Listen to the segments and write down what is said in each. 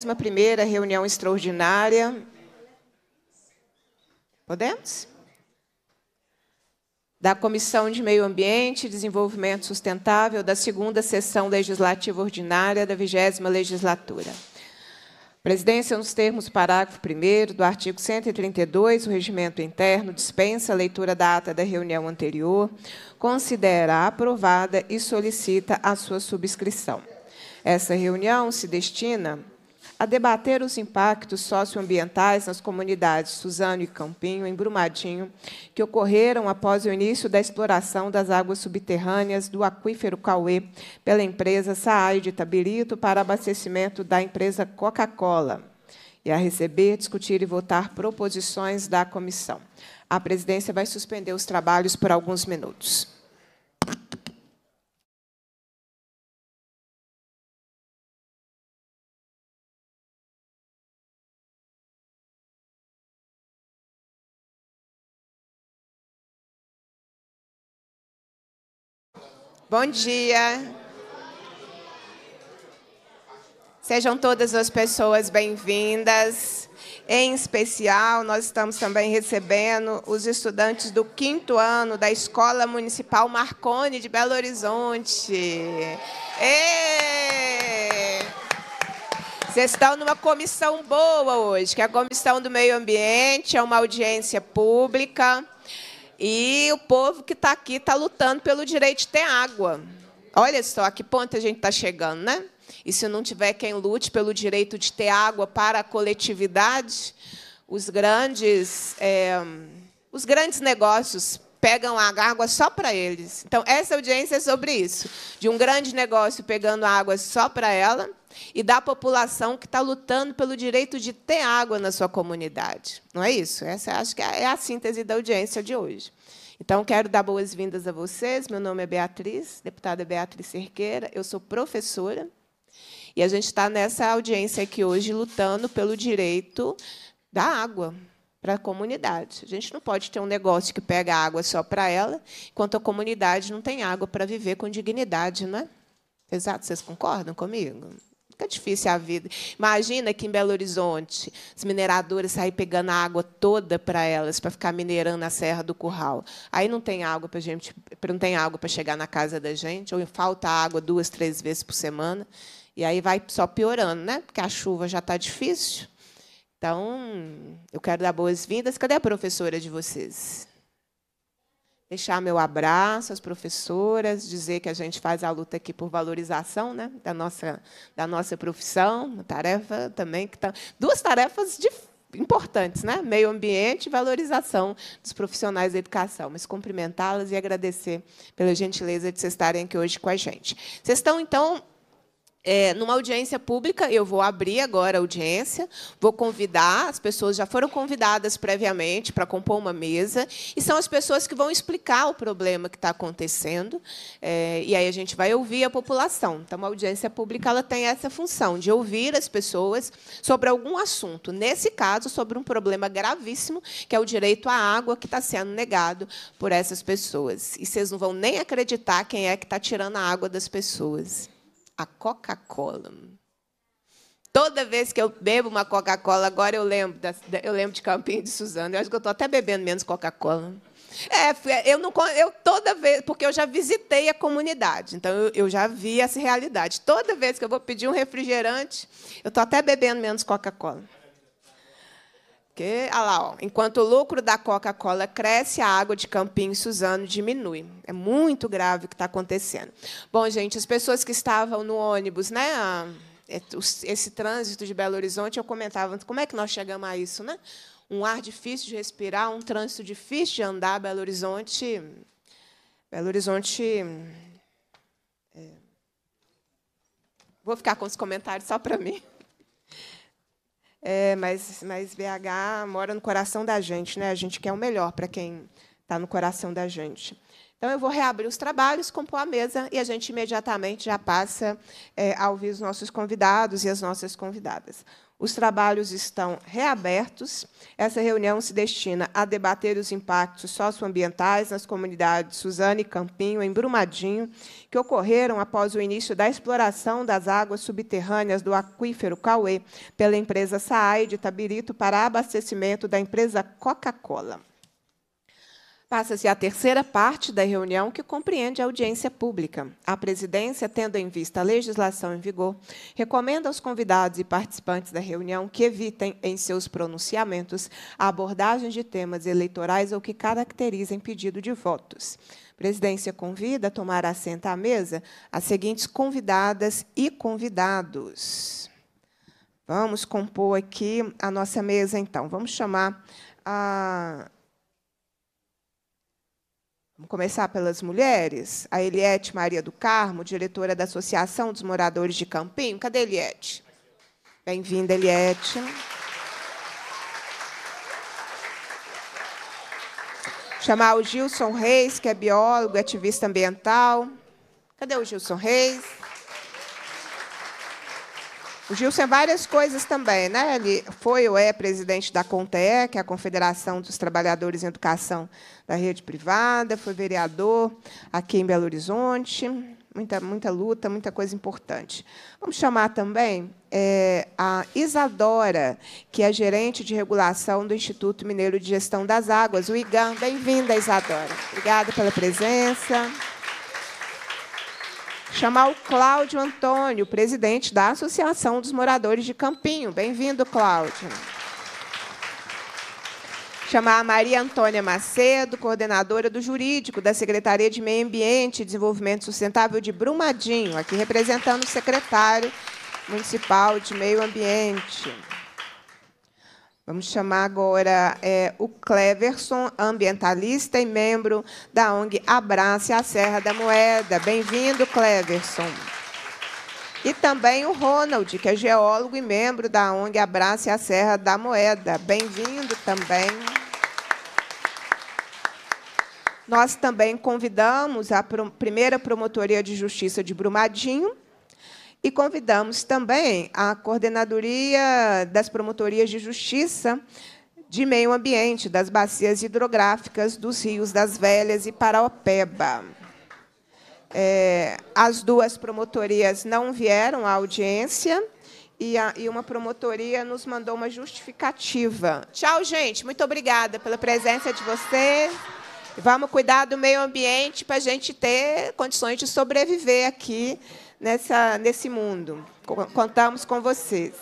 21 primeira reunião extraordinária. Podemos? Da Comissão de Meio Ambiente e Desenvolvimento Sustentável da segunda sessão legislativa ordinária da 20 legislatura. Presidência, nos termos do parágrafo 1 do artigo 132 do Regimento Interno, dispensa a leitura da ata da reunião anterior, considera aprovada e solicita a sua subscrição. Essa reunião se destina a debater os impactos socioambientais nas comunidades Suzano e Campinho, em Brumadinho, que ocorreram após o início da exploração das águas subterrâneas do aquífero Cauê pela empresa SAAI de Itabirito para abastecimento da empresa Coca-Cola, e a receber, discutir e votar proposições da comissão. A presidência vai suspender os trabalhos por alguns minutos. Bom dia. Sejam todas as pessoas bem-vindas. Em especial, nós estamos também recebendo os estudantes do quinto ano da Escola Municipal Marconi de Belo Horizonte. Vocês estão numa comissão boa hoje, que é a Comissão do Meio Ambiente, é uma audiência pública. E o povo que está aqui está lutando pelo direito de ter água. Olha só a que ponto a gente está chegando, né? E se não tiver quem lute pelo direito de ter água para a coletividade, os grandes, é, os grandes negócios pegam a água só para eles. Então, essa audiência é sobre isso: de um grande negócio pegando a água só para ela e da população que está lutando pelo direito de ter água na sua comunidade. Não é isso? Essa acho que é, é a síntese da audiência de hoje. Então, quero dar boas-vindas a vocês. Meu nome é Beatriz, deputada Beatriz Cerqueira. Eu sou professora e a gente está nessa audiência aqui hoje lutando pelo direito da água para a comunidade. A gente não pode ter um negócio que pega água só para ela, enquanto a comunidade não tem água para viver com dignidade, não é? Exato, vocês concordam comigo? fica difícil a vida. Imagina que em Belo Horizonte, as mineradoras saem pegando a água toda para elas, para ficar minerando a Serra do Curral. Aí não tem água para gente, não tem água para chegar na casa da gente, ou falta água duas, três vezes por semana. E aí vai só piorando, né? Porque a chuva já está difícil. Então, eu quero dar boas-vindas. Cadê a professora de vocês? deixar meu abraço às professoras, dizer que a gente faz a luta aqui por valorização né, da, nossa, da nossa profissão, uma tarefa também que tá, duas tarefas importantes, né? meio ambiente e valorização dos profissionais da educação, mas cumprimentá-las e agradecer pela gentileza de vocês estarem aqui hoje com a gente. Vocês estão, então, é, numa audiência pública, eu vou abrir agora a audiência, vou convidar, as pessoas já foram convidadas previamente para compor uma mesa, e são as pessoas que vão explicar o problema que está acontecendo, é, e aí a gente vai ouvir a população. Então, a audiência pública ela tem essa função, de ouvir as pessoas sobre algum assunto, nesse caso, sobre um problema gravíssimo, que é o direito à água que está sendo negado por essas pessoas. E vocês não vão nem acreditar quem é que está tirando a água das pessoas a Coca-Cola. Toda vez que eu bebo uma Coca-Cola, agora eu lembro, da, eu lembro de Campinho de Suzano. Eu acho que eu estou até bebendo menos Coca-Cola. É, eu não, eu toda vez, porque eu já visitei a comunidade, então eu, eu já vi essa realidade. Toda vez que eu vou pedir um refrigerante, eu estou até bebendo menos Coca-Cola. Porque, ah lá, ó, enquanto o lucro da Coca-Cola cresce, a água de Campinho e Suzano diminui. É muito grave o que está acontecendo. Bom, gente, as pessoas que estavam no ônibus, né? É, esse trânsito de Belo Horizonte, eu comentava, como é que nós chegamos a isso, né? Um ar difícil de respirar, um trânsito difícil de andar, Belo Horizonte. Belo Horizonte é. Vou ficar com os comentários só para mim. É, mas, mas BH mora no coração da gente, né? A gente quer o melhor para quem está no coração da gente. Então, eu vou reabrir os trabalhos, compor a mesa e a gente imediatamente já passa é, a ouvir os nossos convidados e as nossas convidadas. Os trabalhos estão reabertos. Essa reunião se destina a debater os impactos socioambientais nas comunidades Suzane e Campinho, em Brumadinho, que ocorreram após o início da exploração das águas subterrâneas do aquífero Cauê pela empresa SAAI de Tabirito para abastecimento da empresa Coca-Cola. Passa-se a terceira parte da reunião, que compreende a audiência pública. A presidência, tendo em vista a legislação em vigor, recomenda aos convidados e participantes da reunião que evitem, em seus pronunciamentos, a abordagem de temas eleitorais ou que caracterizem pedido de votos. A presidência convida a tomar assento à mesa as seguintes convidadas e convidados. Vamos compor aqui a nossa mesa, então. Vamos chamar a Vamos começar pelas mulheres. A Eliette Maria do Carmo, diretora da Associação dos Moradores de Campinho. Cadê a Eliette? Bem-vinda, Eliette. Chamar o Gilson Reis, que é biólogo, ativista ambiental. Cadê o Gilson Reis? O Gilson é várias coisas também, né? Ele foi ou é presidente da CONTE, que é a Confederação dos Trabalhadores em Educação da Rede Privada, foi vereador aqui em Belo Horizonte, muita, muita luta, muita coisa importante. Vamos chamar também é, a Isadora, que é gerente de regulação do Instituto Mineiro de Gestão das Águas, o IGAM. Bem-vinda, Isadora. Obrigada pela presença chamar o Cláudio Antônio, presidente da Associação dos Moradores de Campinho. Bem-vindo, Cláudio. Chamar a Maria Antônia Macedo, coordenadora do Jurídico da Secretaria de Meio Ambiente e Desenvolvimento Sustentável de Brumadinho, aqui representando o secretário municipal de Meio Ambiente. Vamos chamar agora é, o Cleverson, ambientalista e membro da ONG Abrace a Serra da Moeda. Bem-vindo, Cleverson. E também o Ronald, que é geólogo e membro da ONG Abrace a Serra da Moeda. Bem-vindo também. Nós também convidamos a primeira Promotoria de Justiça de Brumadinho, e convidamos também a Coordenadoria das Promotorias de Justiça de Meio Ambiente, das bacias hidrográficas dos rios das Velhas e Paraopeba. É, as duas promotorias não vieram à audiência e, a, e uma promotoria nos mandou uma justificativa. Tchau, gente. Muito obrigada pela presença de vocês. Vamos cuidar do meio ambiente para a gente ter condições de sobreviver aqui nessa, nesse mundo. Contamos com vocês.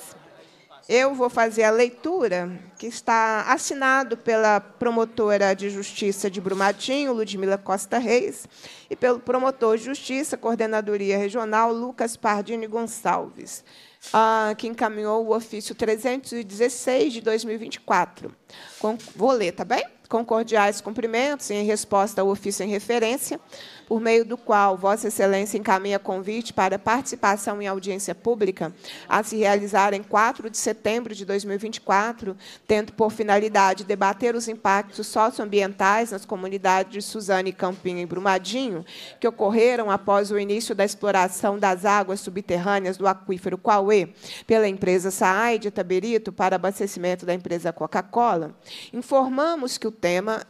Eu vou fazer a leitura, que está assinado pela promotora de justiça de Brumadinho, Ludmila Costa Reis, e pelo promotor de justiça, coordenadoria regional, Lucas Pardini Gonçalves, ah, que encaminhou o ofício 316 de 2024. Vou ler, tá bem? Com cordiais cumprimentos, em resposta ao ofício em referência, por meio do qual Vossa Excelência encaminha convite para participação em audiência pública a se realizar em 4 de setembro de 2024, tendo por finalidade debater os impactos socioambientais nas comunidades de Suzane, Campinho e Brumadinho, que ocorreram após o início da exploração das águas subterrâneas do aquífero Cauê pela empresa SAAI de Taberito para abastecimento da empresa Coca-Cola, informamos que o tema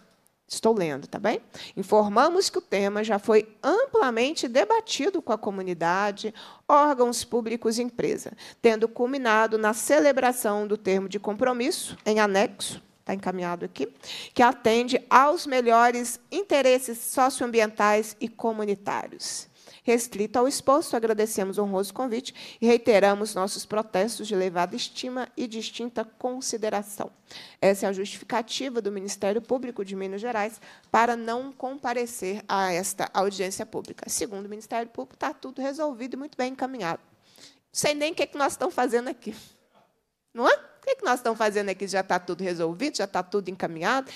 Estou lendo, tá bem? Informamos que o tema já foi amplamente debatido com a comunidade, órgãos públicos e empresa, tendo culminado na celebração do termo de compromisso em anexo está encaminhado aqui, que atende aos melhores interesses socioambientais e comunitários restrito ao exposto, agradecemos o honroso convite e reiteramos nossos protestos de elevada estima e distinta consideração. Essa é a justificativa do Ministério Público de Minas Gerais para não comparecer a esta audiência pública. Segundo o Ministério Público, está tudo resolvido e muito bem encaminhado. Não sei nem o que, é que nós estamos fazendo aqui. Não é? O que, é que nós estamos fazendo aqui? Já está tudo resolvido, já está tudo encaminhado,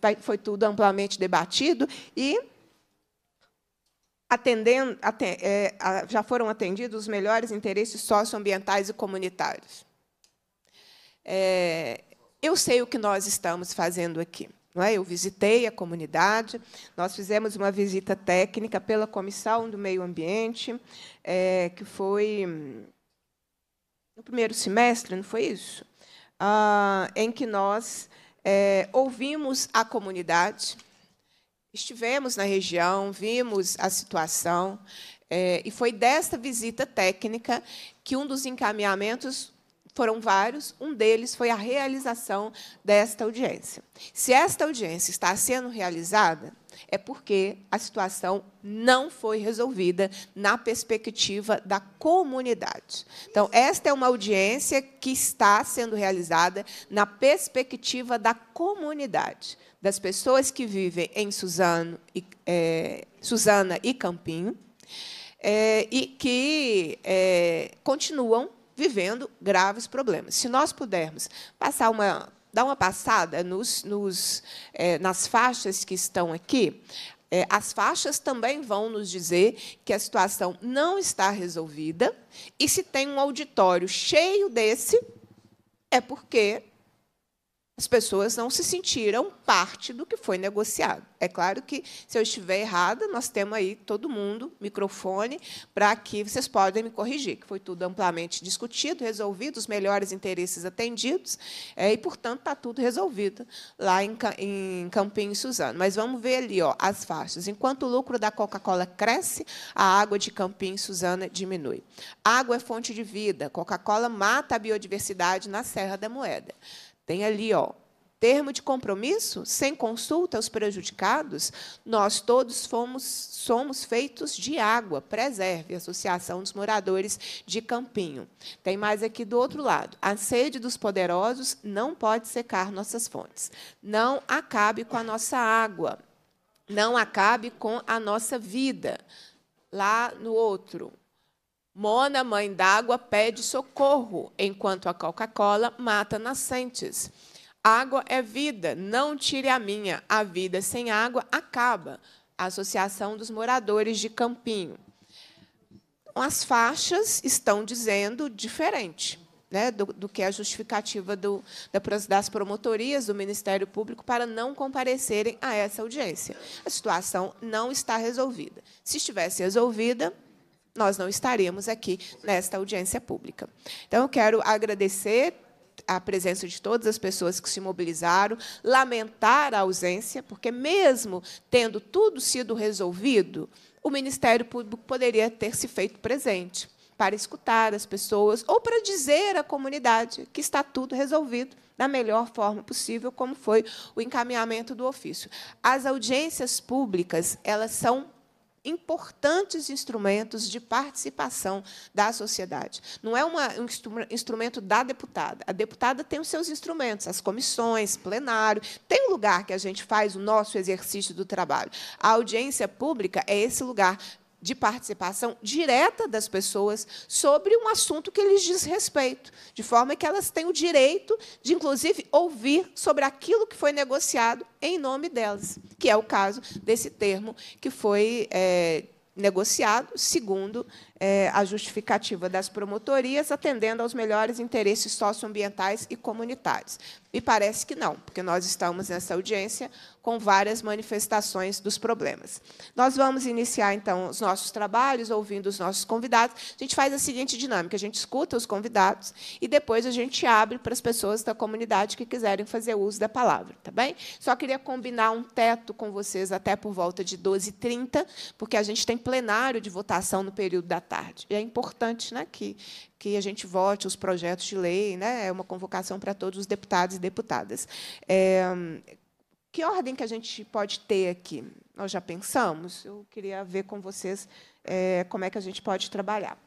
tá- foi tudo amplamente debatido e atendendo, é, já foram atendidos os melhores interesses socioambientais e comunitários. É, eu sei o que nós estamos fazendo aqui. Não é? Eu visitei a comunidade, nós fizemos uma visita técnica pela Comissão do Meio Ambiente, é, que foi no primeiro semestre, não foi isso? Ah, em que nós é, ouvimos a comunidade, Estivemos na região, vimos a situação, é, e foi desta visita técnica que um dos encaminhamentos foram vários, um deles foi a realização desta audiência. Se esta audiência está sendo realizada, é porque a situação não foi resolvida na perspectiva da comunidade. Então, esta é uma audiência que está sendo realizada na perspectiva da comunidade, das pessoas que vivem em Suzano e, é, Suzana e Campinho, é, e que é, continuam vivendo graves problemas. Se nós pudermos passar uma, dar uma passada nos, nos, é, nas faixas que estão aqui, é, as faixas também vão nos dizer que a situação não está resolvida e se tem um auditório cheio desse é porque as pessoas não se sentiram parte do que foi negociado. É claro que, se eu estiver errada, nós temos aí todo mundo, microfone, para que vocês podem me corrigir, que foi tudo amplamente discutido, resolvido, os melhores interesses atendidos, é, e, portanto, está tudo resolvido lá em, em Campinho e Suzano. Mas vamos ver ali ó, as faixas. Enquanto o lucro da Coca-Cola cresce, a água de Campinho e Suzano diminui. Água é fonte de vida, Coca-Cola mata a biodiversidade na Serra da Moeda. Tem ali, ó, termo de compromisso, sem consulta aos prejudicados, nós todos fomos, somos feitos de água, preserve, Associação dos Moradores de Campinho. Tem mais aqui do outro lado. A sede dos poderosos não pode secar nossas fontes. Não acabe com a nossa água. Não acabe com a nossa vida. Lá no outro, Mona, mãe d'água, pede socorro, enquanto a Coca-Cola mata nascentes. Água é vida, não tire a minha. A vida sem água acaba. Associação dos Moradores de Campinho. As faixas estão dizendo diferente. Né, do, do, que é a justificativa do, da, das promotorias do Ministério Público para não comparecerem a essa audiência. A situação não está resolvida. Se estivesse resolvida, nós não estaremos aqui nesta audiência pública. Então, eu quero agradecer a presença de todas as pessoas que se mobilizaram, lamentar a ausência, porque, mesmo tendo tudo sido resolvido, o Ministério Público poderia ter se feito presente para escutar as pessoas ou para dizer à comunidade que está tudo resolvido da melhor forma possível, como foi o encaminhamento do ofício. As audiências públicas, elas são importantes instrumentos de participação da sociedade. Não é uma, um instrumento da deputada. A deputada tem os seus instrumentos, as comissões, plenário, tem um lugar que a gente faz o nosso exercício do trabalho. A audiência pública é esse lugar de participação direta das pessoas sobre um assunto que lhes diz respeito, de forma que elas têm o direito de, inclusive, ouvir sobre aquilo que foi negociado em nome delas, que é o caso desse termo que foi é, negociado segundo é, a justificativa das promotorias, atendendo aos melhores interesses socioambientais e comunitários. Me parece que não, porque nós estamos nessa audiência com várias manifestações dos problemas. Nós vamos iniciar, então, os nossos trabalhos, ouvindo os nossos convidados. A gente faz a seguinte dinâmica: a gente escuta os convidados e depois a gente abre para as pessoas da comunidade que quiserem fazer uso da palavra, tá bem? Só queria combinar um teto com vocês até por volta de 12h30, porque a gente tem plenário de votação no período da tarde. E é importante né, que, que a gente vote os projetos de lei, né, é uma convocação para todos os deputados e deputadas. É, que ordem que a gente pode ter aqui? Nós já pensamos? Eu queria ver com vocês é, como é que a gente pode trabalhar.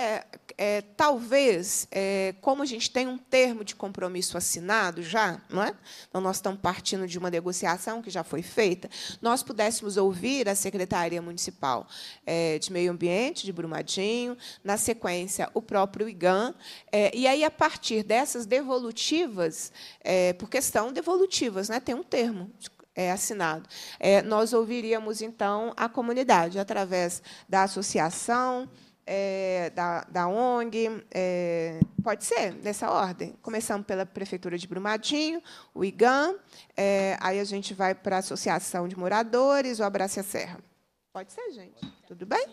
É, é, talvez, é, como a gente tem um termo de compromisso assinado já, não é? Então, nós estamos partindo de uma negociação que já foi feita, nós pudéssemos ouvir a Secretaria Municipal é, de Meio Ambiente, de Brumadinho, na sequência, o próprio IGAN, é, e aí, a partir dessas devolutivas, é, porque são devolutivas, né? tem um termo de é, assinado. É, nós ouviríamos, então, a comunidade, através da associação, é, da, da ONG, é, pode ser, nessa ordem. Começamos pela Prefeitura de Brumadinho, o IGAM, é, aí a gente vai para a Associação de Moradores, o Abraça a Serra. Pode ser, gente? Tudo bem?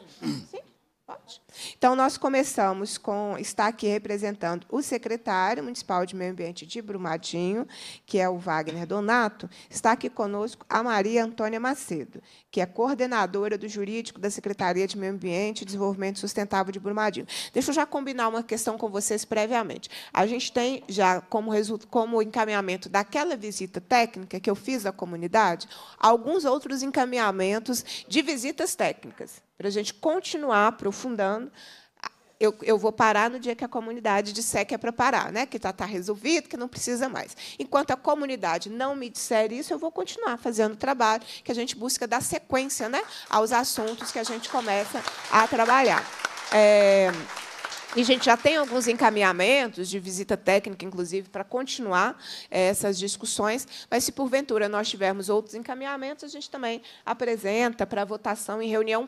Sim? Pode. Então, nós começamos com. Está aqui representando o secretário municipal de meio ambiente de Brumadinho, que é o Wagner Donato. Está aqui conosco a Maria Antônia Macedo, que é coordenadora do jurídico da Secretaria de Meio Ambiente e Desenvolvimento Sustentável de Brumadinho. Deixa eu já combinar uma questão com vocês previamente. A gente tem já como, resultado, como encaminhamento daquela visita técnica que eu fiz à comunidade, alguns outros encaminhamentos de visitas técnicas para a gente continuar aprofundando. Eu, eu, vou parar no dia que a comunidade disser que é para parar, né? que está tá resolvido, que não precisa mais. Enquanto a comunidade não me disser isso, eu vou continuar fazendo o trabalho que a gente busca dar sequência né? aos assuntos que a gente começa a trabalhar. É... E a gente já tem alguns encaminhamentos de visita técnica, inclusive, para continuar é, essas discussões, mas se porventura nós tivermos outros encaminhamentos, a gente também apresenta para votação em reunião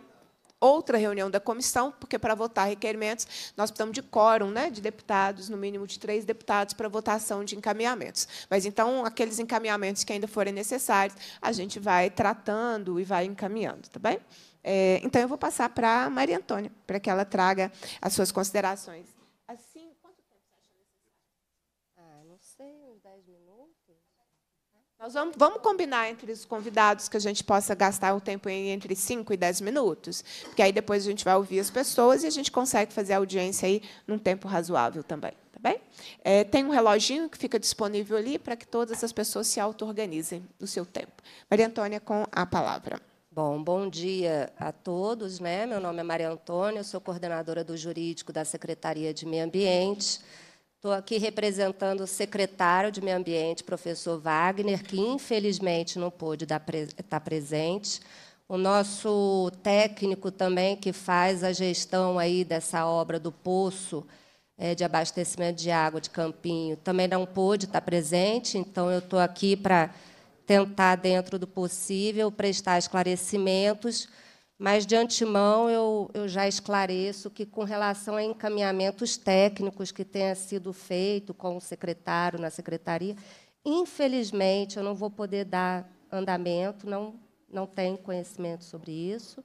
outra reunião da comissão, porque para votar requerimentos nós precisamos de quórum né, de deputados, no mínimo de três deputados, para votação de encaminhamentos. Mas então, aqueles encaminhamentos que ainda forem necessários, a gente vai tratando e vai encaminhando, tá bem? É, então, eu vou passar para a Maria Antônia, para que ela traga as suas considerações. Nós vamos, vamos, combinar entre os convidados que a gente possa gastar o tempo entre 5 e 10 minutos, porque aí depois a gente vai ouvir as pessoas e a gente consegue fazer a audiência aí num tempo razoável também. Tá bem? É, tem um reloginho que fica disponível ali para que todas as pessoas se auto-organizem no seu tempo. Maria Antônia, com a palavra. Bom, bom dia a todos. Né? Meu nome é Maria Antônia, sou coordenadora do Jurídico da Secretaria de Meio Ambiente. Estou aqui representando o secretário de Meio Ambiente, professor Wagner, que infelizmente não pôde estar presente. O nosso técnico também, que faz a gestão aí dessa obra do poço eh, de abastecimento de água de Campinho, também não pôde estar presente, então eu estou aqui para tentar, dentro do possível, prestar esclarecimentos mas, de antemão, eu, eu já esclareço que, com relação a encaminhamentos técnicos que tenha sido feito com o secretário, na secretaria, infelizmente, eu não vou poder dar andamento, não, não tenho conhecimento sobre isso.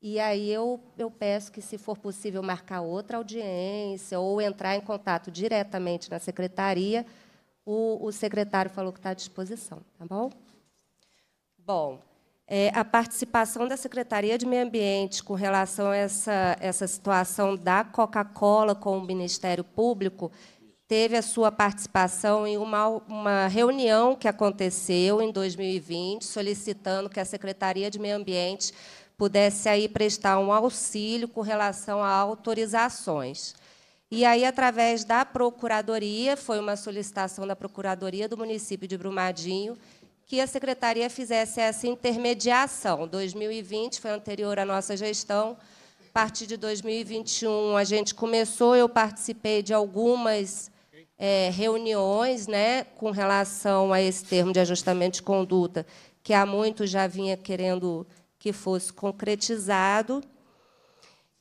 E aí eu, eu peço que, se for possível, marcar outra audiência ou entrar em contato diretamente na secretaria. O, o secretário falou que está à disposição, tá bom? Bom, é, a participação da Secretaria de Meio Ambiente com relação a essa, essa situação da Coca-Cola com o Ministério Público teve a sua participação em uma, uma reunião que aconteceu em 2020, solicitando que a Secretaria de Meio Ambiente pudesse aí prestar um auxílio com relação a autorizações. E aí, através da Procuradoria, foi uma solicitação da Procuradoria do município de Brumadinho, que a secretaria fizesse essa intermediação. 2020 foi anterior à nossa gestão. A partir de 2021 a gente começou, eu participei de algumas é, reuniões né, com relação a esse termo de ajustamento de conduta, que há muito já vinha querendo que fosse concretizado.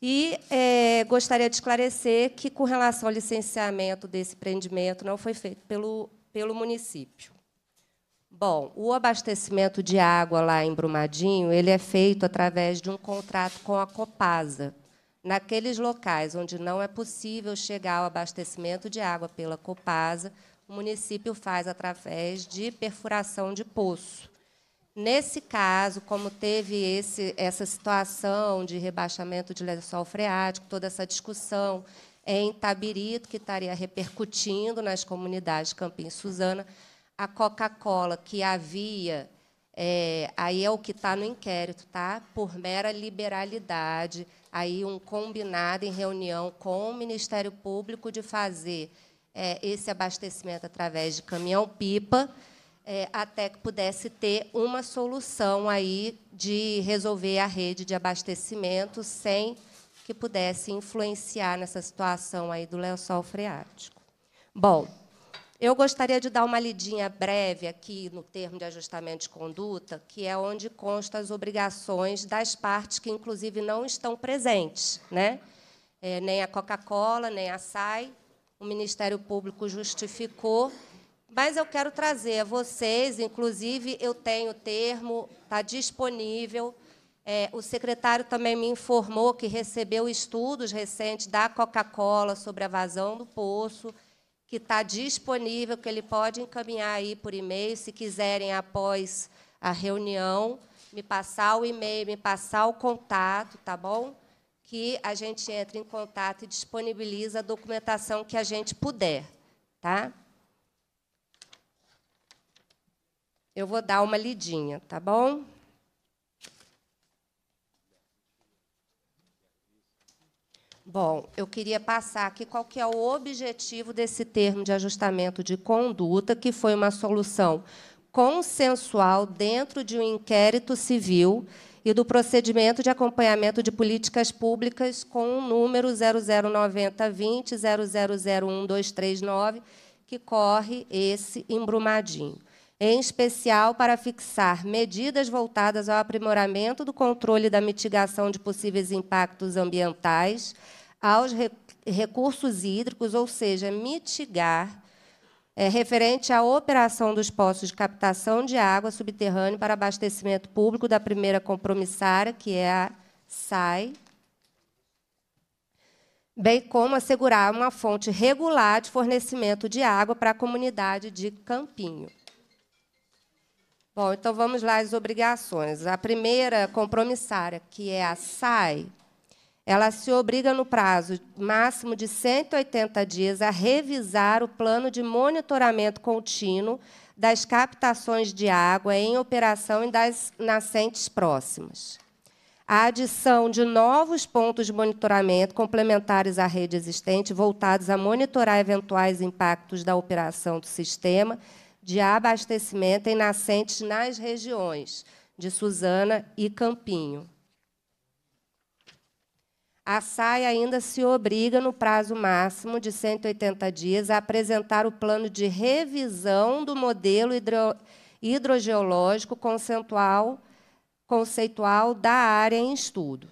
E é, gostaria de esclarecer que, com relação ao licenciamento desse empreendimento, não foi feito pelo, pelo município. Bom, o abastecimento de água lá em Brumadinho ele é feito através de um contrato com a Copasa. Naqueles locais onde não é possível chegar ao abastecimento de água pela Copasa, o município faz através de perfuração de poço. Nesse caso, como teve esse, essa situação de rebaixamento de lençol freático, toda essa discussão em Tabirito, que estaria repercutindo nas comunidades Campim e Suzana, a Coca-Cola, que havia, é, aí é o que está no inquérito, tá? por mera liberalidade, aí um combinado em reunião com o Ministério Público de fazer é, esse abastecimento através de caminhão-pipa, é, até que pudesse ter uma solução aí de resolver a rede de abastecimento sem que pudesse influenciar nessa situação aí do lençol freático. Bom, eu gostaria de dar uma lidinha breve aqui no termo de ajustamento de conduta, que é onde constam as obrigações das partes que, inclusive, não estão presentes, né? É, nem a Coca-Cola, nem a SAI. O Ministério Público justificou mas eu quero trazer a vocês, inclusive, eu tenho o termo, está disponível. É, o secretário também me informou que recebeu estudos recentes da Coca-Cola sobre a vazão do poço que está disponível, que ele pode encaminhar aí por e-mail, se quiserem, após a reunião, me passar o e-mail, me passar o contato, tá bom? Que a gente entra em contato e disponibiliza a documentação que a gente puder, tá? Eu vou dar uma lidinha, tá bom? Bom, eu queria passar aqui qual que é o objetivo desse termo de ajustamento de conduta, que foi uma solução consensual dentro de um inquérito civil e do procedimento de acompanhamento de políticas públicas com o número 0090200012339 00012339 que corre esse embrumadinho. Em especial para fixar medidas voltadas ao aprimoramento do controle da mitigação de possíveis impactos ambientais, aos re recursos hídricos, ou seja, mitigar é, referente à operação dos poços de captação de água subterrânea para abastecimento público da primeira compromissária, que é a SAI, bem como assegurar uma fonte regular de fornecimento de água para a comunidade de Campinho. Bom, então vamos lá às obrigações. A primeira compromissária, que é a SAI, ela se obriga, no prazo máximo de 180 dias, a revisar o plano de monitoramento contínuo das captações de água em operação e das nascentes próximas. A adição de novos pontos de monitoramento complementares à rede existente, voltados a monitorar eventuais impactos da operação do sistema de abastecimento em nascentes nas regiões de Suzana e Campinho. A SAI ainda se obriga, no prazo máximo de 180 dias, a apresentar o plano de revisão do modelo hidro hidrogeológico conceitual, conceitual da área em estudo.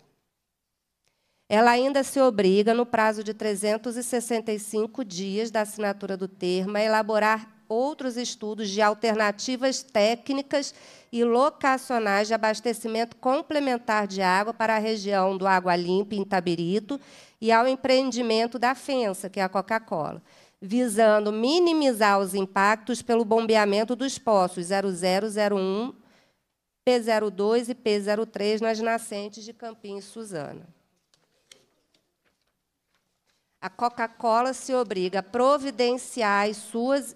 Ela ainda se obriga, no prazo de 365 dias da assinatura do termo, a elaborar outros estudos de alternativas técnicas e locacionais de abastecimento complementar de água para a região do Água Limpa, em Itabirito, e ao empreendimento da FENSA, que é a Coca-Cola, visando minimizar os impactos pelo bombeamento dos poços 0001, P02 e P03 nas nascentes de Campinho e Suzana. A Coca-Cola se obriga a providenciar as suas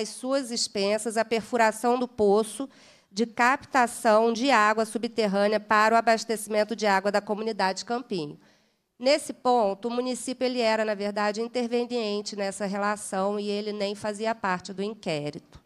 às suas expensas a perfuração do poço de captação de água subterrânea para o abastecimento de água da comunidade Campinho. Nesse ponto, o município ele era, na verdade, interveniente nessa relação e ele nem fazia parte do inquérito.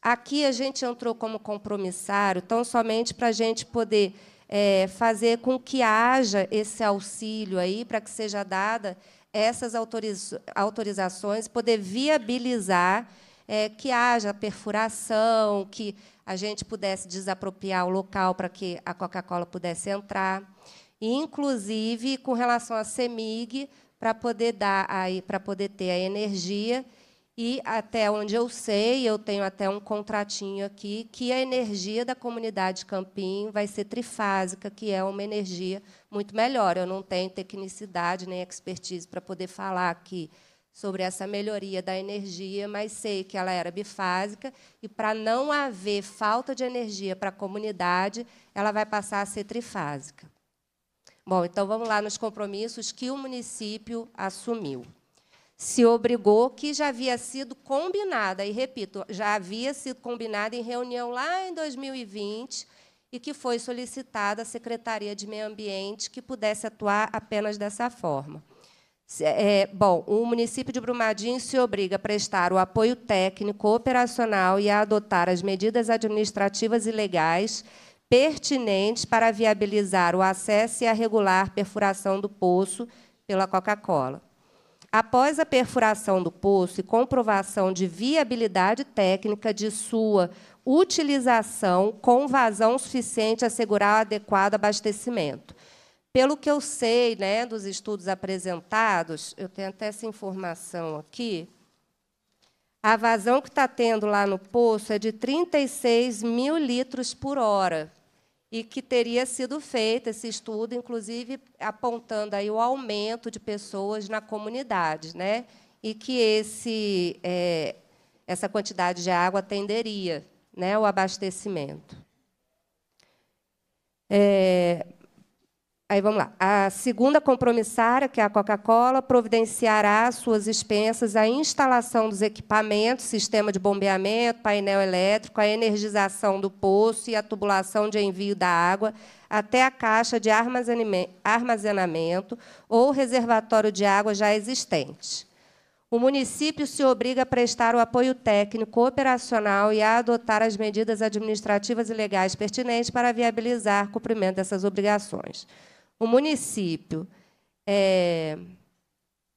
Aqui a gente entrou como compromissário, tão somente para a gente poder é, fazer com que haja esse auxílio aí, para que seja dada essas autoriza autorizações, poder viabilizar é, que haja perfuração, que a gente pudesse desapropriar o local para que a Coca-Cola pudesse entrar. E, inclusive, com relação à CEMIG, para poder dar aí, para poder ter a energia. E até onde eu sei, eu tenho até um contratinho aqui que a energia da comunidade Campim vai ser trifásica, que é uma energia muito melhor. Eu não tenho tecnicidade nem expertise para poder falar que sobre essa melhoria da energia, mas sei que ela era bifásica e para não haver falta de energia para a comunidade, ela vai passar a ser trifásica. Bom, então vamos lá nos compromissos que o município assumiu. Se obrigou que já havia sido combinada, e repito, já havia sido combinada em reunião lá em 2020 e que foi solicitada à Secretaria de Meio Ambiente que pudesse atuar apenas dessa forma. É, bom, o município de Brumadinho se obriga a prestar o apoio técnico, operacional e a adotar as medidas administrativas e legais pertinentes para viabilizar o acesso e a regular perfuração do poço pela Coca-Cola. Após a perfuração do poço e comprovação de viabilidade técnica de sua utilização com vazão suficiente a assegurar o adequado abastecimento. Pelo que eu sei né, dos estudos apresentados, eu tenho até essa informação aqui, a vazão que está tendo lá no poço é de 36 mil litros por hora. E que teria sido feito esse estudo, inclusive apontando aí o aumento de pessoas na comunidade, né? E que esse, é, essa quantidade de água atenderia né, o abastecimento. É, Aí vamos lá. A segunda compromissária, que é a Coca-Cola, providenciará suas expensas a instalação dos equipamentos, sistema de bombeamento, painel elétrico, a energização do poço e a tubulação de envio da água até a caixa de armazenamento ou reservatório de água já existente. O município se obriga a prestar o apoio técnico, operacional e a adotar as medidas administrativas e legais pertinentes para viabilizar o cumprimento dessas obrigações o município é,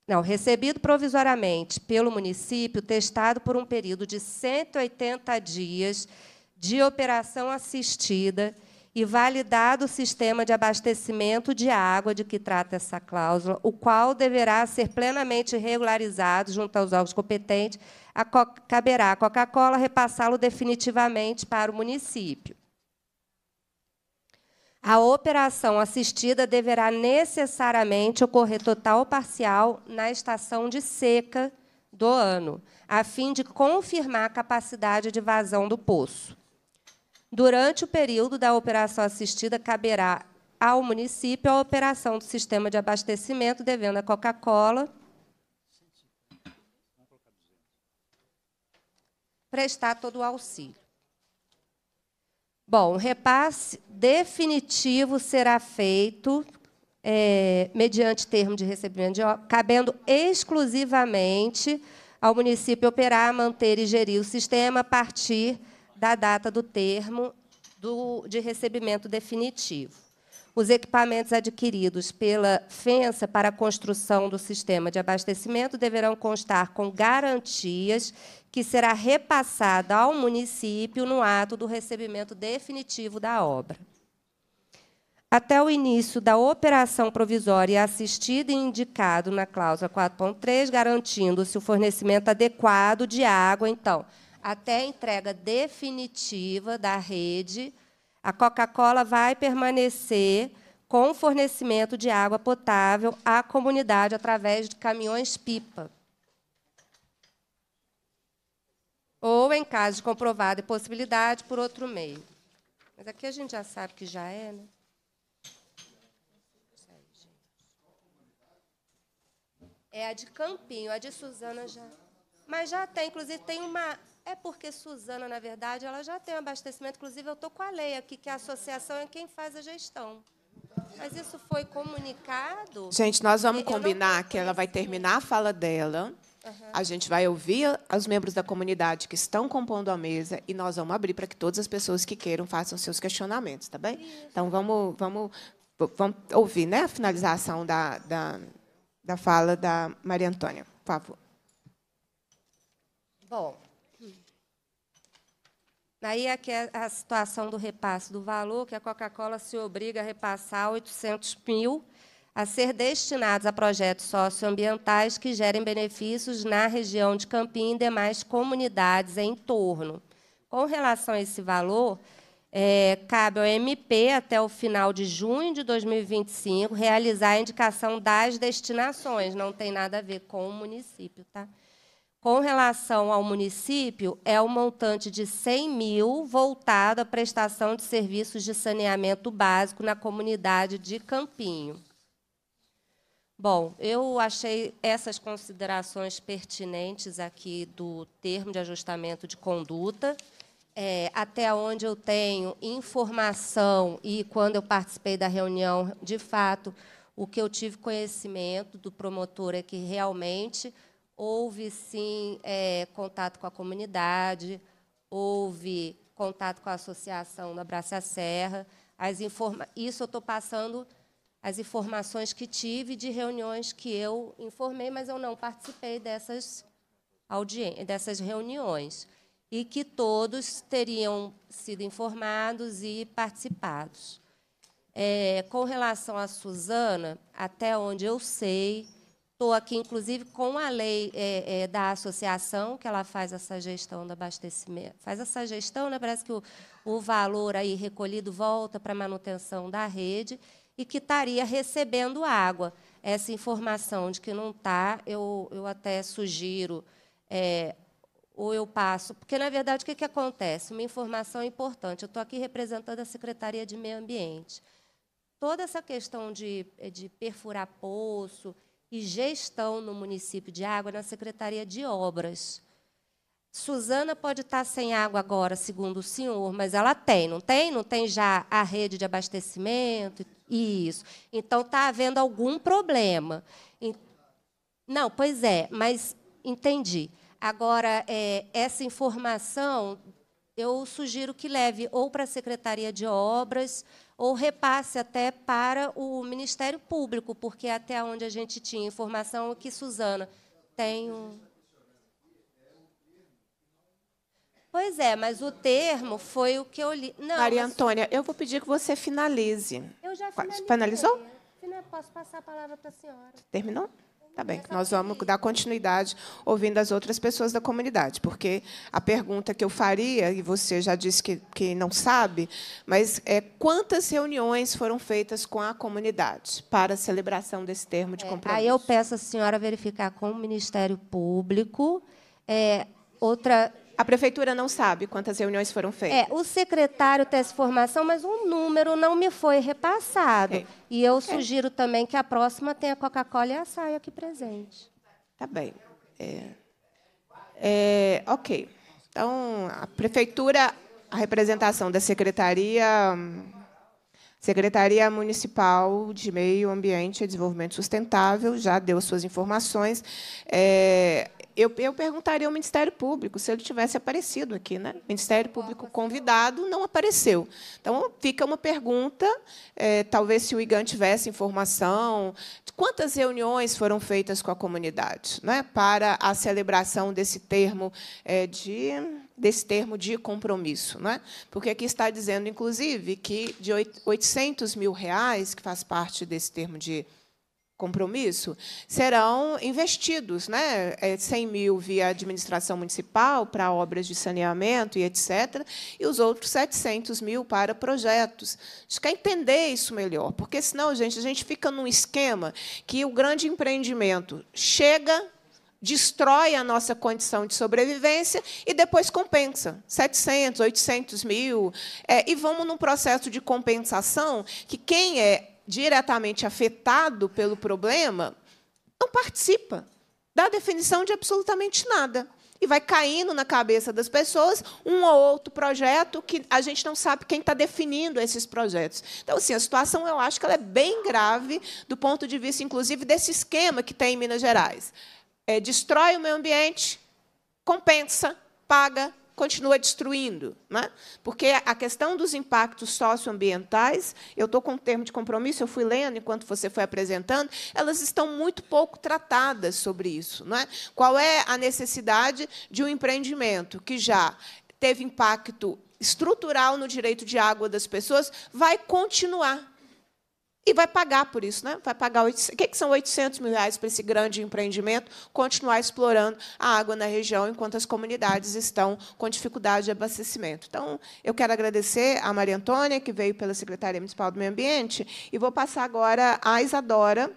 não, recebido provisoriamente pelo município, testado por um período de 180 dias de operação assistida e validado o sistema de abastecimento de água de que trata essa cláusula, o qual deverá ser plenamente regularizado junto aos órgãos competentes, a caberá à Coca-Cola repassá-lo definitivamente para o município a operação assistida deverá necessariamente ocorrer total ou parcial na estação de seca do ano, a fim de confirmar a capacidade de vazão do poço. Durante o período da operação assistida, caberá ao município a operação do sistema de abastecimento, devendo a Coca-Cola prestar todo o auxílio. Bom, o repasse definitivo será feito é, mediante termo de recebimento de obra, cabendo exclusivamente ao município operar, manter e gerir o sistema a partir da data do termo do, de recebimento definitivo. Os equipamentos adquiridos pela FENSA para a construção do sistema de abastecimento deverão constar com garantias que será repassada ao município no ato do recebimento definitivo da obra. Até o início da operação provisória assistida e indicado na cláusula 4.3, garantindo-se o fornecimento adequado de água, então, até a entrega definitiva da rede, a Coca-Cola vai permanecer com o fornecimento de água potável à comunidade através de caminhões-pipa. ou, em caso de comprovada possibilidade, por outro meio. Mas aqui a gente já sabe que já é, né? É a de Campinho, a de Suzana já. Mas já tem, inclusive tem uma. É porque Suzana, na verdade, ela já tem um abastecimento. Inclusive, eu estou com a lei aqui, que a associação é quem faz a gestão. Mas isso foi comunicado. Gente, nós vamos combinar que ela vai terminar a fala dela a gente vai ouvir os membros da comunidade que estão compondo a mesa e nós vamos abrir para que todas as pessoas que queiram façam seus questionamentos, tá bem? Então, vamos, vamos, vamos ouvir né, a finalização da, da, da fala da Maria Antônia, por favor. Bom, Aí aqui é, é a situação do repasse do valor, que a Coca-Cola se obriga a repassar 800 mil a ser destinados a projetos socioambientais que gerem benefícios na região de Campim e demais comunidades em torno. Com relação a esse valor, é, cabe ao MP, até o final de junho de 2025, realizar a indicação das destinações, não tem nada a ver com o município. Tá? Com relação ao município, é um montante de 100 mil voltado à prestação de serviços de saneamento básico na comunidade de Campinho. Bom, eu achei essas considerações pertinentes aqui do termo de ajustamento de conduta. É, até onde eu tenho informação e quando eu participei da reunião, de fato, o que eu tive conhecimento do promotor é que realmente houve sim é, contato com a comunidade, houve contato com a associação da Braça Serra. As informa Isso eu estou passando as informações que tive de reuniões que eu informei, mas eu não participei dessas, dessas reuniões. E que todos teriam sido informados e participados. É, com relação à Suzana, até onde eu sei, estou aqui, inclusive, com a lei é, é, da associação, que ela faz essa gestão do abastecimento. Faz essa gestão, né? parece que o, o valor aí recolhido volta para a manutenção da rede e que estaria recebendo água. Essa informação de que não está, eu, eu até sugiro, é, ou eu passo. Porque, na verdade, o que, que acontece? Uma informação importante. Eu estou aqui representando a Secretaria de Meio Ambiente. Toda essa questão de, de perfurar poço e gestão no município de água é na Secretaria de Obras. Suzana pode estar tá sem água agora, segundo o senhor, mas ela tem, não tem? Não tem já a rede de abastecimento? Isso. Então está havendo algum problema. Não, pois é, mas entendi. Agora, é, essa informação eu sugiro que leve ou para a Secretaria de Obras ou repasse até para o Ministério Público, porque até onde a gente tinha informação o é que Suzana tem um. Pois é, mas o termo foi o que eu li. Não, Maria mas... Antônia, eu vou pedir que você finalize. Eu já finalizei. Finalizou? Posso passar a palavra para a senhora. Terminou? Tá bem. Nós vamos dar continuidade ouvindo as outras pessoas da comunidade, porque a pergunta que eu faria, e você já disse que, que não sabe, mas é quantas reuniões foram feitas com a comunidade para a celebração desse termo de compromisso? É, aí eu peço a senhora verificar com o Ministério Público. É, outra a prefeitura não sabe quantas reuniões foram feitas. É, o secretário tem essa formação, mas um número não me foi repassado. E eu sugiro também que a próxima tenha Coca-Cola e a saia aqui presente. Tá bem. É. é. ok. Então, a prefeitura, a representação da secretaria, Secretaria Municipal de Meio Ambiente e Desenvolvimento Sustentável já deu suas informações. É, eu, eu perguntaria ao Ministério Público se ele tivesse aparecido aqui. Né? Ministério Público convidado não apareceu. Então, fica uma pergunta, é, talvez se o IGAN tivesse informação, quantas reuniões foram feitas com a comunidade né, para a celebração desse termo é, de desse termo de compromisso, né? Porque aqui está dizendo, inclusive, que de 800 mil reais, que faz parte desse termo de compromisso, compromisso, serão investidos, né? 100 é, mil via administração municipal para obras de saneamento e etc., e os outros 700 mil para projetos. A gente quer entender isso melhor, porque senão, gente, a gente fica num esquema que o grande empreendimento chega, destrói a nossa condição de sobrevivência e depois compensa 700, 800 mil, é, e vamos num processo de compensação que quem é diretamente afetado pelo problema não participa da definição de absolutamente nada. E vai caindo na cabeça das pessoas um ou outro projeto que a gente não sabe quem está definindo esses projetos. Então, assim, a situação, eu acho que ela é bem grave do ponto de vista, inclusive, desse esquema que tem em Minas Gerais. É, destrói o meio ambiente, compensa, paga, continua destruindo. Né? Porque a questão dos impactos socioambientais, eu estou com um termo de compromisso, eu fui lendo enquanto você foi apresentando, elas estão muito pouco tratadas sobre isso. É? Qual é a necessidade de um empreendimento que já teve impacto estrutural no direito de água das pessoas, vai continuar e vai pagar por isso, né? Vai pagar 800, o que, que são 800 mil reais para esse grande empreendimento continuar explorando a água na região enquanto as comunidades estão com dificuldade de abastecimento. Então, eu quero agradecer a Maria Antônia, que veio pela Secretaria Municipal do Meio Ambiente, e vou passar agora à Isadora,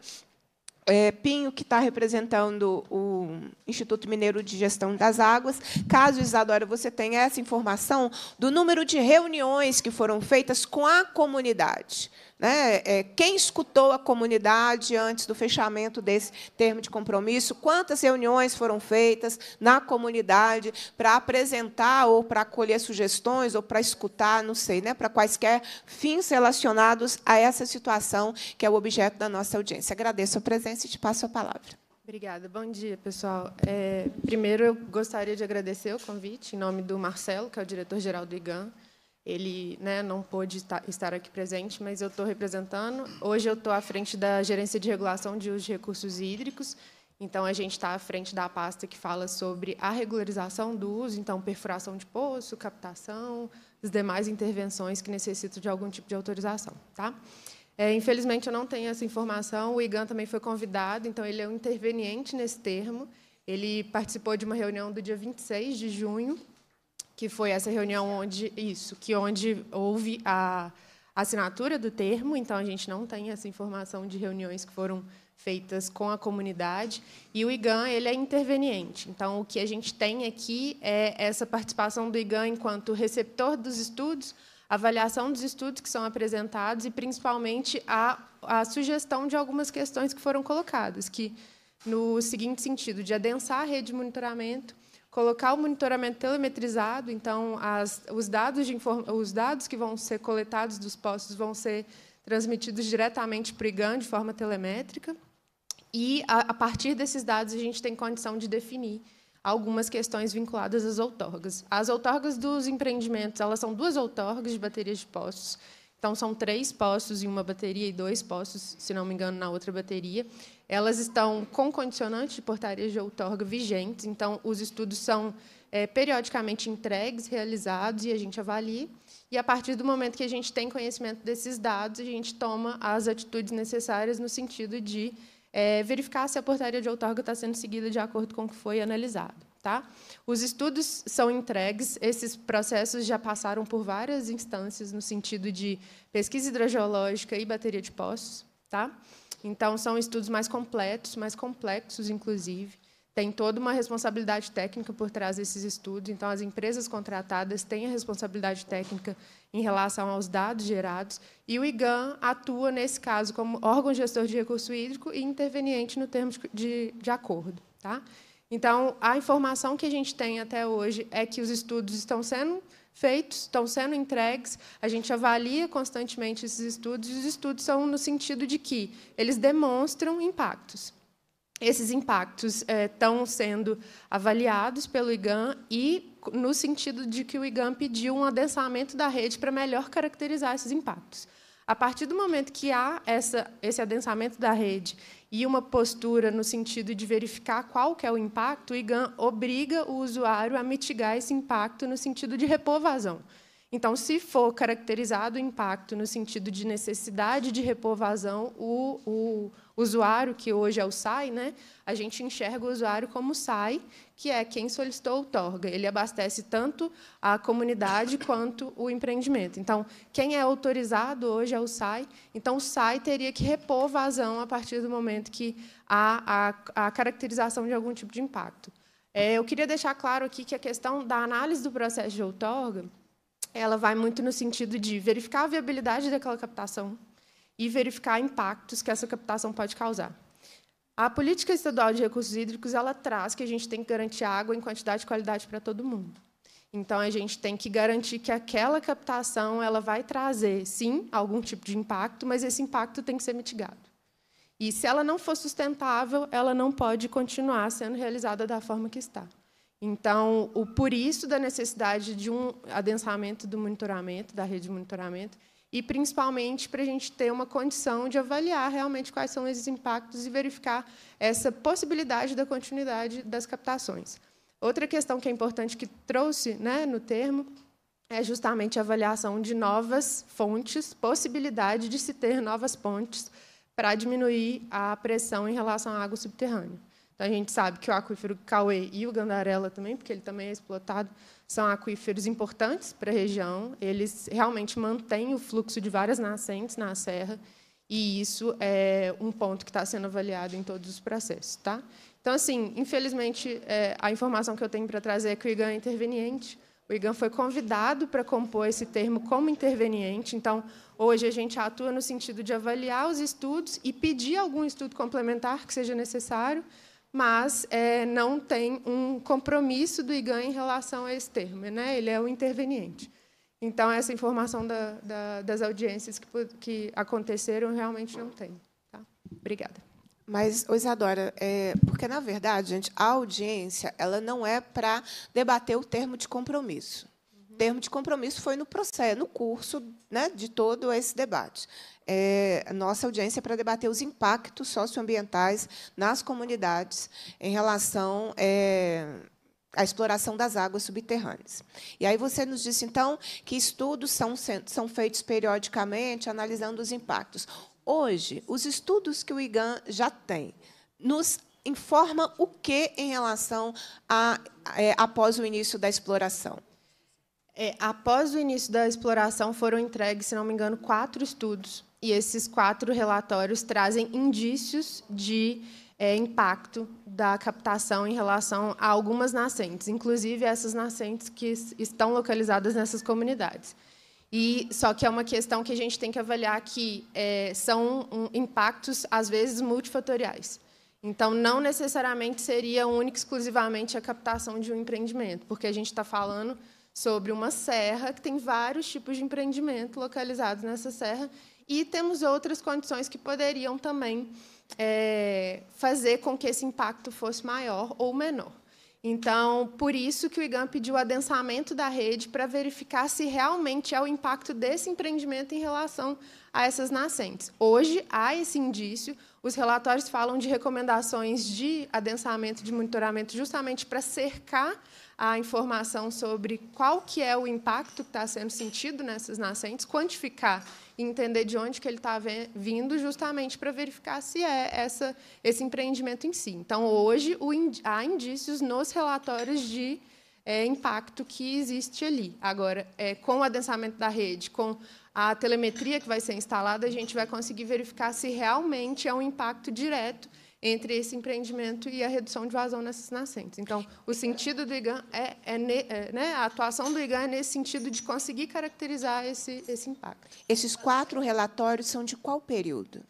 é, Pinho, que está representando o Instituto Mineiro de Gestão das Águas. Caso, Isadora, você tenha essa informação do número de reuniões que foram feitas com a comunidade. Né? É, quem escutou a comunidade antes do fechamento desse termo de compromisso? Quantas reuniões foram feitas na comunidade para apresentar ou para acolher sugestões ou para escutar, não sei, né? para quaisquer fins relacionados a essa situação que é o objeto da nossa audiência? Agradeço a presença e te passo a palavra. Obrigada. Bom dia, pessoal. É, primeiro, eu gostaria de agradecer o convite em nome do Marcelo, que é o diretor-geral do IGAN, ele né, não pôde estar aqui presente, mas eu estou representando. Hoje eu estou à frente da Gerência de Regulação de Uso de Recursos Hídricos, então, a gente está à frente da pasta que fala sobre a regularização do uso, então, perfuração de poço, captação, as demais intervenções que necessitam de algum tipo de autorização. Tá? É, infelizmente, eu não tenho essa informação. O IGAN também foi convidado, então, ele é um interveniente nesse termo. Ele participou de uma reunião do dia 26 de junho que foi essa reunião onde isso, que onde houve a assinatura do termo, então a gente não tem essa informação de reuniões que foram feitas com a comunidade e o IGAN ele é interveniente. Então o que a gente tem aqui é essa participação do IGAN enquanto receptor dos estudos, avaliação dos estudos que são apresentados e principalmente a, a sugestão de algumas questões que foram colocadas, que no seguinte sentido de adensar a rede de monitoramento colocar o monitoramento telemetrizado, então as, os, dados de os dados que vão ser coletados dos postos vão ser transmitidos diretamente para o IGAN de forma telemétrica, e a, a partir desses dados a gente tem condição de definir algumas questões vinculadas às outorgas. As outorgas dos empreendimentos, elas são duas outorgas de baterias de postos, então, são três postos em uma bateria e dois postos, se não me engano, na outra bateria. Elas estão com condicionante de portarias de outorga vigentes, então, os estudos são é, periodicamente entregues, realizados, e a gente avalia. E, a partir do momento que a gente tem conhecimento desses dados, a gente toma as atitudes necessárias no sentido de é, verificar se a portaria de outorga está sendo seguida de acordo com o que foi analisado. Tá? Os estudos são entregues, esses processos já passaram por várias instâncias no sentido de pesquisa hidrogeológica e bateria de poços. Tá? Então, são estudos mais completos, mais complexos, inclusive. Tem toda uma responsabilidade técnica por trás desses estudos, então as empresas contratadas têm a responsabilidade técnica em relação aos dados gerados, e o IGAN atua, nesse caso, como órgão gestor de recurso hídrico e interveniente no termo de, de acordo. Tá? Então, a informação que a gente tem até hoje é que os estudos estão sendo feitos, estão sendo entregues, a gente avalia constantemente esses estudos, e os estudos são no sentido de que eles demonstram impactos. Esses impactos é, estão sendo avaliados pelo IGAM e no sentido de que o IGAM pediu um adensamento da rede para melhor caracterizar esses impactos. A partir do momento que há essa, esse adensamento da rede e uma postura no sentido de verificar qual que é o impacto, o IGAN obriga o usuário a mitigar esse impacto no sentido de repor vazão. Então, se for caracterizado o impacto no sentido de necessidade de repor vazão, o, o usuário, que hoje é o SAI, né, a gente enxerga o usuário como SAI, que é quem solicitou o outorga. Ele abastece tanto a comunidade quanto o empreendimento. Então, quem é autorizado hoje é o SAI. Então, o SAI teria que repor vazão a partir do momento que há a, a caracterização de algum tipo de impacto. É, eu queria deixar claro aqui que a questão da análise do processo de outorga ela vai muito no sentido de verificar a viabilidade daquela captação e verificar impactos que essa captação pode causar. A política estadual de recursos hídricos ela traz que a gente tem que garantir água em quantidade e qualidade para todo mundo. Então a gente tem que garantir que aquela captação ela vai trazer, sim, algum tipo de impacto, mas esse impacto tem que ser mitigado. E se ela não for sustentável, ela não pode continuar sendo realizada da forma que está. Então, o por isso da necessidade de um adensamento do monitoramento, da rede de monitoramento, e principalmente para a gente ter uma condição de avaliar realmente quais são esses impactos e verificar essa possibilidade da continuidade das captações. Outra questão que é importante que trouxe né, no termo é justamente a avaliação de novas fontes, possibilidade de se ter novas pontes para diminuir a pressão em relação à água subterrânea. Então, a gente sabe que o aquífero Cauê e o Gandarela também, porque ele também é explotado, são aquíferos importantes para a região, eles realmente mantêm o fluxo de várias nascentes na serra, e isso é um ponto que está sendo avaliado em todos os processos. Tá? Então, assim, infelizmente, é, a informação que eu tenho para trazer é que o IGAN é interveniente, o IGAN foi convidado para compor esse termo como interveniente, então, hoje a gente atua no sentido de avaliar os estudos e pedir algum estudo complementar que seja necessário, mas é, não tem um compromisso do IGAN em relação a esse termo. Né? Ele é o interveniente. Então, essa informação da, da, das audiências que, que aconteceram realmente não tem. Tá? Obrigada. Mas, Isadora, é, porque, na verdade, gente, a audiência ela não é para debater o termo de compromisso termo de compromisso foi no processo, no curso né, de todo esse debate. É, nossa audiência é para debater os impactos socioambientais nas comunidades em relação é, exploração das águas subterrâneas. E aí você nos disse, então, que estudos são, são feitos periodicamente analisando os impactos. Hoje, os estudos que o IGAN já tem nos informa o que em relação a é, após o início da exploração? É, após o início da exploração, foram entregues, se não me engano, quatro estudos. E esses quatro relatórios trazem indícios de é, impacto da captação em relação a algumas nascentes, inclusive essas nascentes que estão localizadas nessas comunidades. E só que é uma questão que a gente tem que avaliar que é, são um, impactos às vezes multifatoriais. Então, não necessariamente seria única exclusivamente a captação de um empreendimento, porque a gente está falando sobre uma serra que tem vários tipos de empreendimento localizados nessa serra e temos outras condições que poderiam também é, fazer com que esse impacto fosse maior ou menor. Então, por isso que o IGAM pediu o adensamento da rede para verificar se realmente é o impacto desse empreendimento em relação a essas nascentes. Hoje, há esse indício, os relatórios falam de recomendações de adensamento de monitoramento justamente para cercar a informação sobre qual que é o impacto que está sendo sentido nessas nascentes, quantificar e entender de onde que ele está vindo, justamente para verificar se é essa, esse empreendimento em si. Então, hoje, o, há indícios nos relatórios de é, impacto que existe ali. Agora, é, com o adensamento da rede, com a telemetria que vai ser instalada, a gente vai conseguir verificar se realmente é um impacto direto entre esse empreendimento e a redução de vazão nessas nascentes. Então, o sentido do IGAN é, é, ne, é né? a atuação do IGAN é nesse sentido de conseguir caracterizar esse, esse impacto. Esses quatro relatórios são de qual período?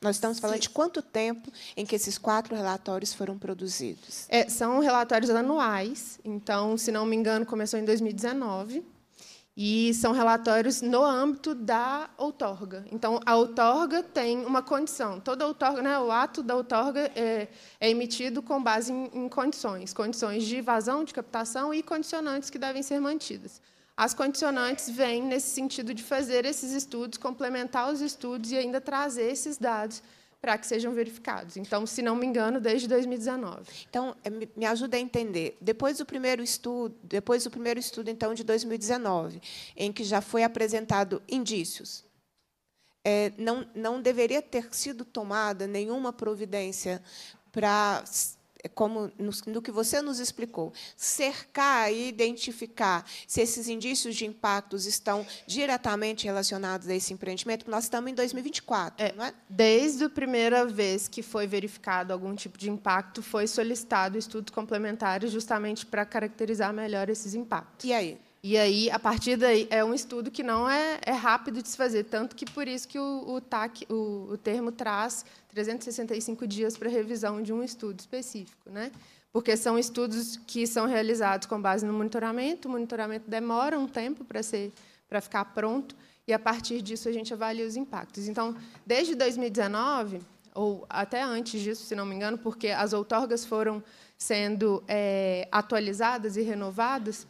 Nós estamos falando Sim. de quanto tempo em que esses quatro relatórios foram produzidos? É, são relatórios anuais, então, se não me engano, começou em 2019. E são relatórios no âmbito da outorga. Então, a outorga tem uma condição. Toda outorga, né, o ato da outorga é, é emitido com base em, em, condições, condições de vazão, de captação e condicionantes que devem ser mantidas. As condicionantes vêm nesse sentido de fazer esses estudos, complementar os estudos e ainda trazer esses dados para que sejam verificados. Então, se não me engano, desde 2019. Então, eh, me ajuda a entender. Depois do primeiro estudo, depois do primeiro estudo então de 2019, em que já foi apresentado indícios, é, não não deveria ter sido tomada nenhuma providência para é como no, que você nos explicou, cercar e identificar se esses indícios de impactos estão diretamente relacionados a esse empreendimento, nós estamos em 2024, é, não é? Desde a primeira vez que foi verificado algum tipo de impacto, foi solicitado estudos complementares justamente para caracterizar melhor esses impactos. E aí? E aí, a partir daí, é um estudo que não é, é rápido de se fazer, tanto que por isso que o, o, TAC, o, o termo traz 365 dias para revisão de um estudo específico, né? porque são estudos que são realizados com base no monitoramento, o monitoramento demora um tempo para ser para ficar pronto e a partir disso a gente avalia os impactos. Então, desde 2019 ou até antes disso, se não me engano, porque as outorgas foram sendo é, atualizadas e renovadas,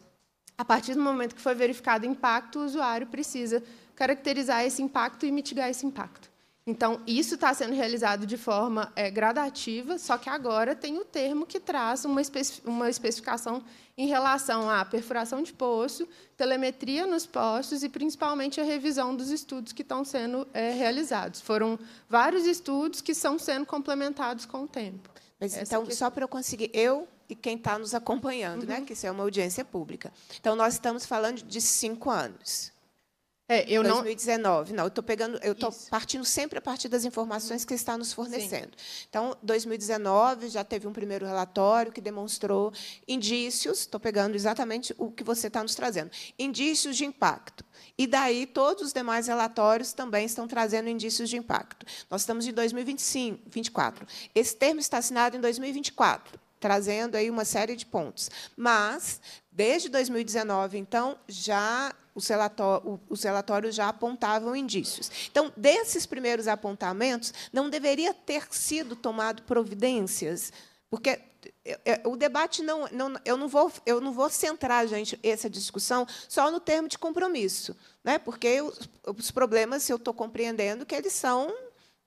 a partir do momento que foi verificado o impacto, o usuário precisa caracterizar esse impacto e mitigar esse impacto. Então, isso está sendo realizado de forma é, gradativa, só que agora tem o termo que traz uma, especi uma especificação em relação à perfuração de poço, telemetria nos poços e, principalmente, a revisão dos estudos que estão sendo é, realizados. Foram vários estudos que estão sendo complementados com o tempo. Mas, então, aqui... só para eu conseguir... Eu e quem está nos acompanhando, né, uhum. né? que isso é uma audiência pública. Então, nós estamos falando de cinco anos. É, eu 2019, não, não eu estou pegando, eu estou partindo sempre a partir das informações que está nos fornecendo. Sim. Então, 2019 já teve um primeiro relatório que demonstrou indícios, estou pegando exatamente o que você está nos trazendo, indícios de impacto. E daí todos os demais relatórios também estão trazendo indícios de impacto. Nós estamos em 2025, 24. Esse termo está assinado em 2024 trazendo aí uma série de pontos. Mas, desde 2019, então, já os, relatórios, os relatórios já apontavam indícios. Então, desses primeiros apontamentos, não deveria ter sido tomado providências, porque é, é, o debate não, não, eu não vou eu não vou centrar gente essa discussão só no termo de compromisso né porque os, os problemas se eu estou compreendendo que eles são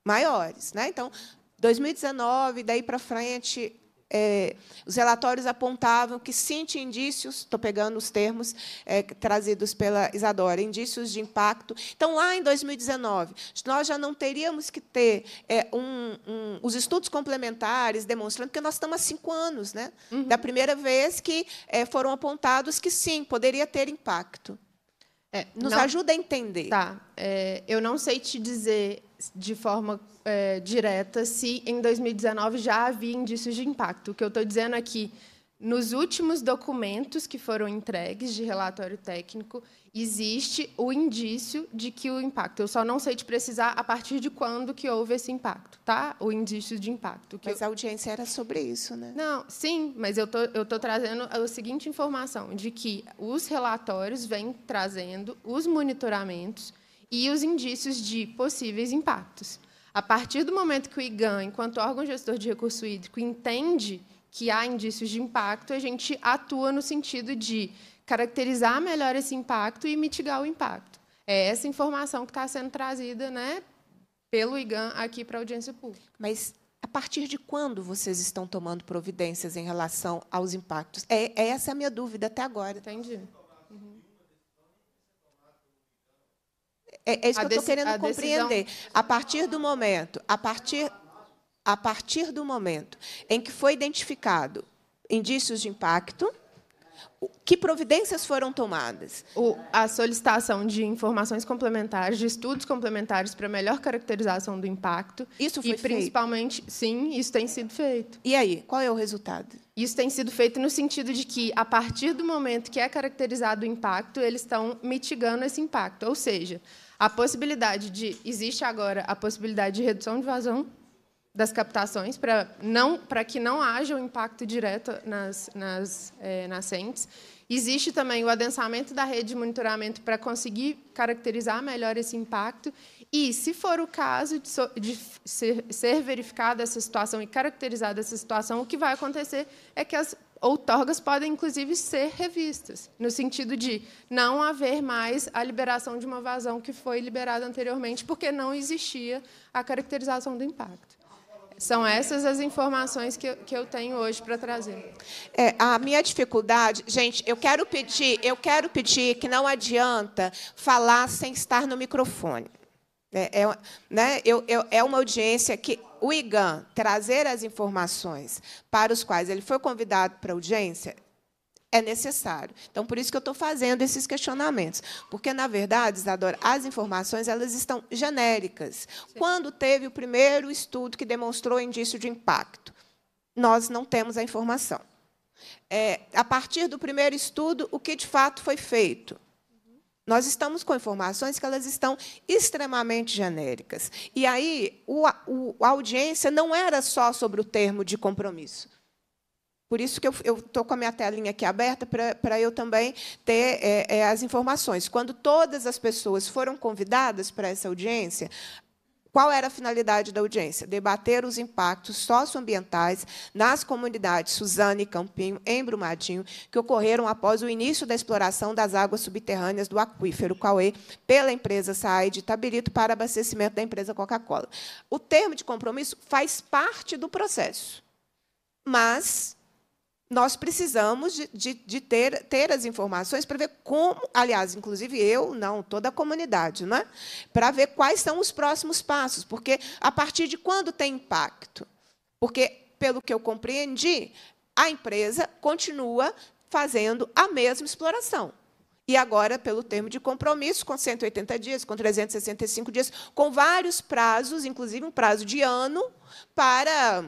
maiores né então 2019 daí para frente é, os relatórios apontavam que sente indícios, estou pegando os termos é, trazidos pela Isadora, indícios de impacto. Então, lá em 2019, nós já não teríamos que ter é, um, um, os estudos complementares demonstrando que nós estamos há cinco anos, né? Uhum. da primeira vez que é, foram apontados que sim, poderia ter impacto. É, Nos não, ajuda a entender. Tá. É, eu não sei te dizer de forma é, direta se em 2019 já havia indícios de impacto. O que eu estou dizendo é que, nos últimos documentos que foram entregues de relatório técnico, existe o indício de que o impacto. Eu só não sei te precisar a partir de quando que houve esse impacto, tá? O indício de impacto. mas eu... a audiência era sobre isso, né? Não, sim, mas eu tô, eu tô trazendo a seguinte informação de que os relatórios vêm trazendo os monitoramentos e os indícios de possíveis impactos. A partir do momento que o IGAN, enquanto órgão gestor de recurso hídrico, entende que há indícios de impacto, a gente atua no sentido de caracterizar melhor esse impacto e mitigar o impacto. É essa informação que está sendo trazida né, pelo IGAN aqui para a audiência pública. Mas a partir de quando vocês estão tomando providências em relação aos impactos? É, essa é a minha dúvida até agora. Entendi. É, é isso a que eu estou querendo a compreender. Decisão... A partir do momento, a partir, a partir do momento em que foi identificado indícios de impacto, que providências foram tomadas? O, a solicitação de informações complementares, de estudos complementares para melhor caracterização do impacto. Isso foi e, feito? E, principalmente, sim, isso tem sido feito. E aí, qual é o resultado? Isso tem sido feito no sentido de que, a partir do momento que é caracterizado o impacto, eles estão mitigando esse impacto. Ou seja, a possibilidade de existe agora a possibilidade de redução de vazão das captações para não para que não haja um impacto direto nas nas é, nascentes. Existe também o adensamento da rede de monitoramento para conseguir caracterizar melhor esse impacto e, se for o caso de, so, de ser, ser verificada essa situação e caracterizada essa situação, o que vai acontecer é que as outorgas podem, inclusive, ser revistas, no sentido de não haver mais a liberação de uma vazão que foi liberada anteriormente, porque não existia a caracterização do impacto. São essas as informações que eu, que eu tenho hoje para trazer. É, a minha dificuldade, gente, eu quero pedir, eu quero pedir que não adianta falar sem estar no microfone. É, é, né, eu, eu, é uma audiência que o IGAN trazer as informações para os quais ele foi convidado para audiência é necessário. Então, por isso que eu estou fazendo esses questionamentos. Porque, na verdade, Isadora, as informações elas estão genéricas. Sim. Quando teve o primeiro estudo que demonstrou indício de impacto? Nós não temos a informação. É, a partir do primeiro estudo, o que de fato foi feito? Nós estamos com informações que elas estão extremamente genéricas. E aí, o, o, a audiência não era só sobre o termo de compromisso. Por isso que eu estou com a minha telinha aqui aberta, para eu também ter é, é, as informações. Quando todas as pessoas foram convidadas para essa audiência, qual era a finalidade da audiência? Debater os impactos socioambientais nas comunidades Suzane e Campinho, em Brumadinho, que ocorreram após o início da exploração das águas subterrâneas do aquífero Cauê pela empresa SAI de Itabirito para abastecimento da empresa Coca-Cola. O termo de compromisso faz parte do processo, mas nós precisamos de, de, de ter, ter, as informações para ver como, aliás, inclusive eu, não, toda a comunidade, né? para ver quais são os próximos passos, porque a partir de quando tem impacto? Porque, pelo que eu compreendi, a empresa continua fazendo a mesma exploração. E agora, pelo termo de compromisso, com 180 dias, com 365 dias, com vários prazos, inclusive um prazo de ano, para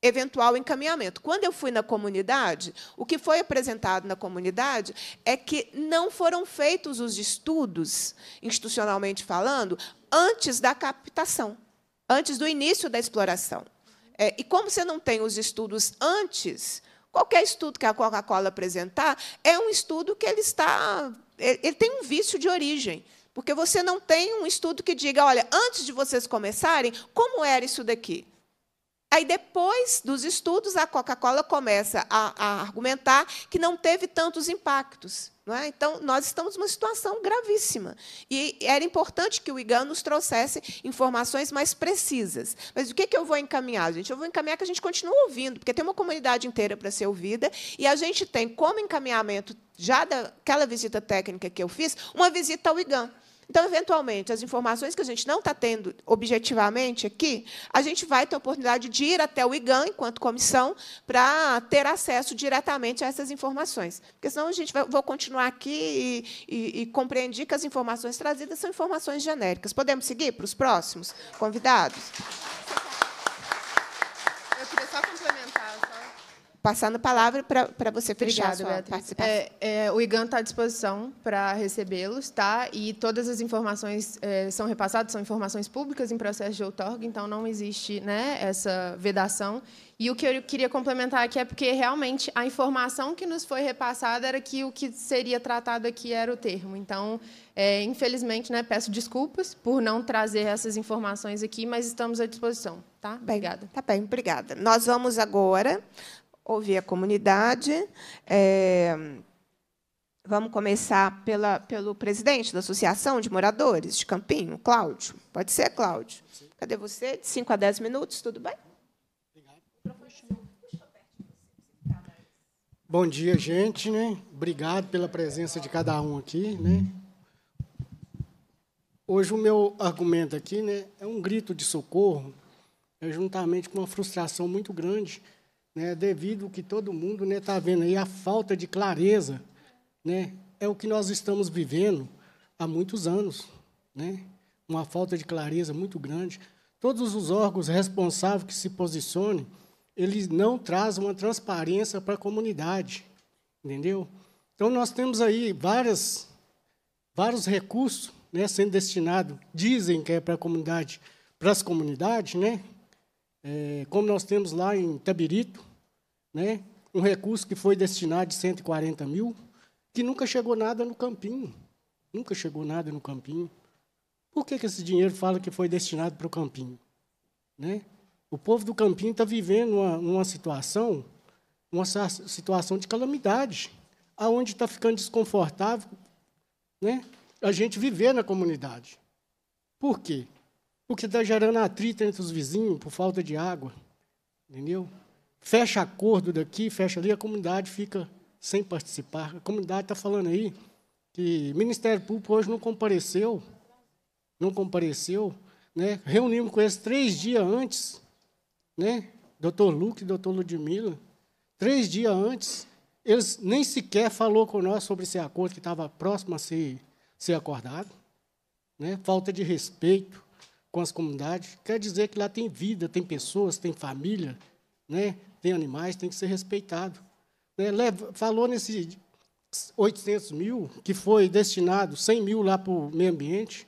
eventual encaminhamento. Quando eu fui na comunidade, o que foi apresentado na comunidade é que não foram feitos os estudos, institucionalmente falando, antes da captação, antes do início da exploração. É, e como você não tem os estudos antes, qualquer estudo que a Coca-Cola apresentar é um estudo que ele está, ele tem um vício de origem. Porque você não tem um estudo que diga, olha, antes de vocês começarem, como era isso daqui? Aí, depois dos estudos, a Coca-Cola começa a, a, argumentar que não teve tantos impactos. É? Então, nós estamos numa situação gravíssima. E era importante que o IGAN nos trouxesse informações mais precisas. Mas o que, é que eu vou encaminhar, gente? Eu vou encaminhar que a gente continue ouvindo, porque tem uma comunidade inteira para ser ouvida, e a gente tem como encaminhamento, já daquela visita técnica que eu fiz, uma visita ao IGAN. Então, eventualmente, as informações que a gente não está tendo objetivamente aqui, a gente vai ter a oportunidade de ir até o IGAN, enquanto comissão, para ter acesso diretamente a essas informações. Porque senão a gente vai vou continuar aqui e, e, e compreender que as informações trazidas são informações genéricas. Podemos seguir para os próximos convidados? passando a palavra para você fechar Obrigado, a participação. É, é, o IGAN está à disposição para recebê-los, tá? E todas as informações é, são repassadas, são informações públicas em processo de outorga, então não existe né, essa vedação. E o que eu queria complementar aqui é porque realmente a informação que nos foi repassada era que o que seria tratado aqui era o termo. Então, é, infelizmente, né, peço desculpas por não trazer essas informações aqui, mas estamos à disposição. Tá? Obrigada. Bem, tá bem, obrigada. Nós vamos agora ouvir a comunidade. É, vamos começar pela, pelo presidente da Associação de Moradores de Campinho, Cláudio. Pode ser, Cláudio? Cadê você? De 5 a 10 minutos, tudo bem? Bom dia, gente. Né? Obrigado pela presença de cada um aqui. Né? Hoje o meu argumento aqui né, é um grito de socorro, né, juntamente com uma frustração muito grande né, devido ao que todo mundo está né, tá vendo aí, a falta de clareza, né, é o que nós estamos vivendo há muitos anos. Né, uma falta de clareza muito grande. Todos os órgãos responsáveis que se posicionem, eles não trazem uma transparência para a comunidade, entendeu? Então, nós temos aí várias, vários recursos né, sendo destinados, dizem que é para a comunidade, para as comunidades, né? É, como nós temos lá em Tabirito, né? um recurso que foi destinado de 140 mil, que nunca chegou nada no campinho. Nunca chegou nada no campinho. Por que, que esse dinheiro fala que foi destinado para o campinho? Né? O povo do campinho está vivendo uma, uma situação, uma situação de calamidade, aonde está ficando desconfortável né? a gente viver na comunidade. Por quê? Porque está gerando atrito entre os vizinhos por falta de água. Entendeu? fecha acordo daqui, fecha ali, a comunidade fica sem participar. A comunidade está falando aí que o Ministério Público hoje não compareceu, não compareceu, né? Reunimos com eles três dias antes, né? Doutor Luque, doutor Ludmila, três dias antes, eles nem sequer falou com nós sobre esse acordo que estava próximo a ser, ser acordado, né? Falta de respeito com as comunidades. Quer dizer que lá tem vida, tem pessoas, tem família, né? tem animais, tem que ser respeitado. Né, falou nesses 800 mil, que foi destinado 100 mil lá para o meio ambiente.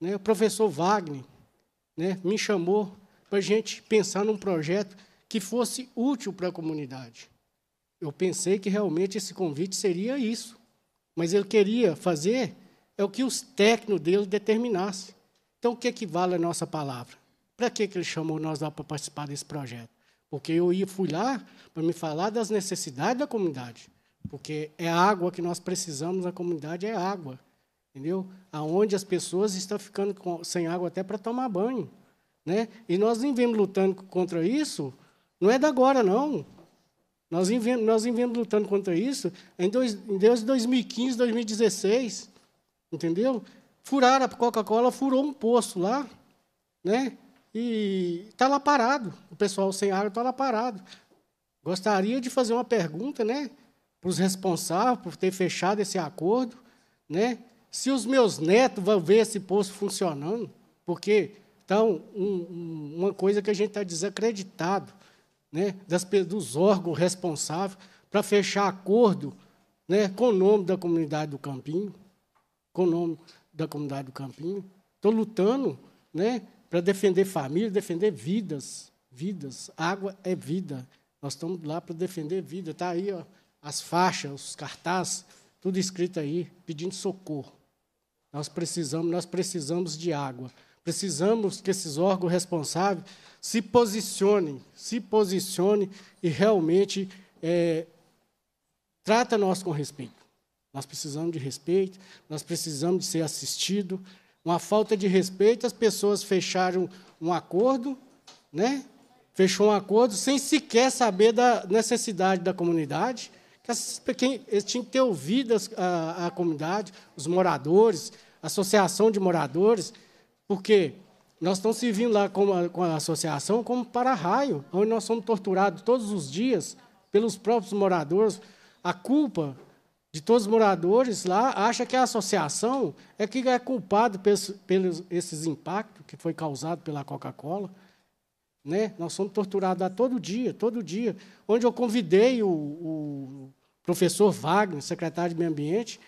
Né, o professor Wagner né, me chamou para a gente pensar num projeto que fosse útil para a comunidade. Eu pensei que realmente esse convite seria isso, mas ele queria fazer é o que os técnicos dele determinassem. Então, o que equivale é a nossa palavra? Para que, que ele chamou nós lá para participar desse projeto? Porque eu ia, fui lá para me falar das necessidades da comunidade. Porque é água que nós precisamos na comunidade, é água. Entendeu? Aonde as pessoas estão ficando com, sem água até para tomar banho. Né? E nós nem vemos lutando contra isso, não é da agora, não. Nós nem vemos, nós nem vemos lutando contra isso em, dois, em 2015, 2016. Entendeu? Furaram, a Coca-Cola furou um poço lá, né? E está lá parado. O pessoal sem água está lá parado. Gostaria de fazer uma pergunta né, para os responsáveis por ter fechado esse acordo. Né? Se os meus netos vão ver esse posto funcionando, porque então um, uma coisa que a gente está desacreditado né, das, dos órgãos responsáveis para fechar acordo né, com o nome da comunidade do Campinho, com o nome da comunidade do Campinho. Estou lutando né, para defender família, defender vidas. Vidas. Água é vida. Nós estamos lá para defender vida. Está aí ó, as faixas, os cartazes, tudo escrito aí, pedindo socorro. Nós precisamos, nós precisamos de água. Precisamos que esses órgãos responsáveis se posicionem, se posicionem e realmente é, trata nós com respeito. Nós precisamos de respeito, nós precisamos de ser assistido, uma falta de respeito, as pessoas fecharam um acordo, né? fechou um acordo sem sequer saber da necessidade da comunidade. Que eles tinham que ter ouvido a, a comunidade, os moradores, a associação de moradores, porque nós estamos servindo lá com a, com a associação como para-raio, onde nós somos torturados todos os dias pelos próprios moradores. A culpa de todos os moradores lá acha que a associação é que é culpada pelos, pelos esses impactos que foi causado pela Coca-Cola. Né? Nós somos torturados lá todo dia, todo dia. Onde eu convidei o, o professor Wagner, secretário de Meio Ambiente,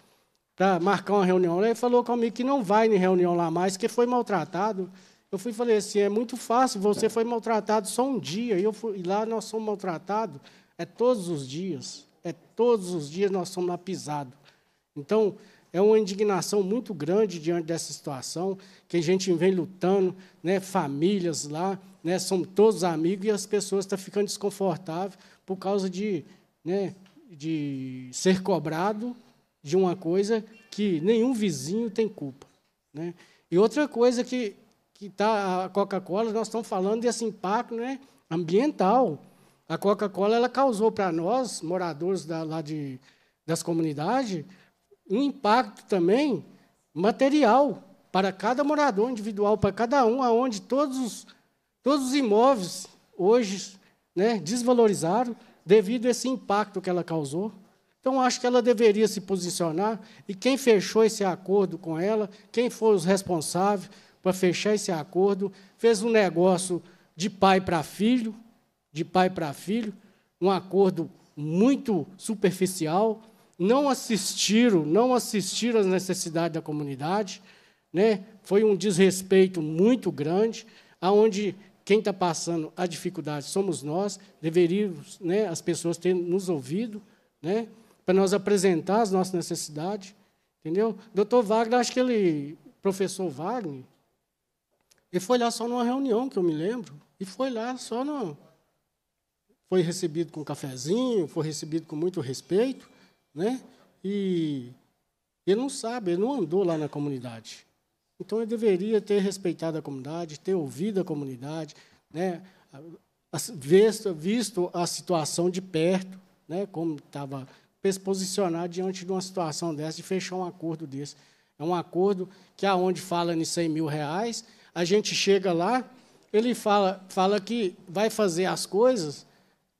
para marcar uma reunião ele falou comigo que não vai em reunião lá mais, que foi maltratado. Eu fui falei assim, é muito fácil, você tá. foi maltratado só um dia, e, eu fui, e lá nós somos maltratados é todos os dias é todos os dias nós somos apisados. Então, é uma indignação muito grande diante dessa situação, que a gente vem lutando, né, famílias lá, né, somos todos amigos e as pessoas estão ficando desconfortáveis por causa de, né, de ser cobrado de uma coisa que nenhum vizinho tem culpa. Né? E outra coisa que que está a Coca-Cola, nós estamos falando desse impacto né, ambiental. A Coca-Cola ela causou para nós, moradores da, lá de, das comunidades, um impacto também material para cada morador individual, para cada um, aonde todos os, todos os imóveis hoje né, desvalorizaram devido a esse impacto que ela causou. Então, acho que ela deveria se posicionar e quem fechou esse acordo com ela, quem foi os responsáveis para fechar esse acordo, fez um negócio de pai para filho, de pai para filho, um acordo muito superficial, não assistiram, não assistiram às necessidades da comunidade, né? Foi um desrespeito muito grande, aonde quem está passando a dificuldade somos nós, deveríamos, né, as pessoas ter nos ouvido, né, para nós apresentar as nossas necessidades, entendeu? Doutor Wagner, acho que ele, professor Wagner, ele foi lá só numa reunião, que eu me lembro, e foi lá só numa foi recebido com um cafezinho, foi recebido com muito respeito, né? E ele não sabe, ele não andou lá na comunidade. Então ele deveria ter respeitado a comunidade, ter ouvido a comunidade, né? visto, visto a situação de perto, né? Como estava se posicionar diante de uma situação dessa de fechar um acordo desse. É um acordo que aonde fala em 100 mil reais, a gente chega lá, ele fala, fala que vai fazer as coisas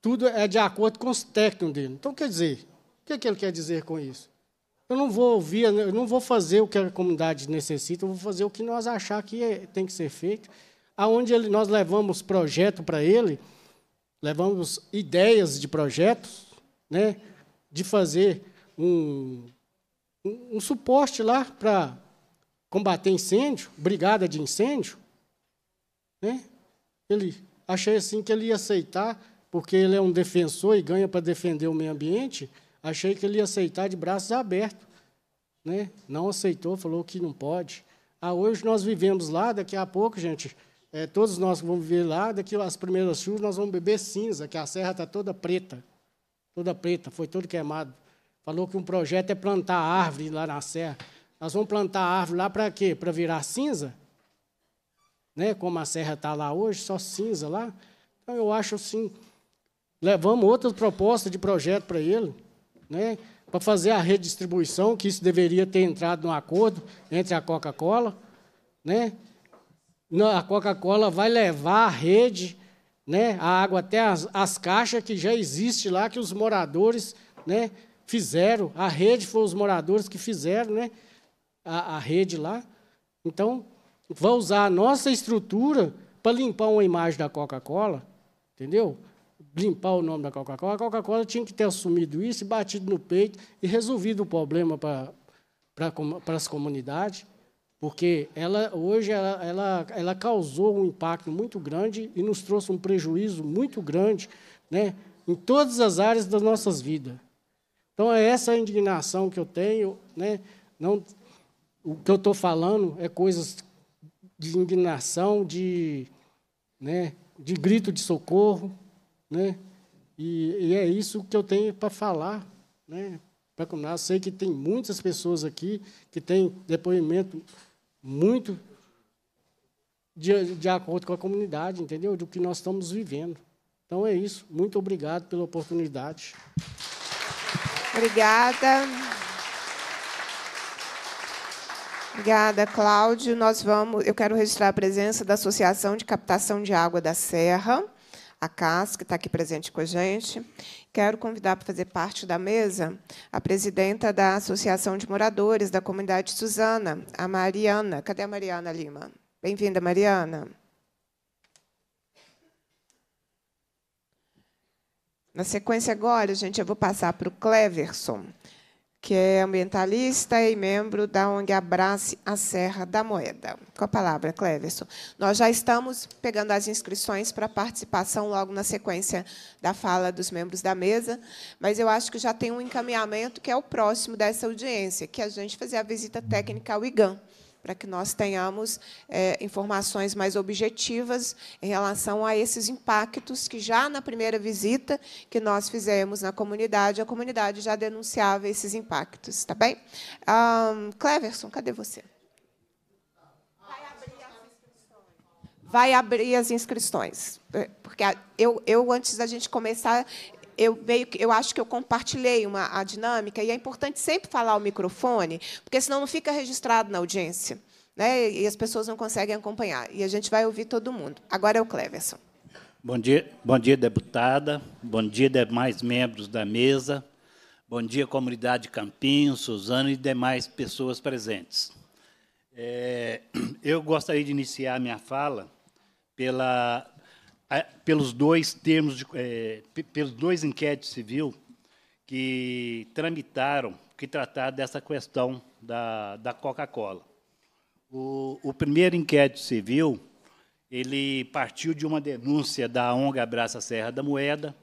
tudo é de acordo com os técnicos dele. Então, quer dizer, o que, é que ele quer dizer com isso? Eu não vou ouvir, eu não vou fazer o que a comunidade necessita, eu vou fazer o que nós achar que é, tem que ser feito. Aonde ele, nós levamos projeto para ele, levamos ideias de projetos, né, de fazer um, um, um suporte lá para combater incêndio, brigada de incêndio. Né? Ele achei assim que ele ia aceitar porque ele é um defensor e ganha para defender o meio ambiente, achei que ele ia aceitar de braços abertos. Né? Não aceitou, falou que não pode. Ah, hoje nós vivemos lá, daqui a pouco, gente, é, todos nós vamos viver lá, daqui às primeiras chuvas nós vamos beber cinza, que a serra está toda preta. Toda preta, foi todo queimado. Falou que um projeto é plantar árvore lá na serra. Nós vamos plantar árvore lá para quê? Para virar cinza? Né? Como a serra está lá hoje, só cinza lá. Então eu acho assim, Levamos outras propostas de projeto para ele, né, para fazer a redistribuição, que isso deveria ter entrado no acordo entre a Coca-Cola. Né? A Coca-Cola vai levar a rede, né, a água até as, as caixas que já existe lá, que os moradores né, fizeram. A rede foi os moradores que fizeram né, a, a rede lá. Então, vai usar a nossa estrutura para limpar uma imagem da Coca-Cola, entendeu? limpar o nome da Coca-Cola. A Coca-Cola tinha que ter assumido isso, batido no peito e resolvido o problema para para as comunidades, porque ela hoje ela, ela, ela causou um impacto muito grande e nos trouxe um prejuízo muito grande né, em todas as áreas das nossas vidas. Então, é essa indignação que eu tenho. Né, não, o que eu estou falando é coisas de indignação, de, né, de grito de socorro, né? E, e é isso que eu tenho para falar, né? para culminar. Sei que tem muitas pessoas aqui que têm depoimento muito de, de acordo com a comunidade, entendeu? Do que nós estamos vivendo. Então é isso. Muito obrigado pela oportunidade. Obrigada. Obrigada, Cláudio. Nós vamos, eu quero registrar a presença da Associação de Captação de Água da Serra a Cássia, que está aqui presente com a gente. Quero convidar para fazer parte da mesa a presidenta da Associação de Moradores da Comunidade Suzana, a Mariana. Cadê a Mariana Lima? Bem-vinda, Mariana. Na sequência agora, gente, eu vou passar para o Cleverson que é ambientalista e membro da ONG Abrace a Serra da Moeda. Com a palavra, Cleverson. Nós já estamos pegando as inscrições para participação logo na sequência da fala dos membros da mesa, mas eu acho que já tem um encaminhamento que é o próximo dessa audiência, que é a gente fazer a visita técnica ao IGAM para que nós tenhamos é, informações mais objetivas em relação a esses impactos que já na primeira visita que nós fizemos na comunidade, a comunidade já denunciava esses impactos, tá bem? Um, Cleverson, cadê você? Vai abrir as inscrições, é, porque eu, eu antes da gente começar eu, meio eu acho que eu compartilhei uma, a dinâmica, e é importante sempre falar o microfone, porque senão não fica registrado na audiência. Né? E as pessoas não conseguem acompanhar. E a gente vai ouvir todo mundo. Agora é o Cleverson. Bom dia, bom dia, deputada. Bom dia, demais membros da mesa. Bom dia, comunidade Campinho, Suzano e demais pessoas presentes. É, eu gostaria de iniciar minha fala pela pelos dois termos de, é, pelos dois inquéritos civil que tramitaram, que trataram dessa questão da, da Coca-Cola. O, o primeiro inquérito civil ele partiu de uma denúncia da ONG Abraça Serra da Moeda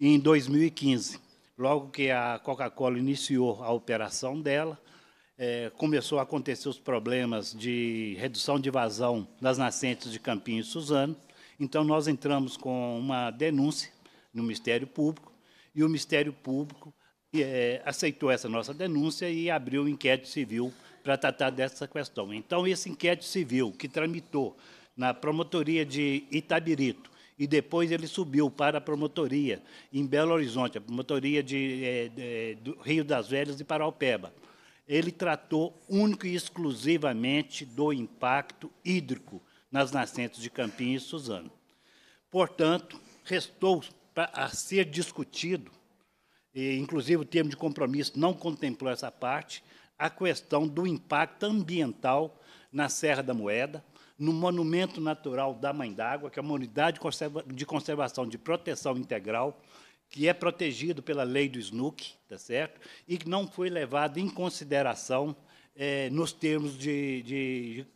em 2015. Logo que a Coca-Cola iniciou a operação dela, é, começou a acontecer os problemas de redução de vazão nas nascentes de Campinho e Suzano, então, nós entramos com uma denúncia no Ministério Público, e o Ministério Público é, aceitou essa nossa denúncia e abriu um inquérito civil para tratar dessa questão. Então, esse inquérito civil que tramitou na promotoria de Itabirito e depois ele subiu para a promotoria em Belo Horizonte, a promotoria de, é, de, do Rio das Velhas e Paraupeba. Ele tratou único e exclusivamente do impacto hídrico nas nascentes de Campinho e Suzano. Portanto, restou a ser discutido, e, inclusive o termo de compromisso não contemplou essa parte, a questão do impacto ambiental na Serra da Moeda, no Monumento Natural da Mãe d'Água, que é uma unidade de conservação de proteção integral, que é protegido pela lei do SNUC, tá certo? e que não foi levado em consideração é, nos termos de, de,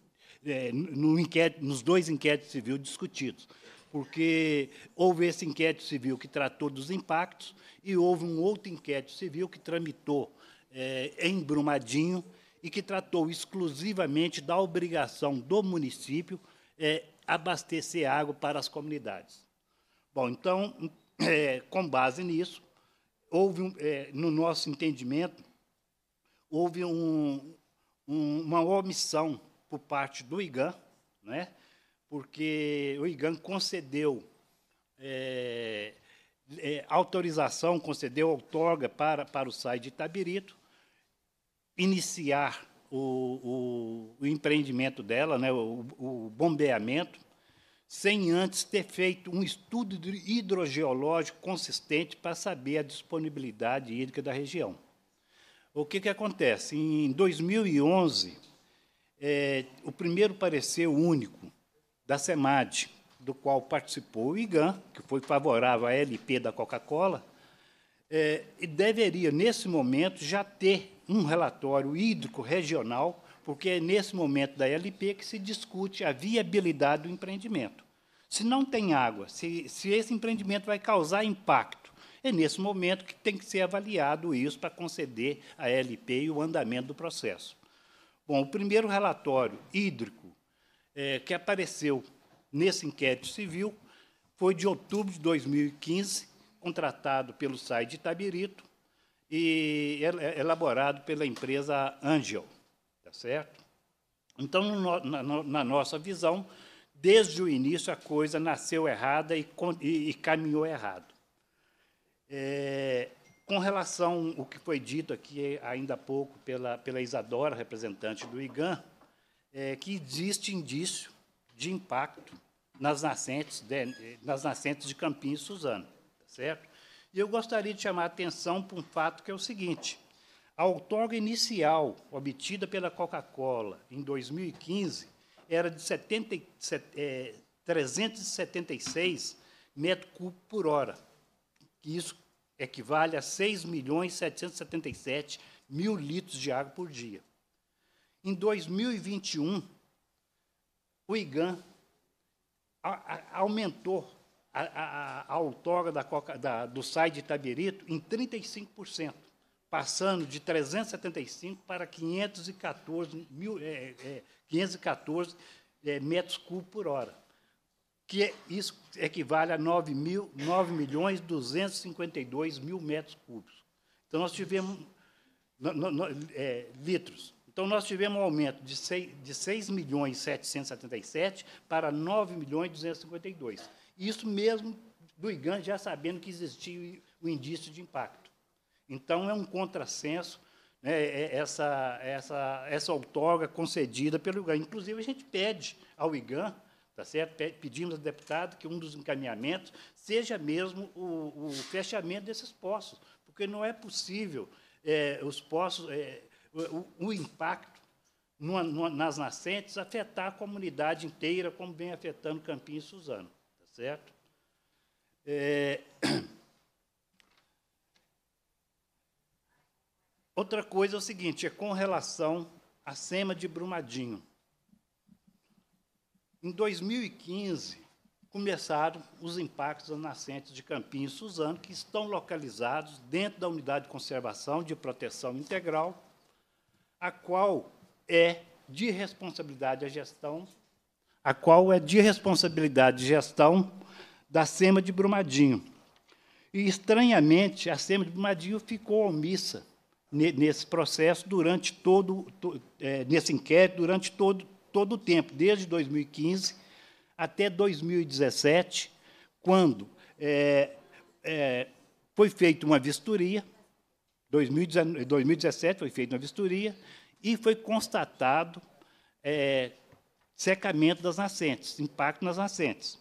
é, no inquérito, nos dois inquéritos civis discutidos, porque houve esse inquérito civil que tratou dos impactos e houve um outro inquérito civil que tramitou é, em Brumadinho e que tratou exclusivamente da obrigação do município é, abastecer água para as comunidades. Bom, então, é, com base nisso, houve, um, é, no nosso entendimento, houve um, um, uma omissão por parte do IGAN, né? porque o IGAN concedeu é, é, autorização, concedeu outorga para, para o site de Itabirito iniciar o, o, o empreendimento dela, né, o, o, bombeamento, sem antes ter feito um estudo hidrogeológico consistente para saber a disponibilidade hídrica da região. O que, que acontece? Em 2011, é, o primeiro parecer único da SEMAD, do qual participou o IGAN, que foi favorável à LP da Coca-Cola, é, deveria, nesse momento, já ter um relatório hídrico regional, porque é nesse momento da LP que se discute a viabilidade do empreendimento. Se não tem água, se, se esse empreendimento vai causar impacto, é nesse momento que tem que ser avaliado isso para conceder a LP e o andamento do processo. Bom, o primeiro relatório hídrico é, que apareceu nesse inquérito civil foi de outubro de 2015, contratado pelo SAI de Itabirito e é, elaborado pela empresa Angel, tá certo? Então, no, na, na, nossa visão, desde o início a coisa nasceu errada e, e, e caminhou errado. É, com relação ao que foi dito aqui ainda há pouco pela, pela Isadora, representante do IGAN, é que existe indício de impacto nas nascentes de, nas nascentes de Campinas, e Suzano, tá certo? E eu gostaria de chamar a atenção para um fato que é o seguinte: a outorga inicial obtida pela Coca-Cola em 2015 era de 70, é, 376 metros cúbicos por hora. Isso equivale a 6.777.000 milhões mil litros de água por dia. Em 2021, o IGAN aumentou a, a, a da Coca, da, do site de Itabirito em 35%, passando de 375 para 514, mil, é, é, 514 é, metros cúbicos por hora que é, isso equivale a 9, mil, 9 milhões 252 mil metros cúbicos. Então, nós tivemos no, no, é, litros. Então, nós tivemos um aumento de 6, de 6 milhões 777 para 9 milhões 252. Isso mesmo do IGAN já sabendo que existia o indício de impacto. Então, é um contrassenso né, é, essa, essa, essa outorga concedida pelo IGAN. Inclusive, a gente pede ao IGAN Tá certo? Pedimos ao deputado que um dos encaminhamentos seja mesmo o, o fechamento desses poços, porque não é possível é, os poços, é, o, o, impacto nas nascentes afetar a comunidade inteira, como vem afetando Campinho e Suzano. Tá certo? É... Outra coisa é o seguinte, é com relação à SEMA de Brumadinho. Em 2015, começaram os impactos nascentes de Campinho e Suzano, que estão localizados dentro da unidade de conservação de proteção integral, a qual é de responsabilidade a gestão, a qual é de responsabilidade gestão da SEMA de Brumadinho. E, estranhamente, a SEMA de Brumadinho ficou omissa nesse processo durante todo, é, nesse inquérito, durante todo, todo o tempo, desde 2015 até 2017, quando é, é, foi feita uma vistoria, 2017 foi feita uma vistoria, e foi constatado é, secamento das nascentes, impacto nas nascentes.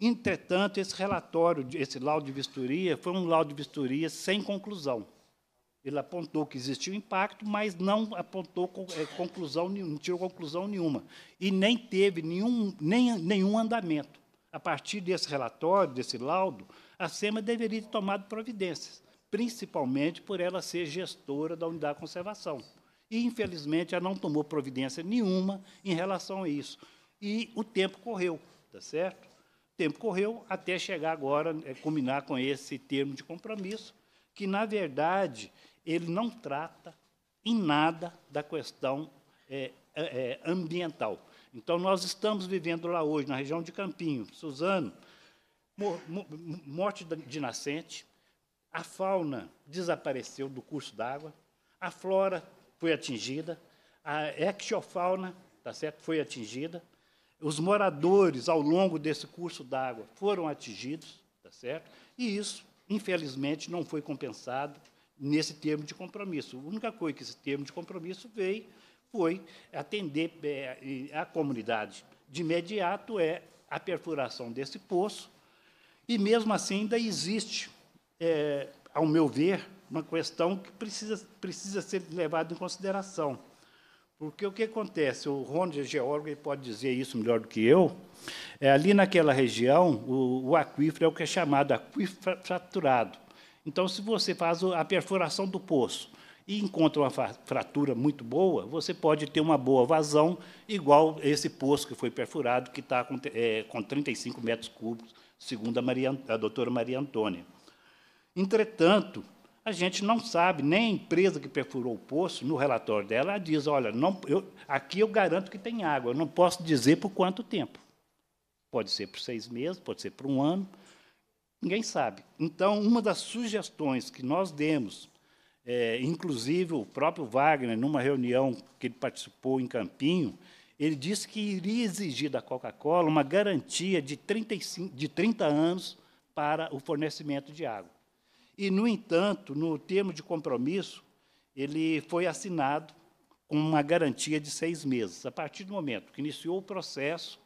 Entretanto, esse relatório, esse laudo de vistoria, foi um laudo de vistoria sem conclusão. Ele apontou que existiu impacto, mas não apontou eh, conclusão, não tirou conclusão nenhuma. E nem teve nenhum, nem, nenhum andamento. A partir desse relatório, desse laudo, a SEMA deveria ter tomado providências, principalmente por ela ser gestora da unidade de conservação. E, infelizmente, ela não tomou providência nenhuma em relação a isso. E o tempo correu, está certo? O tempo correu até chegar agora, é, combinar com esse termo de compromisso, que, na verdade, ele não trata em nada da questão é, é, é, ambiental. Então, nós estamos vivendo lá hoje, na região de Campinho, Suzano, morte de nascente, a fauna desapareceu do curso d'água, a flora foi atingida, a exofauna tá certo, foi atingida, os moradores ao longo desse curso d'água foram atingidos, tá certo? E isso, infelizmente, não foi compensado nesse termo de compromisso. A única coisa que esse termo de compromisso veio foi atender é, a comunidade. De imediato é a perfuração desse poço, e mesmo assim ainda existe, é, ao meu ver, uma questão que precisa, precisa ser levada em consideração. Porque o que acontece? O Rony, é geólogo, ele pode dizer isso melhor do que eu. É, ali naquela região, o, o aquífero é o que é chamado aquífero fraturado então, se você faz a perfuração do poço e encontra uma fratura muito boa, você pode ter uma boa vazão, igual esse poço que foi perfurado, que está com, é, com 35 metros cúbicos, segundo a, Maria, a doutora Maria Antônia. Entretanto, a gente não sabe, nem a empresa que perfurou o poço, no relatório dela, diz, olha, não, eu, aqui eu garanto que tem água, eu não posso dizer por quanto tempo. Pode ser por seis meses, pode ser por um ano, Ninguém sabe. Então, uma das sugestões que nós demos, é, inclusive o próprio Wagner, numa reunião que ele participou em Campinho, ele disse que iria exigir da Coca-Cola uma garantia de, 35, de 30 anos para o fornecimento de água. E, no entanto, no termo de compromisso, ele foi assinado com uma garantia de seis meses. A partir do momento que iniciou o processo,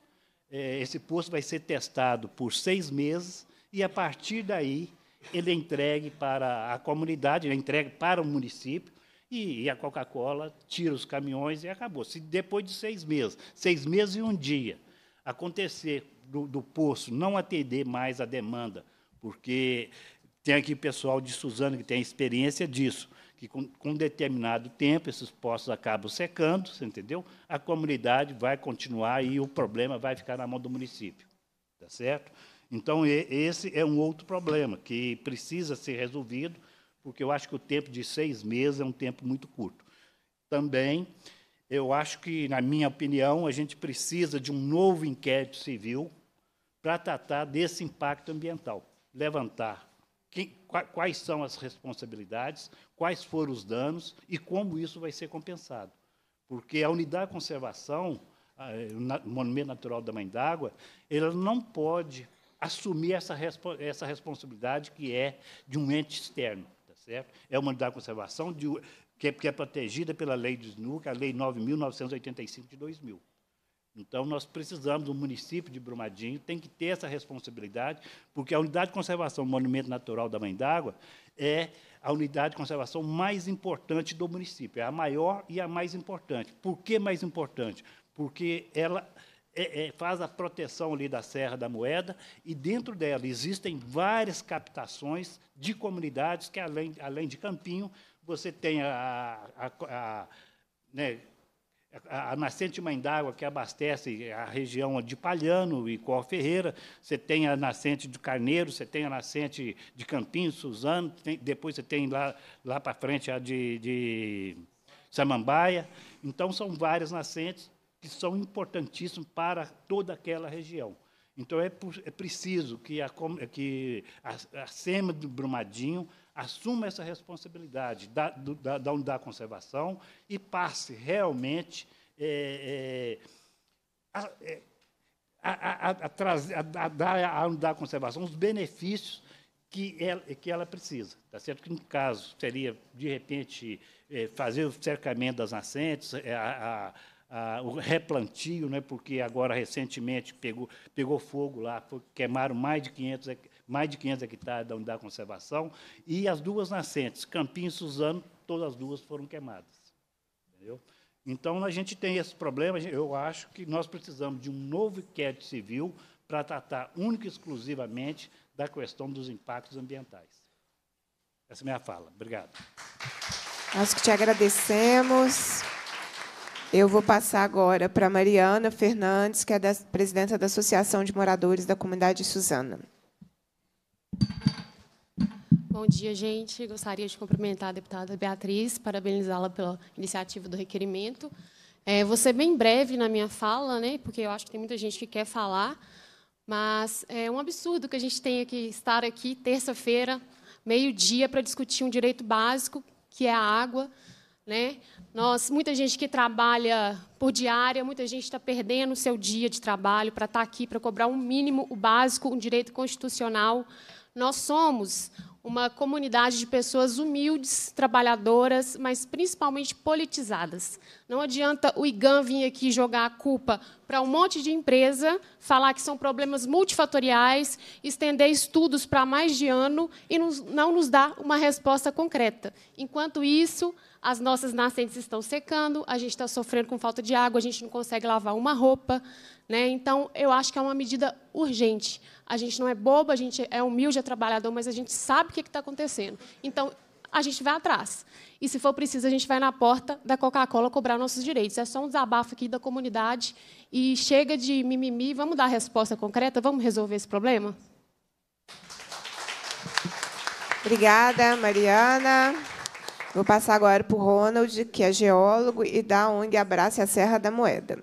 é, esse posto vai ser testado por seis meses e a partir daí ele é entregue para a comunidade, ele é entregue para o município, e, a Coca-Cola tira os caminhões e acabou. Se depois de seis meses, seis meses e um dia, acontecer do, do poço não atender mais a demanda, porque tem aqui pessoal de Suzano que tem experiência disso, que com, com determinado tempo esses poços acabam secando, você entendeu? A comunidade vai continuar e o problema vai ficar na mão do município, tá certo? Então, esse é um outro problema que precisa ser resolvido, porque eu acho que o tempo de seis meses é um tempo muito curto. Também, eu acho que, na minha opinião, a gente precisa de um novo inquérito civil para tratar desse impacto ambiental. Levantar que, quais são as responsabilidades, quais foram os danos e como isso vai ser compensado. Porque a unidade de conservação, o Monumento Natural da Mãe d'Água, ela não pode assumir essa, respo essa responsabilidade que é de um ente externo. Tá certo? É uma unidade de conservação de, que, é, que é protegida pela lei do SNUC, a lei 9.985 de 2000. Então, nós precisamos, o município de Brumadinho tem que ter essa responsabilidade, porque a unidade de conservação Monumento Natural da Mãe d'Água é a unidade de conservação mais importante do município, é a maior e a mais importante. Por que mais importante? Porque ela é, é, faz a proteção ali da Serra da Moeda e dentro dela existem várias captações de comunidades que, além, além de Campinho, você tem a, a, a, né, a, a nascente Mãe d'Água, que abastece a região de Palhano e Cor Ferreira, você tem a nascente de Carneiro, você tem a nascente de Campinho, Suzano, tem, depois você tem lá, lá para frente a de, de Samambaia. Então, são várias nascentes que são importantíssimos para toda aquela região. Então é, é preciso que a, que a, a SEMA do Brumadinho assuma essa responsabilidade da, do, da, da conservação e passe realmente é, é, a, é, a, a, trazer, a, dar à unidade conservação os benefícios que ela, que ela precisa. Tá certo que, no caso, seria, de repente, é, fazer o cercamento das nascentes, é, a, o replantio, né, porque agora recentemente pegou, pegou fogo lá, queimaram mais de 500 mais de 500 hectares da unidade de conservação e as duas nascentes, Campinho e Suzano, todas as duas foram queimadas. Entendeu? Então a gente tem esse problema. Eu acho que nós precisamos de um novo inquérito civil para tratar única e exclusivamente da questão dos impactos ambientais. Essa é a minha fala. Obrigado. Nós que te agradecemos. Eu vou passar agora para Mariana Fernandes, que é da, presidenta da Associação de Moradores da Comunidade Suzana. Bom dia, gente. Gostaria de cumprimentar a deputada Beatriz, parabenizá-la pela iniciativa do requerimento. É, vou ser bem breve na minha fala, né, porque eu acho que tem muita gente que quer falar, mas é um absurdo que a gente tenha que estar aqui terça-feira, meio-dia, para discutir um direito básico, que é a água. Né? Nós, muita gente que trabalha por diária, muita gente está perdendo o seu dia de trabalho para estar tá aqui, para cobrar um mínimo, o básico, um direito constitucional. Nós somos uma comunidade de pessoas humildes, trabalhadoras, mas principalmente politizadas. Não adianta o IGAN vir aqui jogar a culpa para um monte de empresa, falar que são problemas multifatoriais, estender estudos para mais de ano e não nos dar uma resposta concreta. Enquanto isso, as nossas nascentes estão secando, a gente está sofrendo com falta de água, a gente não consegue lavar uma roupa. Né? Então, eu acho que é uma medida urgente. A gente não é bobo, a gente é humilde, é trabalhador, mas a gente sabe o que está acontecendo. Então, a gente vai atrás. E, se for preciso, a gente vai na porta da Coca-Cola cobrar nossos direitos. É só um desabafo aqui da comunidade. E chega de mimimi, vamos dar a resposta concreta, vamos resolver esse problema? Obrigada, Mariana. Vou passar agora para o Ronald, que é geólogo e da ONG Abraça a Serra da Moeda.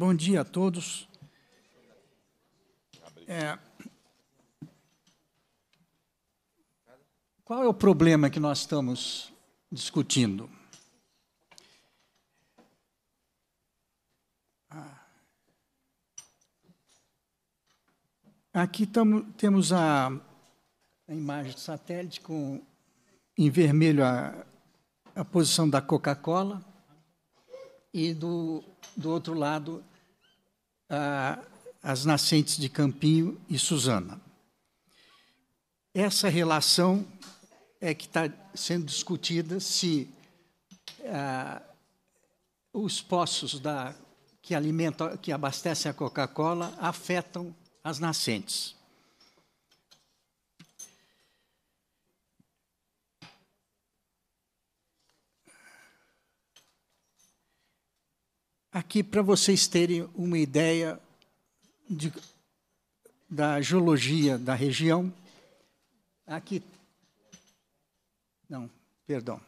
Bom dia a todos. É, qual é o problema que nós estamos discutindo? Ah. Aqui tamo, temos a, a imagem do satélite com em vermelho a, a posição da Coca-Cola e do, do outro lado ah, as nascentes de Campinho e Suzana. Essa relação é que está sendo discutida se ah, os poços da, que alimentam, que abastecem a Coca-Cola afetam as nascentes. aqui para vocês terem uma ideia de, da geologia da região. Aqui. Não, perdão.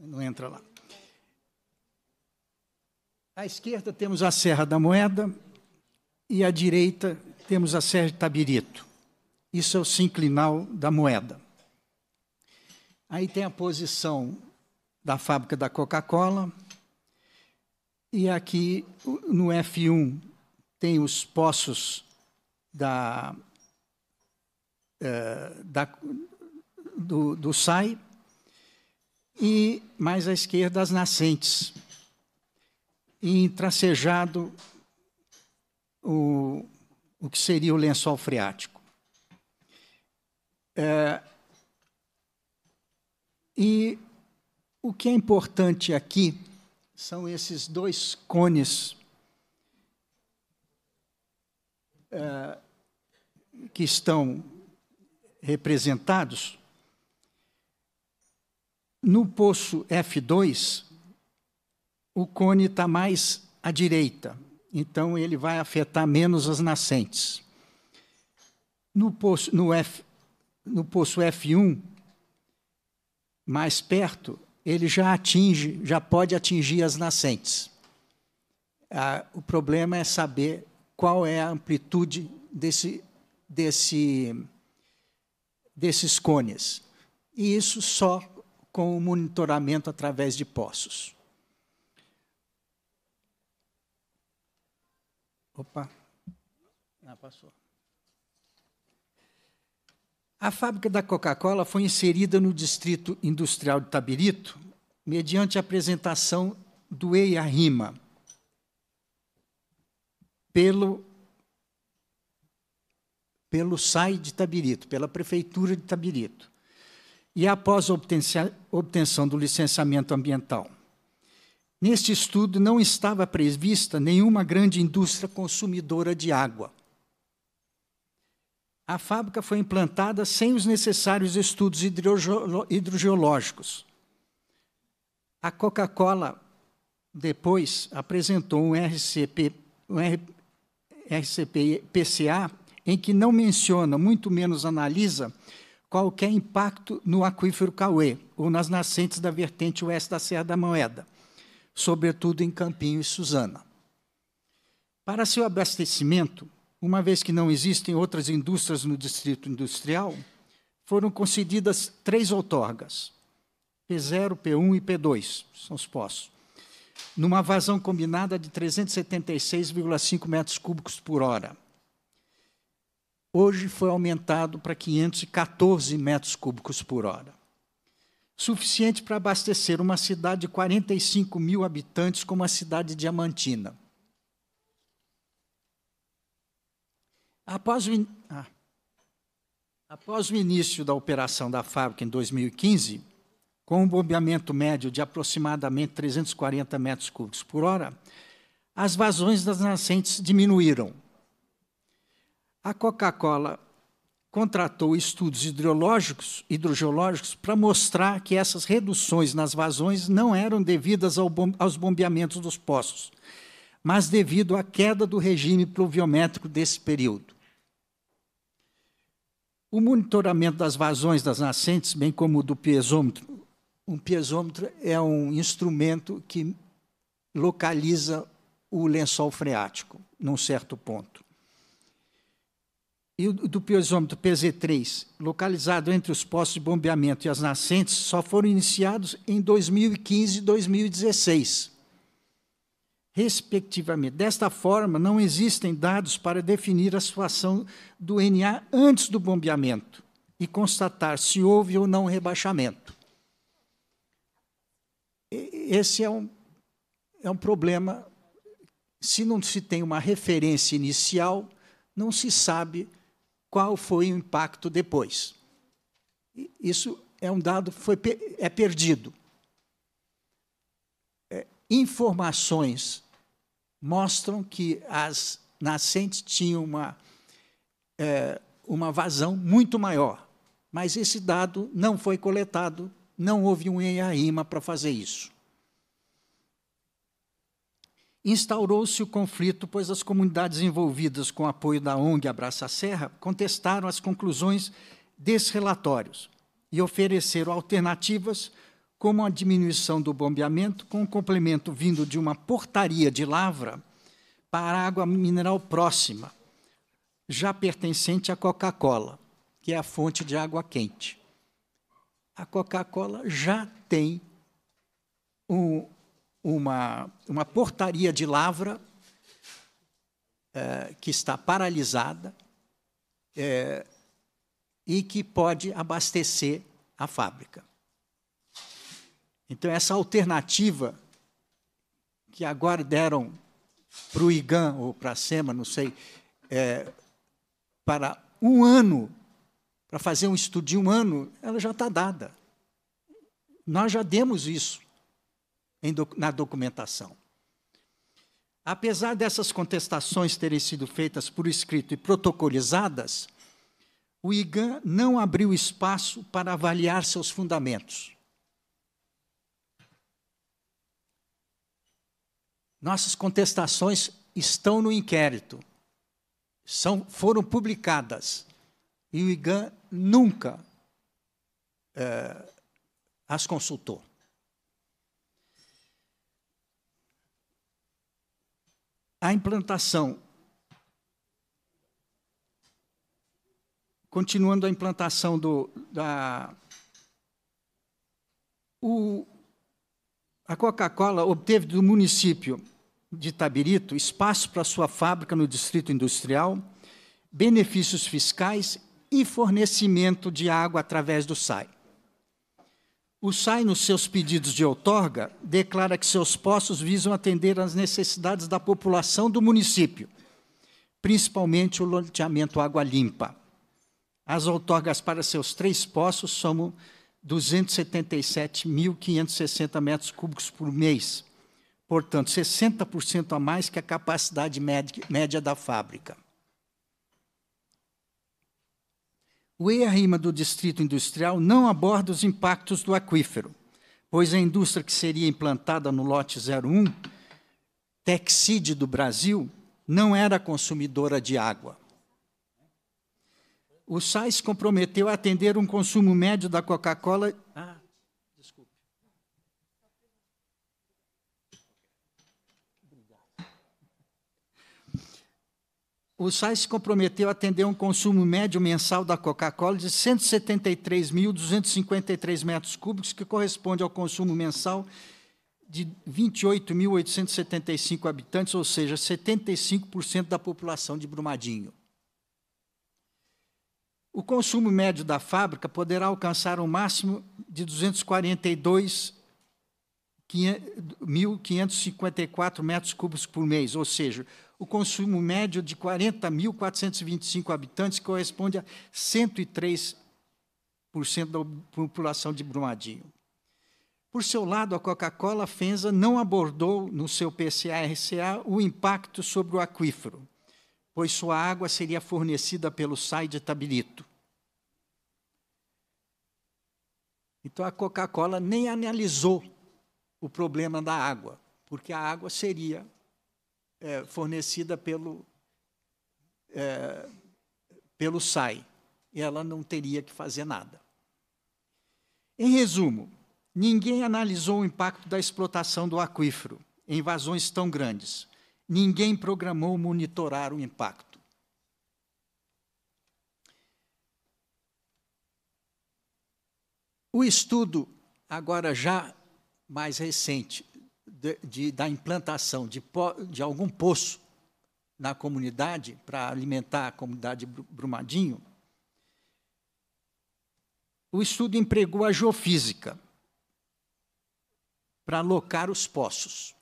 Não entra lá. À esquerda temos a Serra da Moeda e à direita temos a Serra de Tabirito. Isso é o sinclinal da moeda. Aí tem a posição da fábrica da Coca-Cola. E aqui no F1 tem os poços da, é, da do, do SAI e mais à esquerda as nascentes. E tracejado o, o que seria o lençol freático. É, e o que é importante aqui são esses dois cones é, que estão representados. No poço F2, o cone está mais à direita, então ele vai afetar menos as nascentes. No poço, no F, no poço F1, mais perto, ele já atinge, já pode atingir as nascentes. Ah, o problema é saber qual é a amplitude desse, desse, desses cones. E isso só com o monitoramento através de poços. Opa. Ah, passou. A fábrica da Coca-Cola foi inserida no distrito industrial de Tabirito mediante a apresentação do EIA-RIMA pelo, pelo SAI de Tabirito, pela Prefeitura de Tabirito, e após a obtenção do licenciamento ambiental. Neste estudo não estava prevista nenhuma grande indústria consumidora de água a fábrica foi implantada sem os necessários estudos hidrogeológicos. A Coca-Cola depois apresentou um RCP, um RCP-PCA em que não menciona, muito menos analisa, qualquer impacto no aquífero Cauê ou nas nascentes da vertente oeste da Serra da Moeda, sobretudo em Campinho e Suzana. Para seu abastecimento, uma vez que não existem outras indústrias no distrito industrial, foram concedidas três outorgas, P0, P1 e P2, são os poços, numa vazão combinada de 376,5 metros cúbicos por hora. Hoje foi aumentado para 514 metros cúbicos por hora. Suficiente para abastecer uma cidade de 45 mil habitantes como a cidade de Diamantina. Após o, in... ah. Após o início da operação da fábrica em 2015, com um bombeamento médio de aproximadamente 340 metros cúbicos por hora, as vazões das nascentes diminuíram. A Coca-Cola contratou estudos hidrológicos, hidrogeológicos para mostrar que essas reduções nas vazões não eram devidas ao bom, aos bombeamentos dos poços, mas devido à queda do regime pluviométrico desse período. O monitoramento das vazões das nascentes, bem como do piezômetro. Um piezômetro é um instrumento que localiza o lençol freático, num certo ponto. E o do piezômetro PZ3, localizado entre os postos de bombeamento e as nascentes, só foram iniciados em 2015 e 2016 respectivamente. Desta forma, não existem dados para definir a situação do NA antes do bombeamento e constatar se houve ou não rebaixamento. Esse é um, é um problema. Se não se tem uma referência inicial, não se sabe qual foi o impacto depois. Isso é um dado que foi, é perdido informações mostram que as nascentes tinham uma, é, uma vazão muito maior. Mas esse dado não foi coletado, não houve um EIAIMA para fazer isso. Instaurou-se o conflito, pois as comunidades envolvidas com o apoio da ONG Abraça Serra contestaram as conclusões desses relatórios e ofereceram alternativas como a diminuição do bombeamento com um complemento vindo de uma portaria de lavra para água mineral próxima, já pertencente à Coca-Cola, que é a fonte de água quente. A Coca-Cola já tem um, uma, uma portaria de lavra é, que está paralisada é, e que pode abastecer a fábrica. Então, essa alternativa que agora deram para o IGAN ou para a SEMA, não sei, é, para um ano, para fazer um estudo de um ano, ela já está dada. Nós já demos isso doc na documentação. Apesar dessas contestações terem sido feitas por escrito e protocolizadas, o IGAN não abriu espaço para avaliar seus fundamentos. Nossas contestações estão no inquérito, são, foram publicadas. E o IGAN nunca é, as consultou. A implantação. Continuando a implantação do, da. O, a Coca-Cola obteve do município de Tabirito, espaço para sua fábrica no distrito industrial, benefícios fiscais e fornecimento de água através do SAI. O SAI, nos seus pedidos de outorga, declara que seus postos visam atender às necessidades da população do município, principalmente o loteamento Água Limpa. As outorgas para seus três poços somam 277.560 metros cúbicos por mês, portanto, 60% a mais que a capacidade média da fábrica. O EIA-RIMA do Distrito Industrial não aborda os impactos do aquífero, pois a indústria que seria implantada no lote 01, Texid do Brasil, não era consumidora de água. O SAIS comprometeu a atender um consumo médio da Coca-Cola o SAI se comprometeu a atender um consumo médio mensal da Coca-Cola de 173.253 metros cúbicos, que corresponde ao consumo mensal de 28.875 habitantes, ou seja, 75% da população de Brumadinho. O consumo médio da fábrica poderá alcançar um máximo de 242.554 metros cúbicos por mês, ou seja, o consumo médio de 40.425 habitantes corresponde a 103% da população de Brumadinho. Por seu lado, a Coca-Cola Fenza não abordou no seu PCA-RCA o impacto sobre o aquífero, pois sua água seria fornecida pelo SAI de Tabilito. Então a Coca-Cola nem analisou o problema da água, porque a água seria é, fornecida pelo, é, pelo SAI. E ela não teria que fazer nada. Em resumo, ninguém analisou o impacto da explotação do aquífero em invasões tão grandes. Ninguém programou monitorar o impacto. O estudo, agora já mais recente, de, de, da implantação de, de algum poço na comunidade, para alimentar a comunidade Brumadinho, o estudo empregou a geofísica para alocar os poços.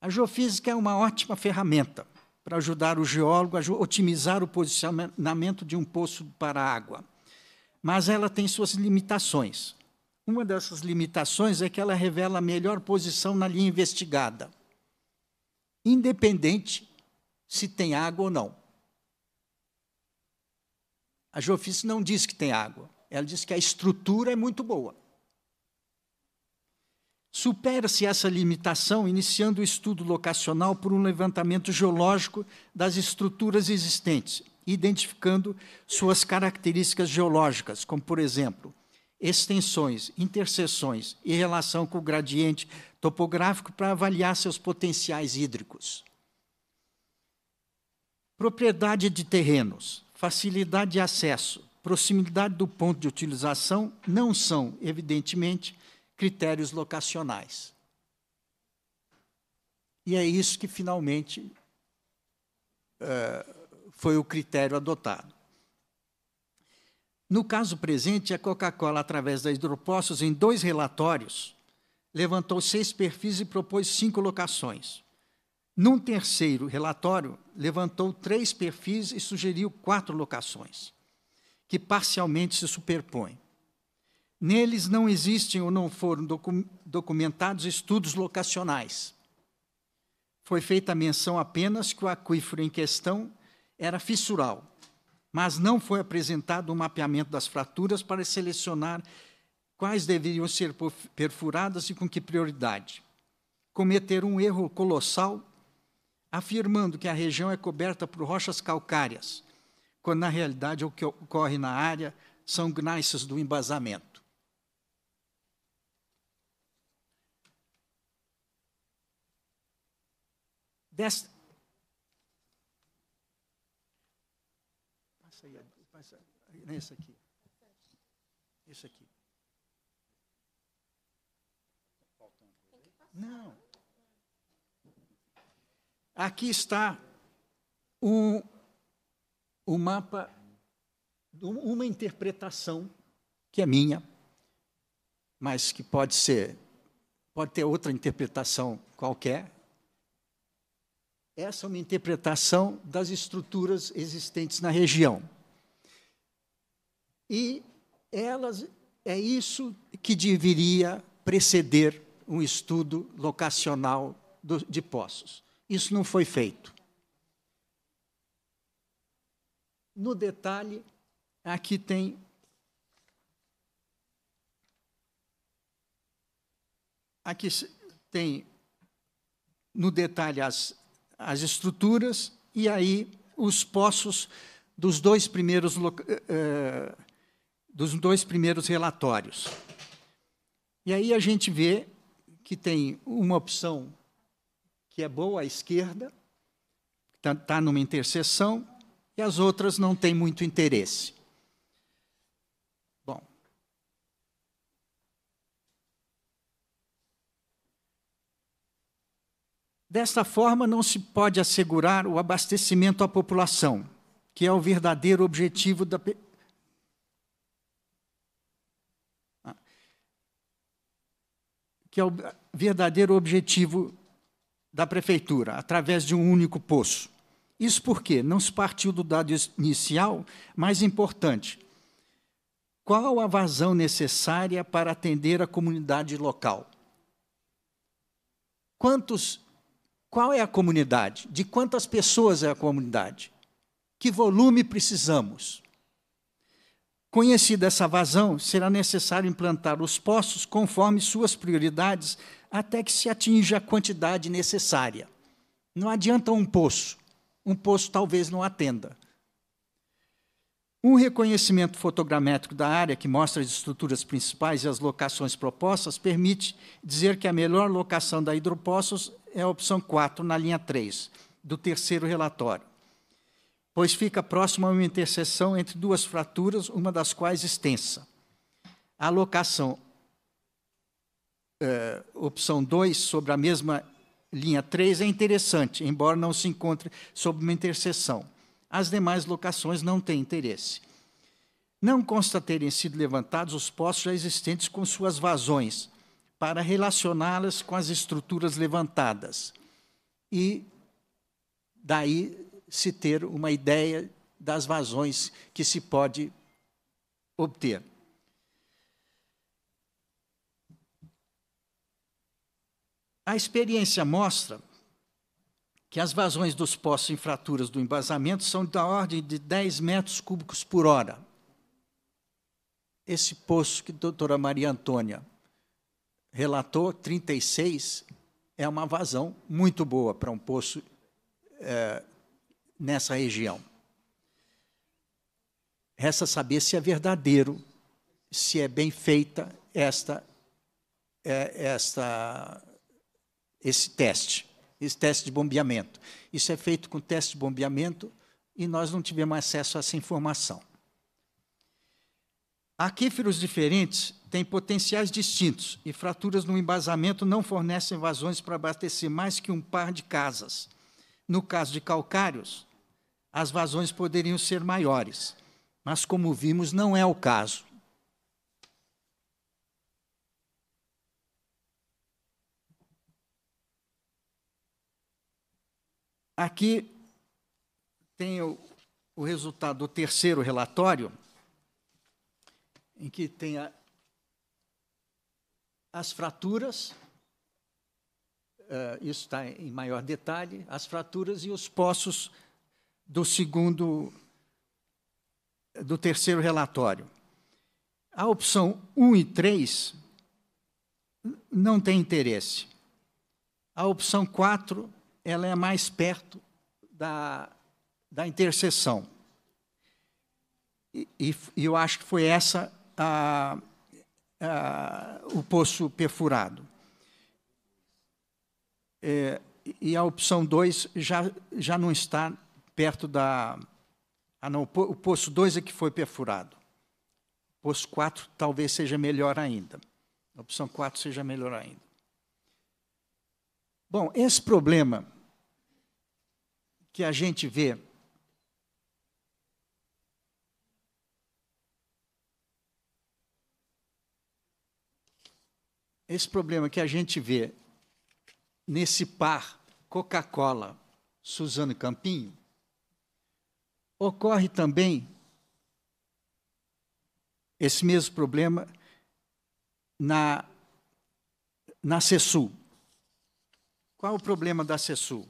A geofísica é uma ótima ferramenta para ajudar o geólogo a otimizar o posicionamento de um poço para a água, mas ela tem suas limitações. Uma dessas limitações é que ela revela a melhor posição na linha investigada, independente se tem água ou não. A Geofísica não diz que tem água, ela diz que a estrutura é muito boa. Supera-se essa limitação iniciando o estudo locacional por um levantamento geológico das estruturas existentes, identificando suas características geológicas, como, por exemplo, extensões, interseções e relação com o gradiente topográfico para avaliar seus potenciais hídricos. Propriedade de terrenos, facilidade de acesso, proximidade do ponto de utilização não são, evidentemente, critérios locacionais. E é isso que finalmente eh, foi o critério adotado. No caso presente, a Coca-Cola, através da Hidropostos, em dois relatórios, levantou seis perfis e propôs cinco locações. Num terceiro relatório, levantou três perfis e sugeriu quatro locações, que parcialmente se superpõem. Neles não existem ou não foram documentados estudos locacionais. Foi feita menção apenas que o aquífero em questão era fissural, mas não foi apresentado um mapeamento das fraturas para selecionar quais deveriam ser perfuradas e com que prioridade. Cometeram um erro colossal afirmando que a região é coberta por rochas calcárias, quando na realidade o que ocorre na área são gnaisses do embasamento. Desta, nesse aqui. Esse aqui. Não. Aqui está o, o mapa, uma interpretação que é minha, mas que pode ser, pode ter outra interpretação qualquer. Essa é uma interpretação das estruturas existentes na região. E elas é isso que deveria preceder um estudo locacional do, de poços. Isso não foi feito. No detalhe, aqui tem aqui tem no detalhe as, as estruturas e aí os poços dos dois primeiros uh, dos dois primeiros relatórios. E aí a gente vê que tem uma opção que é boa à esquerda, está tá numa interseção, e as outras não têm muito interesse. Bom. Desta forma, não se pode assegurar o abastecimento à população, que é o verdadeiro objetivo da, que é o verdadeiro objetivo da prefeitura, através de um único poço. Isso porque não se partiu do dado inicial mais importante. Qual a vazão necessária para atender a comunidade local? Quantos, qual é a comunidade? De quantas pessoas é a comunidade? Que volume precisamos? Conhecida essa vazão, será necessário implantar os postos conforme suas prioridades até que se atinja a quantidade necessária. Não adianta um poço. Um poço talvez não atenda. Um reconhecimento fotogramétrico da área, que mostra as estruturas principais e as locações propostas, permite dizer que a melhor locação da hidropostos é a opção 4, na linha 3, do terceiro relatório pois fica próximo a uma interseção entre duas fraturas, uma das quais extensa. A locação, é, opção 2, sobre a mesma linha 3, é interessante, embora não se encontre sob uma interseção. As demais locações não têm interesse. Não consta terem sido levantados os postos já existentes com suas vazões, para relacioná-las com as estruturas levantadas. E daí se ter uma ideia das vazões que se pode obter. A experiência mostra que as vazões dos poços em fraturas do embasamento são da ordem de 10 metros cúbicos por hora. Esse poço que a doutora Maria Antônia relatou, 36, é uma vazão muito boa para um poço é, nessa região. Resta saber se é verdadeiro, se é bem feita esta, é, esta, esse teste, esse teste de bombeamento. Isso é feito com teste de bombeamento e nós não tivemos acesso a essa informação. Aquíferos diferentes têm potenciais distintos e fraturas no embasamento não fornecem vazões para abastecer mais que um par de casas. No caso de calcários, as vazões poderiam ser maiores. Mas, como vimos, não é o caso. Aqui tem o, o resultado do terceiro relatório, em que tem a, as fraturas, uh, isso está em maior detalhe, as fraturas e os poços do segundo, do terceiro relatório. A opção 1 e 3 não tem interesse. A opção 4, ela é mais perto da, da interseção. E, e, eu acho que foi essa a, a, o poço perfurado. É, e a opção 2 já, já não está perto da. Ah, não, o poço 2 é que foi perfurado. O poço 4 talvez seja melhor ainda. A opção 4 seja melhor ainda. Bom, esse problema que a gente vê esse problema que a gente vê nesse par Coca-Cola, Suzano Campinho, Ocorre também esse mesmo problema na, na CESU. Qual o problema da CESU?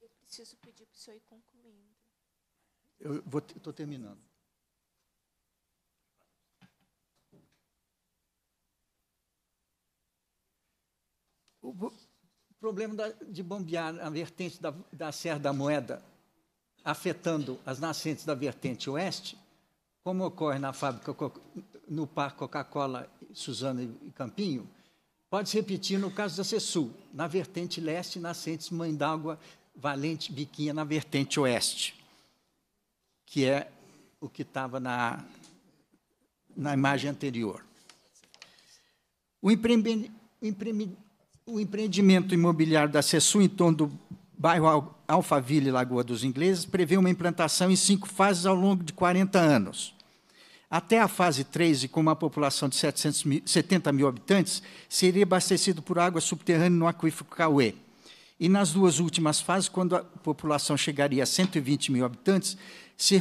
Eu preciso pedir para o senhor ir concluindo. Eu estou terminando. o problema da, de bombear a vertente da, da Serra da Moeda, afetando as nascentes da vertente oeste, como ocorre na fábrica, no Parque Coca-Cola, Suzano e Campinho, pode se repetir no caso da sul na vertente leste, nascentes Mãe d'Água, Valente, Biquinha, na vertente oeste, que é o que estava na, na imagem anterior. O, empreendimento o empreendimento imobiliário da Cessu em torno do bairro Alphaville, Lagoa dos Ingleses, prevê uma implantação em cinco fases ao longo de 40 anos. Até a fase 3, e com uma população de 770 mil habitantes, seria abastecido por água subterrânea no aquífero Cauê. E nas duas últimas fases, quando a população chegaria a 120 mil habitantes, se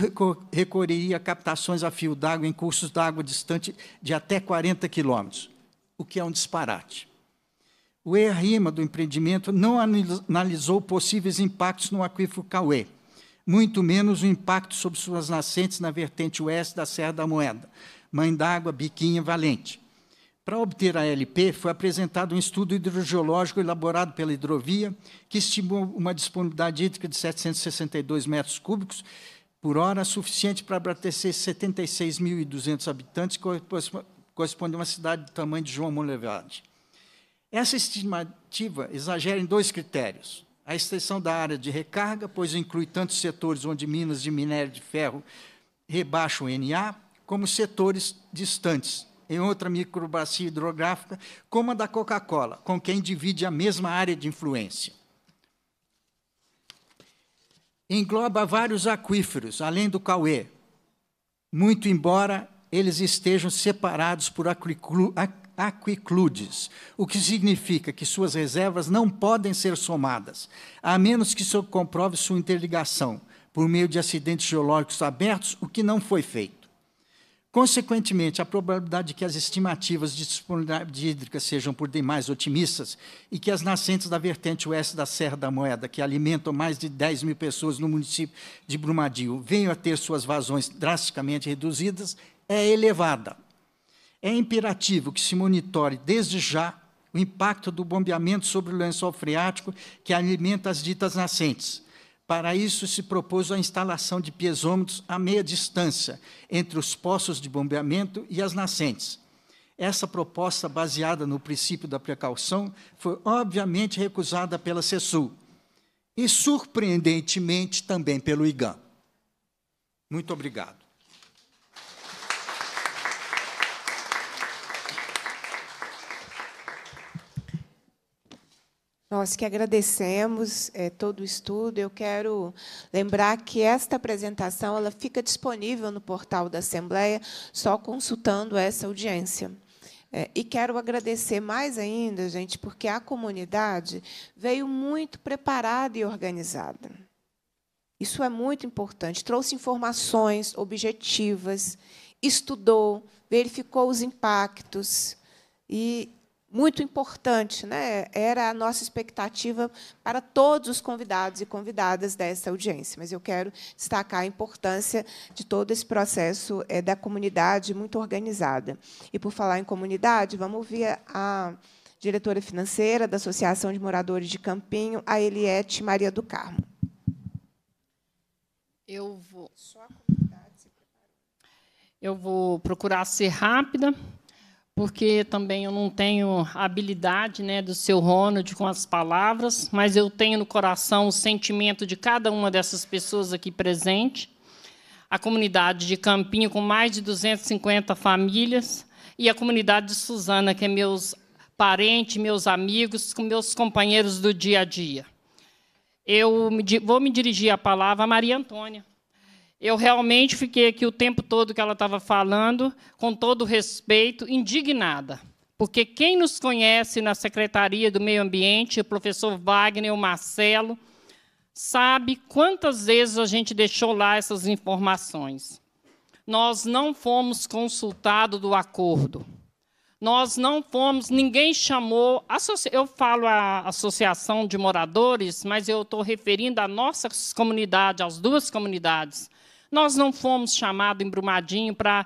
recorreria a captações a fio d'água em cursos d'água distante de até 40 quilômetros, o que é um disparate. O ERIMA do empreendimento não analisou possíveis impactos no aquífero Cauê, muito menos o impacto sobre suas nascentes na vertente oeste da Serra da Moeda, Mãe d'Água, Biquinha e Valente. Para obter a LP, foi apresentado um estudo hidrogeológico elaborado pela hidrovia, que estimou uma disponibilidade hídrica de 762 metros cúbicos por hora, suficiente para abastecer 76.200 habitantes, que corresponde a uma cidade do tamanho de João Molevade. Essa estimativa exagera em dois critérios. A extensão da área de recarga, pois inclui tanto setores onde minas de minério de ferro rebaixam o NA, como setores distantes, em outra microbacia hidrográfica, como a da Coca-Cola, com quem divide a mesma área de influência. Engloba vários aquíferos, além do Cauê, muito embora eles estejam separados por aquicludes, o que significa que suas reservas não podem ser somadas, a menos que se comprove sua interligação por meio de acidentes geológicos abertos, o que não foi feito. Consequentemente, a probabilidade de que as estimativas de disponibilidade hídrica sejam por demais otimistas e que as nascentes da vertente oeste da Serra da Moeda, que alimentam mais de 10 mil pessoas no município de Brumadinho, venham a ter suas vazões drasticamente reduzidas, é elevada. É imperativo que se monitore desde já o impacto do bombeamento sobre o lençol freático que alimenta as ditas nascentes. Para isso, se propôs a instalação de piezômetros a meia distância entre os poços de bombeamento e as nascentes. Essa proposta, baseada no princípio da precaução, foi obviamente recusada pela CESUL e, surpreendentemente, também pelo IGAM. Muito obrigado. Nós que agradecemos é, todo o estudo. Eu quero lembrar que esta apresentação ela fica disponível no portal da Assembleia, só consultando essa audiência. É, e quero agradecer mais ainda, gente, porque a comunidade veio muito preparada e organizada. Isso é muito importante. Trouxe informações objetivas, estudou, verificou os impactos. E muito importante, né? era a nossa expectativa para todos os convidados e convidadas desta audiência. Mas eu quero destacar a importância de todo esse processo é, da comunidade muito organizada. E, por falar em comunidade, vamos ouvir a diretora financeira da Associação de Moradores de Campinho, a Eliette Maria do Carmo. Eu vou... Eu vou procurar ser rápida porque também eu não tenho habilidade né, do seu Ronald com as palavras, mas eu tenho no coração o sentimento de cada uma dessas pessoas aqui presente. A comunidade de Campinho, com mais de 250 famílias, e a comunidade de Suzana, que é meus parentes, meus amigos, com meus companheiros do dia a dia. Eu vou me dirigir a palavra a Maria Antônia. Eu realmente fiquei aqui o tempo todo que ela estava falando, com todo respeito, indignada. Porque quem nos conhece na Secretaria do Meio Ambiente, o professor Wagner, o Marcelo, sabe quantas vezes a gente deixou lá essas informações. Nós não fomos consultados do acordo. Nós não fomos, ninguém chamou. Eu falo a associação de moradores, mas eu estou referindo a nossa comunidade, às duas comunidades. Nós não fomos chamados em Brumadinho para,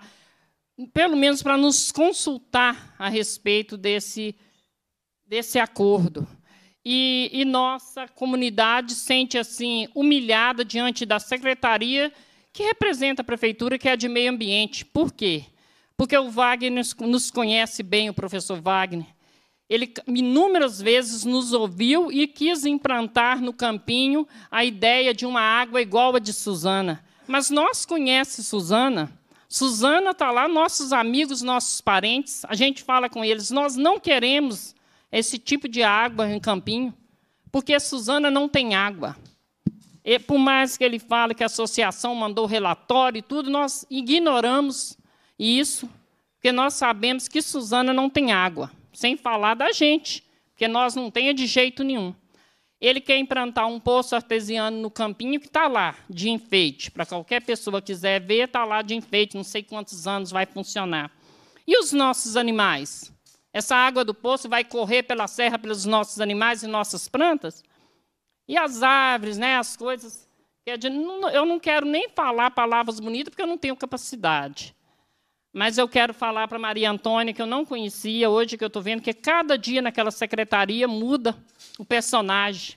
pelo menos, para nos consultar a respeito desse, desse acordo. E, e nossa comunidade sente assim humilhada diante da secretaria que representa a prefeitura, que é de meio ambiente. Por quê? Porque o Wagner nos conhece bem, o professor Wagner. Ele inúmeras vezes nos ouviu e quis implantar no campinho a ideia de uma água igual a de Suzana. Mas nós conhecemos Suzana. Suzana está lá, nossos amigos, nossos parentes, a gente fala com eles. Nós não queremos esse tipo de água em Campinho, porque Suzana não tem água. E por mais que ele fale que a associação mandou relatório e tudo, nós ignoramos isso, porque nós sabemos que Suzana não tem água, sem falar da gente, porque nós não temos de jeito nenhum. Ele quer implantar um poço artesiano no campinho que está lá, de enfeite. Para qualquer pessoa que quiser ver, está lá de enfeite, não sei quantos anos vai funcionar. E os nossos animais? Essa água do poço vai correr pela serra, pelos nossos animais e nossas plantas? E as árvores, né, as coisas. É eu não quero nem falar palavras bonitas, porque eu não tenho capacidade. Mas eu quero falar para Maria Antônia, que eu não conhecia, hoje que eu estou vendo, que cada dia naquela secretaria muda o personagem.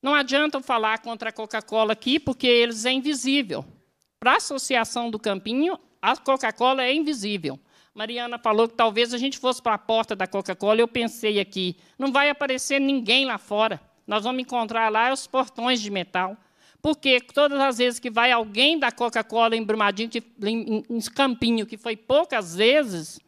Não adianta eu falar contra a Coca-Cola aqui, porque eles é invisível. Para a Associação do Campinho, a Coca-Cola é invisível. Mariana falou que talvez a gente fosse para a porta da Coca-Cola, eu pensei aqui, não vai aparecer ninguém lá fora. Nós vamos encontrar lá os portões de metal porque todas as vezes que vai alguém da Coca-Cola em Brumadinho, em, Campinho, que foi poucas vezes,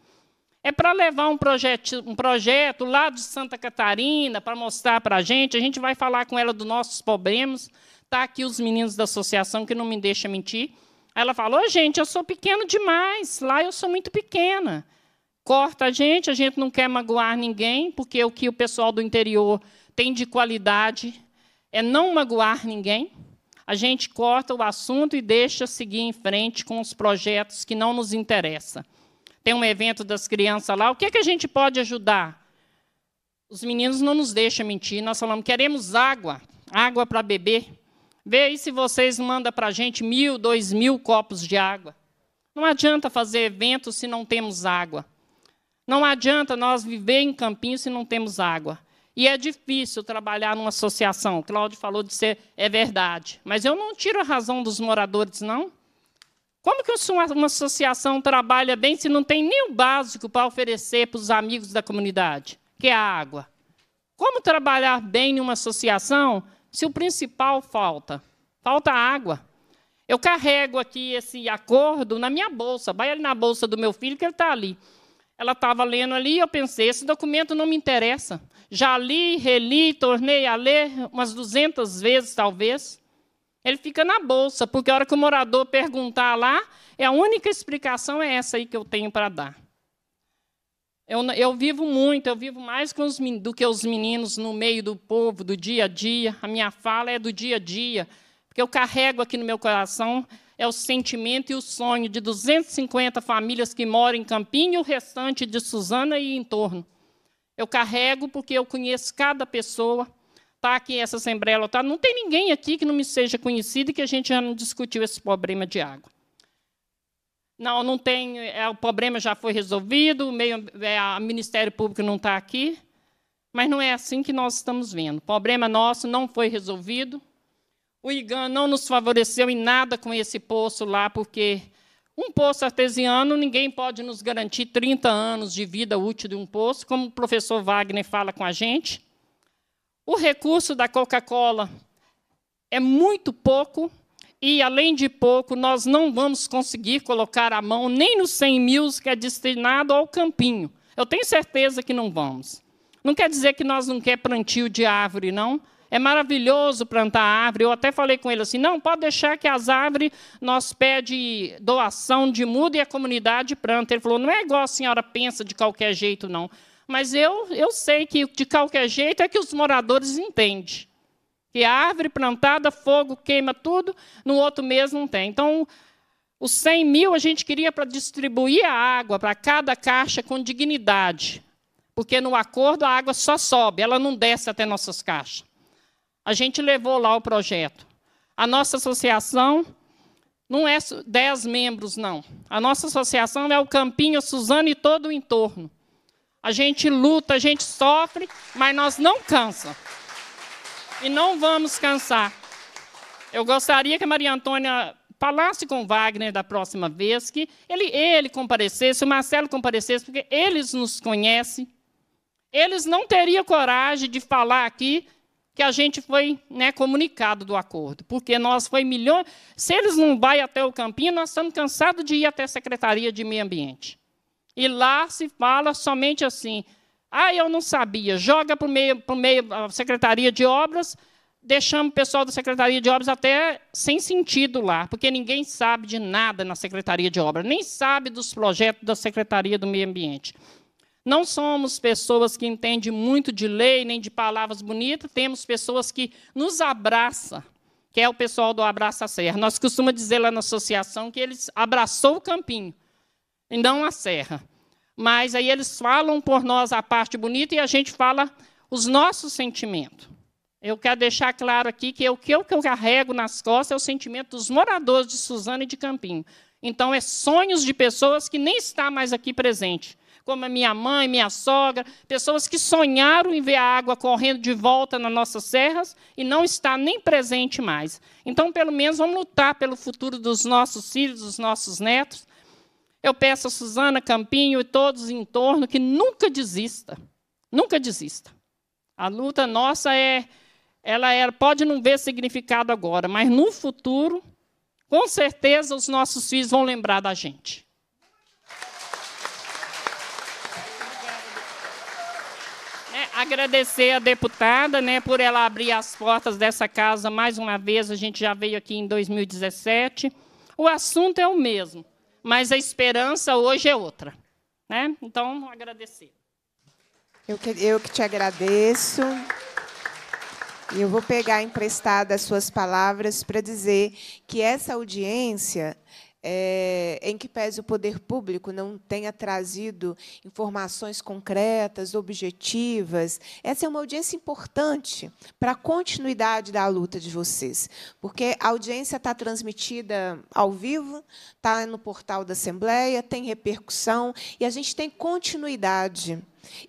é para levar um projeto, um projeto lá de Santa Catarina para mostrar para a gente. A gente vai falar com ela dos nossos problemas. Está aqui os meninos da associação que não me deixa mentir. Ela falou, gente, eu sou pequena demais, lá eu sou muito pequena. Corta a gente, a gente não quer magoar ninguém, porque o que o pessoal do interior tem de qualidade é não magoar ninguém a gente corta o assunto e deixa seguir em frente com os projetos que não nos interessam. Tem um evento das crianças lá, o que, é que a gente pode ajudar? Os meninos não nos deixam mentir, nós falamos, queremos água, água para beber. Vê aí se vocês mandam para a gente mil, dois mil copos de água. Não adianta fazer evento se não temos água. Não adianta nós viver em campinho se não temos água. E é difícil trabalhar numa associação. Cláudio falou de ser é verdade, mas eu não tiro a razão dos moradores não. Como que uma associação trabalha bem se não tem nem o básico para oferecer para os amigos da comunidade, que é a água? Como trabalhar bem numa associação se o principal falta? Falta água. Eu carrego aqui esse acordo na minha bolsa, vai ali na bolsa do meu filho que ele está ali. Ela estava lendo ali e eu pensei, esse documento não me interessa já li, reli, tornei a ler umas 200 vezes, talvez. Ele fica na bolsa, porque a hora que o morador perguntar lá, é a única explicação é essa aí que eu tenho para dar. Eu, eu, vivo muito, eu vivo mais os, do que os meninos no meio do povo, do dia a dia. A minha fala é do dia a dia, porque eu carrego aqui no meu coração é o sentimento e o sonho de 250 famílias que moram em Campinho e o restante de Suzana e em torno. Eu carrego porque eu conheço cada pessoa. Está aqui essa Assembleia Não tem ninguém aqui que não me seja conhecido e que a gente já não discutiu esse problema de água. Não, não tem. É, o problema já foi resolvido, o, meio, é, o Ministério Público não está aqui. Mas não é assim que nós estamos vendo. O problema nosso não foi resolvido. O IGAN não nos favoreceu em nada com esse poço lá, porque um poço artesiano, ninguém pode nos garantir 30 anos de vida útil de um poço, como o professor Wagner fala com a gente. O recurso da Coca-Cola é muito pouco, e além de pouco, nós não vamos conseguir colocar a mão nem nos 100 mil que é destinado ao campinho. Eu tenho certeza que não vamos. Não quer dizer que nós não quer plantio de árvore, não é maravilhoso plantar árvore. Eu até falei com ele assim: não, pode deixar que as árvores nós pede doação de muda e a comunidade planta. Ele falou: não é igual a senhora pensa de qualquer jeito, não. Mas eu, eu sei que de qualquer jeito é que os moradores entendem. Que a árvore plantada, fogo, queima tudo, no outro mês não tem. Então, os 100 mil a gente queria para distribuir a água para cada caixa com dignidade. Porque no acordo a água só sobe, ela não desce até nossas caixas. A gente levou lá o projeto. A nossa associação não é 10 membros, não. A nossa associação é o Campinho, Suzano e todo o entorno. A gente luta, a gente sofre, mas nós não cansa. E não vamos cansar. Eu gostaria que a Maria Antônia falasse com Wagner da próxima vez, que ele, ele comparecesse, o Marcelo comparecesse, porque eles nos conhecem. Eles não teriam coragem de falar aqui que a gente foi né, comunicado do acordo, porque nós foi milhões. Se eles não vão até o Campinho, nós estamos cansados de ir até a Secretaria de Meio Ambiente. E lá se fala somente assim: ah, eu não sabia, joga para o meio, o meio a Secretaria de Obras, deixamos o pessoal da Secretaria de Obras até sem sentido lá, porque ninguém sabe de nada na Secretaria de Obras, nem sabe dos projetos da Secretaria do Meio Ambiente. Não somos pessoas que entendem muito de lei nem de palavras bonitas, temos pessoas que nos abraçam, que é o pessoal do Abraça Serra. Nós costumamos dizer lá na associação que eles abraçou o campinho, e não a serra. Mas aí eles falam por nós a parte bonita e a gente fala os nossos sentimentos. Eu quero deixar claro aqui que o que eu carrego nas costas é o sentimento dos moradores de Suzano e de Campinho. Então, é sonhos de pessoas que nem está mais aqui presente, como a minha mãe, minha sogra, pessoas que sonharam em ver a água correndo de volta nas nossas serras e não está nem presente mais. Então, pelo menos, vamos lutar pelo futuro dos nossos filhos, dos nossos netos. Eu peço a Suzana Campinho e todos em torno que nunca desista. Nunca desista. A luta nossa é ela é, pode não ver significado agora, mas no futuro, com certeza os nossos filhos vão lembrar da gente. agradecer a deputada né, por ela abrir as portas dessa casa mais uma vez. A gente já veio aqui em 2017. O assunto é o mesmo, mas a esperança hoje é outra. Né? Então, agradecer. Eu que, eu que te agradeço. E eu vou pegar emprestadas as suas palavras para dizer que essa audiência é, em que pese o poder público não tenha trazido informações concretas, objetivas. Essa é uma audiência importante para a continuidade da luta de vocês, porque a audiência está transmitida ao vivo, está no portal da Assembleia, tem repercussão e a gente tem continuidade.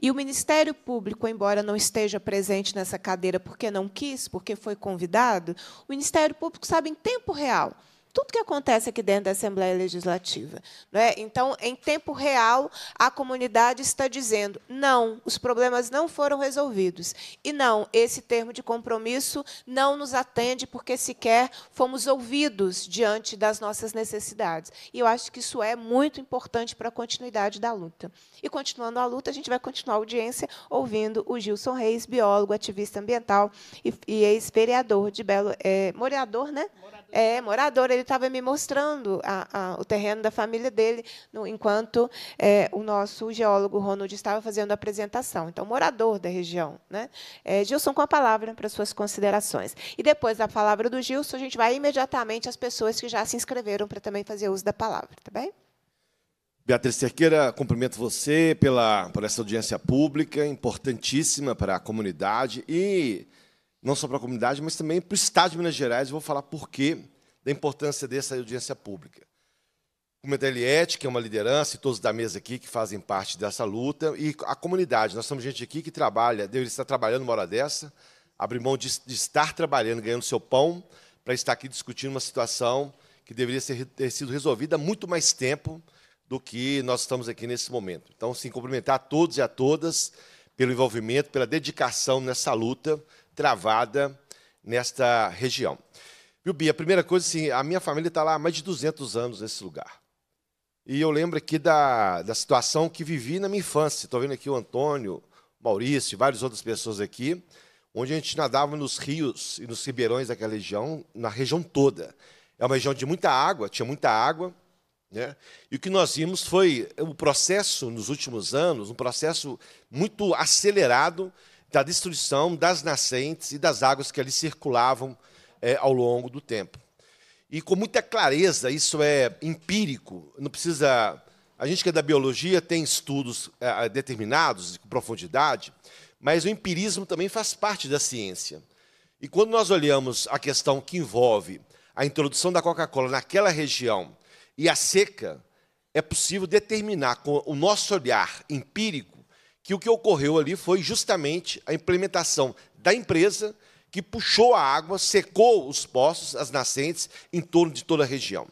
E o Ministério Público, embora não esteja presente nessa cadeira porque não quis, porque foi convidado, o Ministério Público sabe em tempo real tudo que acontece aqui dentro da Assembleia Legislativa. É? Então, em tempo real, a comunidade está dizendo: não, os problemas não foram resolvidos. E não, esse termo de compromisso não nos atende porque sequer fomos ouvidos diante das nossas necessidades. E eu acho que isso é muito importante para a continuidade da luta. E continuando a luta, a gente vai continuar a audiência ouvindo o Gilson Reis, biólogo, ativista ambiental e, e ex-vereador de Belo. É, morador, né? Morador é, morador. Ele estava me mostrando a, a, o terreno da família dele, no, enquanto é, o nosso geólogo Ronald estava fazendo a apresentação. Então, morador da região. Né? É, Gilson, com a palavra para suas considerações. E depois da palavra do Gilson, a gente vai imediatamente às pessoas que já se inscreveram para também fazer uso da palavra. Tá bem? Beatriz Cerqueira, cumprimento você pela, por essa audiência pública importantíssima para a comunidade e não só para a comunidade, mas também para o Estado de Minas Gerais. vou falar por quê da importância dessa audiência pública. O Medeliete, que é uma liderança, e todos da mesa aqui que fazem parte dessa luta, e a comunidade. Nós somos gente aqui que trabalha, deveria estar trabalhando uma hora dessa, abrir mão de, de estar trabalhando, ganhando seu pão, para estar aqui discutindo uma situação que deveria ser, ter sido resolvida há muito mais tempo do que nós estamos aqui nesse momento. Então, sim, cumprimentar a todos e a todas pelo envolvimento, pela dedicação nessa luta travada nesta região. Viu, Bia? A primeira coisa, assim, a minha família está lá há mais de 200 anos nesse lugar. E eu lembro aqui da, da situação que vivi na minha infância. Estou vendo aqui o Antônio, Maurício e várias outras pessoas aqui, onde a gente nadava nos rios e nos ribeirões daquela região, na região toda. É uma região de muita água, tinha muita água. Né? E o que nós vimos foi o um processo, nos últimos anos, um processo muito acelerado da destruição das nascentes e das águas que ali circulavam é, ao longo do tempo. E com muita clareza, isso é empírico, não precisa. A gente que é da biologia tem estudos é, é determinados, com profundidade, mas o empirismo também faz parte da ciência. E quando nós olhamos a questão que envolve a introdução da Coca-Cola naquela região e a seca, é possível determinar com o nosso olhar empírico que o que ocorreu ali foi justamente a implementação da empresa que puxou a água, secou os poços, as nascentes, em torno de toda a região.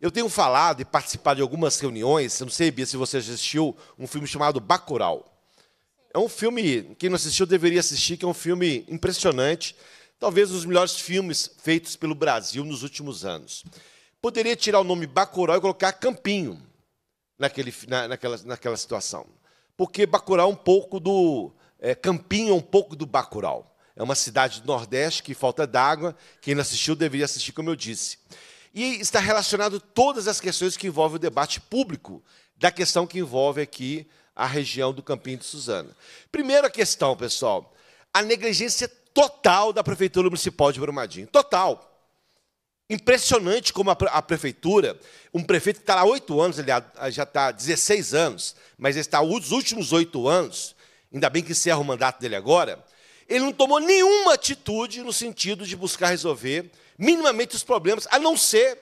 Eu tenho falado e participado de algumas reuniões, eu não sei, Bia, se você assistiu um filme chamado Bacural. É um filme, quem não assistiu deveria assistir, que é um filme impressionante, talvez um dos melhores filmes feitos pelo Brasil nos últimos anos. Poderia tirar o nome Bacural e colocar Campinho naquele, na, naquela, naquela situação porque Bacurau é um pouco do. É, Campinho é um pouco do Bacurau. É uma cidade do Nordeste que falta d'água. Quem não assistiu deveria assistir, como eu disse. E está relacionado todas as questões que envolvem o debate público da questão que envolve aqui a região do Campinho de Suzana. Primeira questão, pessoal, a negligência total da Prefeitura Municipal de Brumadinho. Total. Impressionante como a, prefeitura, um prefeito que está lá há oito anos, ele já está há 16 anos, mas está os últimos oito anos, ainda bem que encerra o mandato dele agora, ele não tomou nenhuma atitude no sentido de buscar resolver minimamente os problemas, a não ser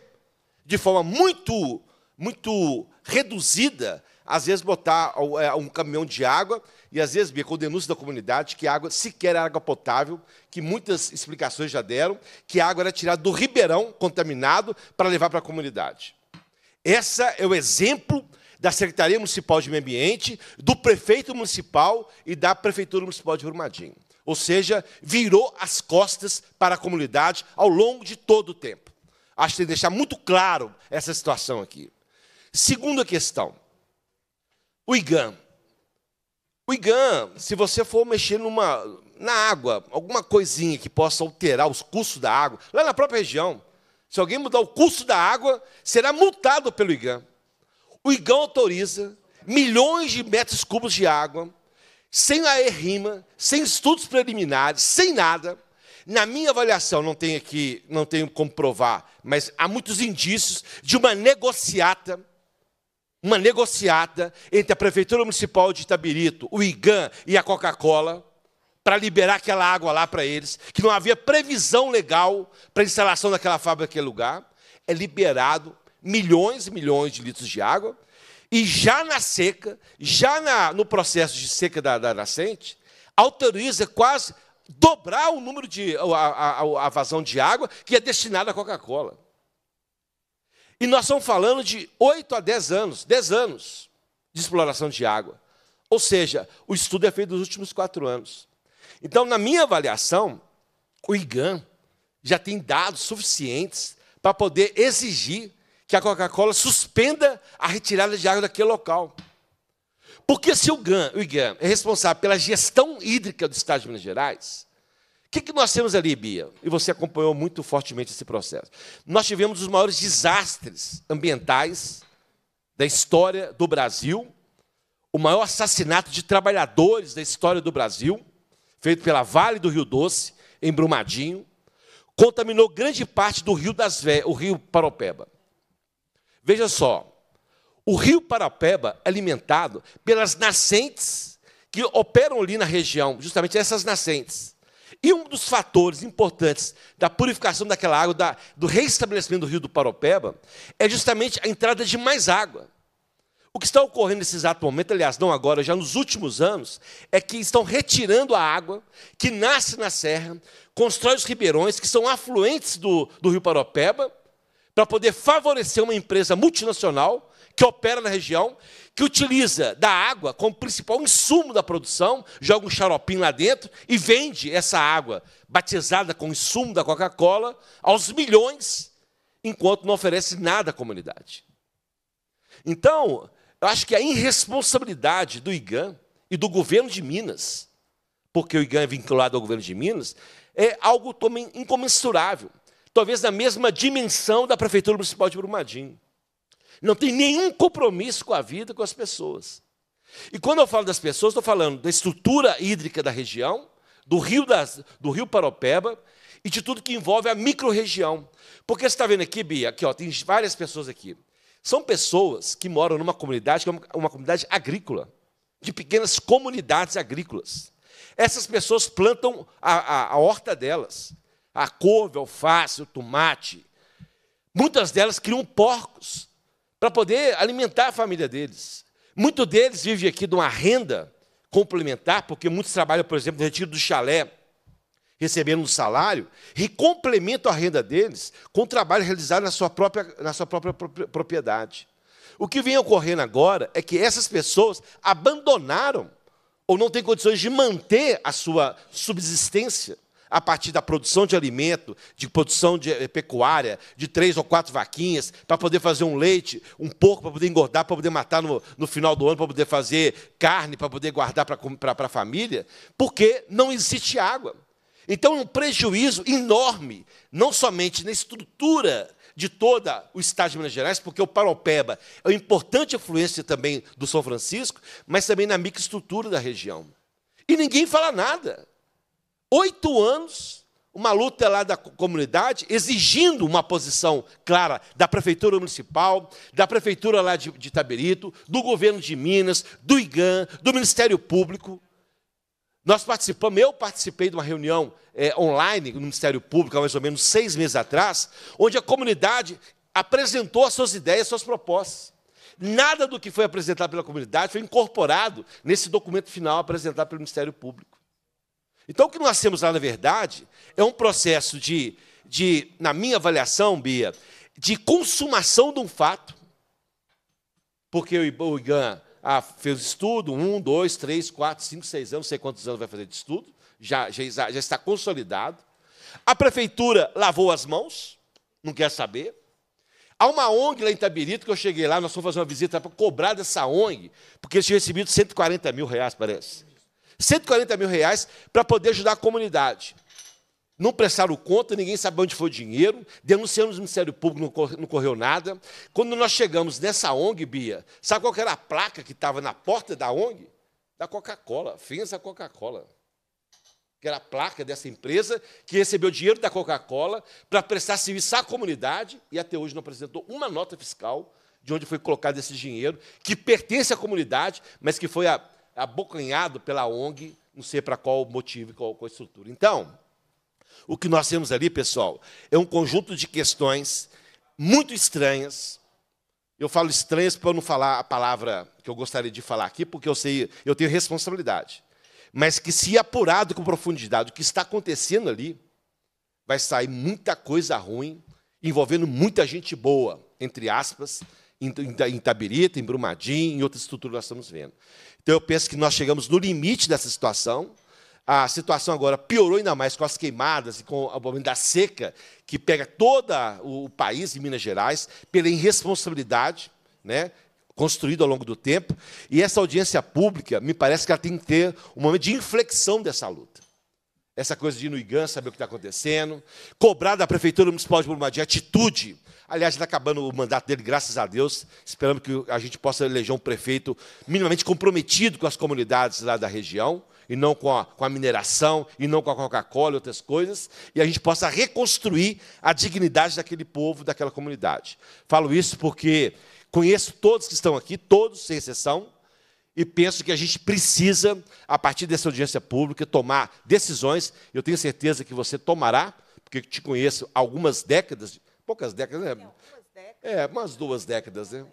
de forma muito, muito reduzida às vezes botar é, um caminhão de água, e às vezes, Bia, com denúncia da comunidade, que a água sequer era água potável, que muitas explicações já deram, que a água era tirada do ribeirão contaminado para levar para a comunidade. Esse é o exemplo da Secretaria Municipal de Meio Ambiente, do prefeito municipal e da Prefeitura Municipal de Brumadinho. Ou seja, virou as costas para a comunidade ao longo de todo o tempo. Acho que tem que deixar muito claro essa situação aqui. Segunda questão, o IGAM. O IGAM, se você for mexer numa, na água, alguma coisinha que possa alterar os custos da água, lá na própria região, se alguém mudar o custo da água, será multado pelo IGAM. O IGAM autoriza milhões de metros cúbicos de água, sem a rima, sem estudos preliminares, sem nada. Na minha avaliação, não tenho aqui, não tenho como provar, mas há muitos indícios de uma negociata uma negociada entre a Prefeitura Municipal de Itabirito, o IGAN e a Coca-Cola, para liberar aquela água lá para eles, que não havia previsão legal para a instalação daquela fábrica naquele lugar. É liberado milhões e milhões de litros de água, e já na seca, já na, no processo de seca da, da nascente, autoriza quase dobrar o número de a, a, a vazão de água que é destinada à Coca-Cola. E nós estamos falando de 8 a 10 anos, 10 anos de exploração de água. Ou seja, o estudo é feito nos últimos quatro anos. Então, na minha avaliação, o IGAN já tem dados suficientes para poder exigir que a Coca-Cola suspenda a retirada de água daquele local. Porque se o IGAN, o IGAN é responsável pela gestão hídrica do Estado de Minas Gerais, que, que nós temos ali, Bia? E você acompanhou muito fortemente esse processo. Nós tivemos os maiores desastres ambientais da história do Brasil, o maior assassinato de trabalhadores da história do Brasil, feito pela Vale do Rio Doce, em Brumadinho, contaminou grande parte do Rio das o Rio Paropeba. Veja só, o Rio Paropeba é alimentado pelas nascentes que operam ali na região, justamente essas nascentes. E um dos fatores importantes da purificação daquela água, da, do reestabelecimento do rio do Paropeba, é justamente a entrada de mais água. O que está ocorrendo nesse exato momento, aliás, não agora, já nos últimos anos, é que estão retirando a água que nasce na serra, constrói os ribeirões, que são afluentes do, do rio Paropeba, para poder favorecer uma empresa multinacional que opera na região, que utiliza da água como principal insumo da produção, joga um xaropim lá dentro e vende essa água batizada com insumo da Coca-Cola aos milhões, enquanto não oferece nada à comunidade. Então, eu acho que a irresponsabilidade do IGAN e do governo de Minas, porque o IGAN é vinculado ao governo de Minas, é algo incomensurável. Talvez na mesma dimensão da Prefeitura Municipal de Brumadinho não tem nenhum compromisso com a vida, com as pessoas. E quando eu falo das pessoas, estou falando da estrutura hídrica da região, do rio, das, do rio Paropeba e de tudo que envolve a microrregião. Porque você está vendo aqui, Bia, aqui, ó, tem várias pessoas aqui. São pessoas que moram numa comunidade que é uma, uma comunidade agrícola, de pequenas comunidades agrícolas. Essas pessoas plantam a, a, a horta delas, a couve, a alface, o tomate. Muitas delas criam porcos para poder alimentar a família deles. Muito deles vive aqui de uma renda complementar, porque muitos trabalham, por exemplo, no retiro do chalé, recebendo um salário, e complementam a renda deles com o trabalho realizado na sua própria, na sua própria propriedade. O que vem ocorrendo agora é que essas pessoas abandonaram ou não têm condições de manter a sua subsistência a partir da produção de alimento, de produção de eh, pecuária, de três ou quatro vaquinhas, para poder fazer um leite, um porco, para poder engordar, para poder matar no, no final do ano, para poder fazer carne, para poder guardar para a família, porque não existe água. Então, é um prejuízo enorme, não somente na estrutura de todo o estado de Minas Gerais, porque o Paropeba é uma importante influência também do São Francisco, mas também na microestrutura da região. E ninguém fala nada oito anos, uma luta lá da comunidade, exigindo uma posição clara da prefeitura municipal, da prefeitura lá de, de Taberito, do governo de Minas, do IGAN, do Ministério Público. Nós participamos, eu participei de uma reunião é, online no Ministério Público, há mais ou menos seis meses atrás, onde a comunidade apresentou as suas ideias, as suas propostas. Nada do que foi apresentado pela comunidade foi incorporado nesse documento final apresentado pelo Ministério Público. Então, o que nós temos lá, na verdade, é um processo de, de na minha avaliação, Bia, de consumação de um fato, porque o Igan ah, fez estudo, um, dois, três, quatro, cinco, seis anos, não sei quantos anos vai fazer de estudo, já, já, já está consolidado. A prefeitura lavou as mãos, não quer saber. Há uma ONG lá em Tabirito que eu cheguei lá, nós fomos fazer uma visita para cobrar dessa ONG, porque eles tinham recebido 140 mil reais, parece. 140 mil reais para poder ajudar a comunidade. Não prestaram conta, ninguém sabe onde foi o dinheiro, denunciamos o Ministério Público, não correu nada. Quando nós chegamos nessa ONG, Bia, sabe qual era a placa que estava na porta da ONG? Da Coca-Cola, fins Coca-Cola que era a placa dessa empresa, que recebeu dinheiro da Coca-Cola para prestar serviço à comunidade e até hoje não apresentou uma nota fiscal de onde foi colocado esse dinheiro, que pertence à comunidade, mas que foi a, abocanhado pela ONG, não sei para qual motivo, qual, qual estrutura. Então, o que nós temos ali, pessoal, é um conjunto de questões muito estranhas. Eu falo estranhas para não falar a palavra que eu gostaria de falar aqui, porque eu sei, eu tenho responsabilidade. Mas que se apurado com profundidade o que está acontecendo ali, vai sair muita coisa ruim, envolvendo muita gente boa, entre aspas, em, em Itabirita, em Brumadinho, em outras estruturas nós estamos vendo. Então eu penso que nós chegamos no limite dessa situação. A situação agora piorou ainda mais com as queimadas e com o momento da seca, que pega todo o país de Minas Gerais, pela irresponsabilidade né, construída ao longo do tempo. E essa audiência pública, me parece que ela tem que ter um momento de inflexão dessa luta. Essa coisa de ir no IGAN, saber o que está acontecendo. Cobrar da Prefeitura Municipal de Brumadinho atitude. Aliás, está acabando o mandato dele, graças a Deus. Esperamos que a gente possa eleger um prefeito minimamente comprometido com as comunidades lá da região, e não com a, com a mineração, e não com a Coca-Cola e outras coisas. E a gente possa reconstruir a dignidade daquele povo, daquela comunidade. Falo isso porque conheço todos que estão aqui, todos, sem exceção e penso que a gente precisa, a partir dessa audiência pública, tomar decisões. Eu tenho certeza que você tomará, porque te conheço algumas décadas, poucas décadas, né? É, umas duas décadas, né?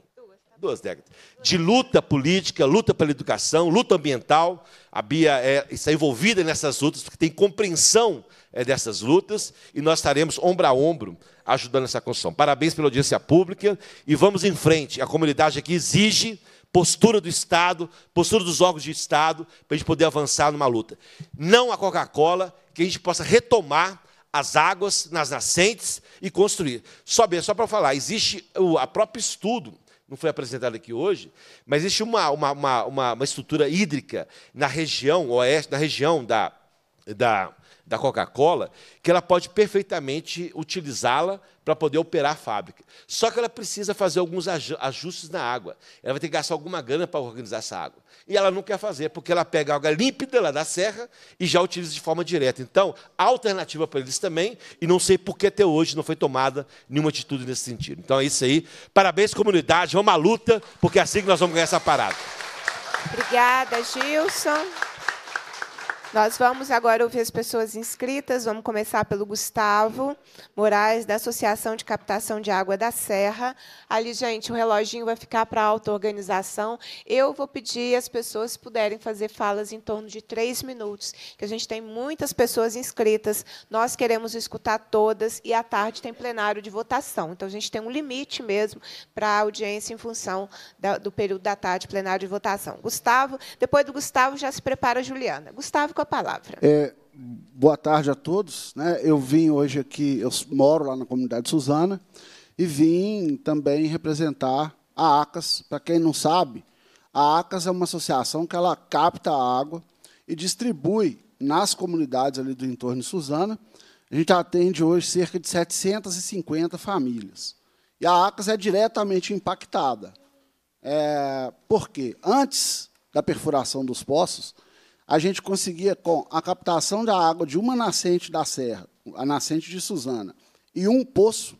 Duas décadas. De luta política, luta pela educação, luta ambiental. A Bia é, está envolvida nessas lutas, porque tem compreensão é, dessas lutas, e nós estaremos ombro a ombro ajudando essa construção. Parabéns pela audiência pública e vamos em frente. A comunidade aqui exige postura do Estado, postura dos órgãos de Estado, para a gente poder avançar numa luta. Não a Coca-Cola, que a gente possa retomar as águas nas nascentes e construir. Só bem, só para falar, existe o a próprio estudo, não foi apresentado aqui hoje, mas existe uma, uma, uma, uma estrutura hídrica na região oeste, na região da, da da Coca-Cola, que ela pode perfeitamente utilizá-la para poder operar a fábrica. Só que ela precisa fazer alguns ajustes na água. Ela vai ter que gastar alguma grana para organizar essa água. E ela não quer fazer, porque ela pega a água límpida lá da serra e já utiliza de forma direta. Então, alternativa para eles também, e não sei por que até hoje não foi tomada nenhuma atitude nesse sentido. Então é isso aí. Parabéns, comunidade. Vamos à luta, porque é assim que nós vamos ganhar essa parada. Obrigada, Gilson. Nós vamos agora ouvir as pessoas inscritas. Vamos começar pelo Gustavo Moraes, da Associação de Captação de Água da Serra. Ali, gente, o reloginho vai ficar para a auto-organização. Eu vou pedir as pessoas, se puderem, fazer falas em torno de três minutos, que a gente tem muitas pessoas inscritas. Nós queremos escutar todas e à tarde tem plenário de votação. Então, a gente tem um limite mesmo para a audiência em função do período da tarde, plenário de votação. Gustavo, depois do Gustavo, já se prepara a Juliana. Gustavo, com a palavra. É, boa tarde a todos. Né? Eu vim hoje aqui, eu moro lá na comunidade Suzana, e vim também representar a ACAS. Para quem não sabe, a ACAS é uma associação que ela capta a água e distribui nas comunidades ali do entorno de Suzana. A gente atende hoje cerca de 750 famílias. E a ACAS é diretamente impactada. É, por quê? Antes da perfuração dos poços, a gente conseguia, com a captação da água de uma nascente da serra, a nascente de Suzana, e um poço,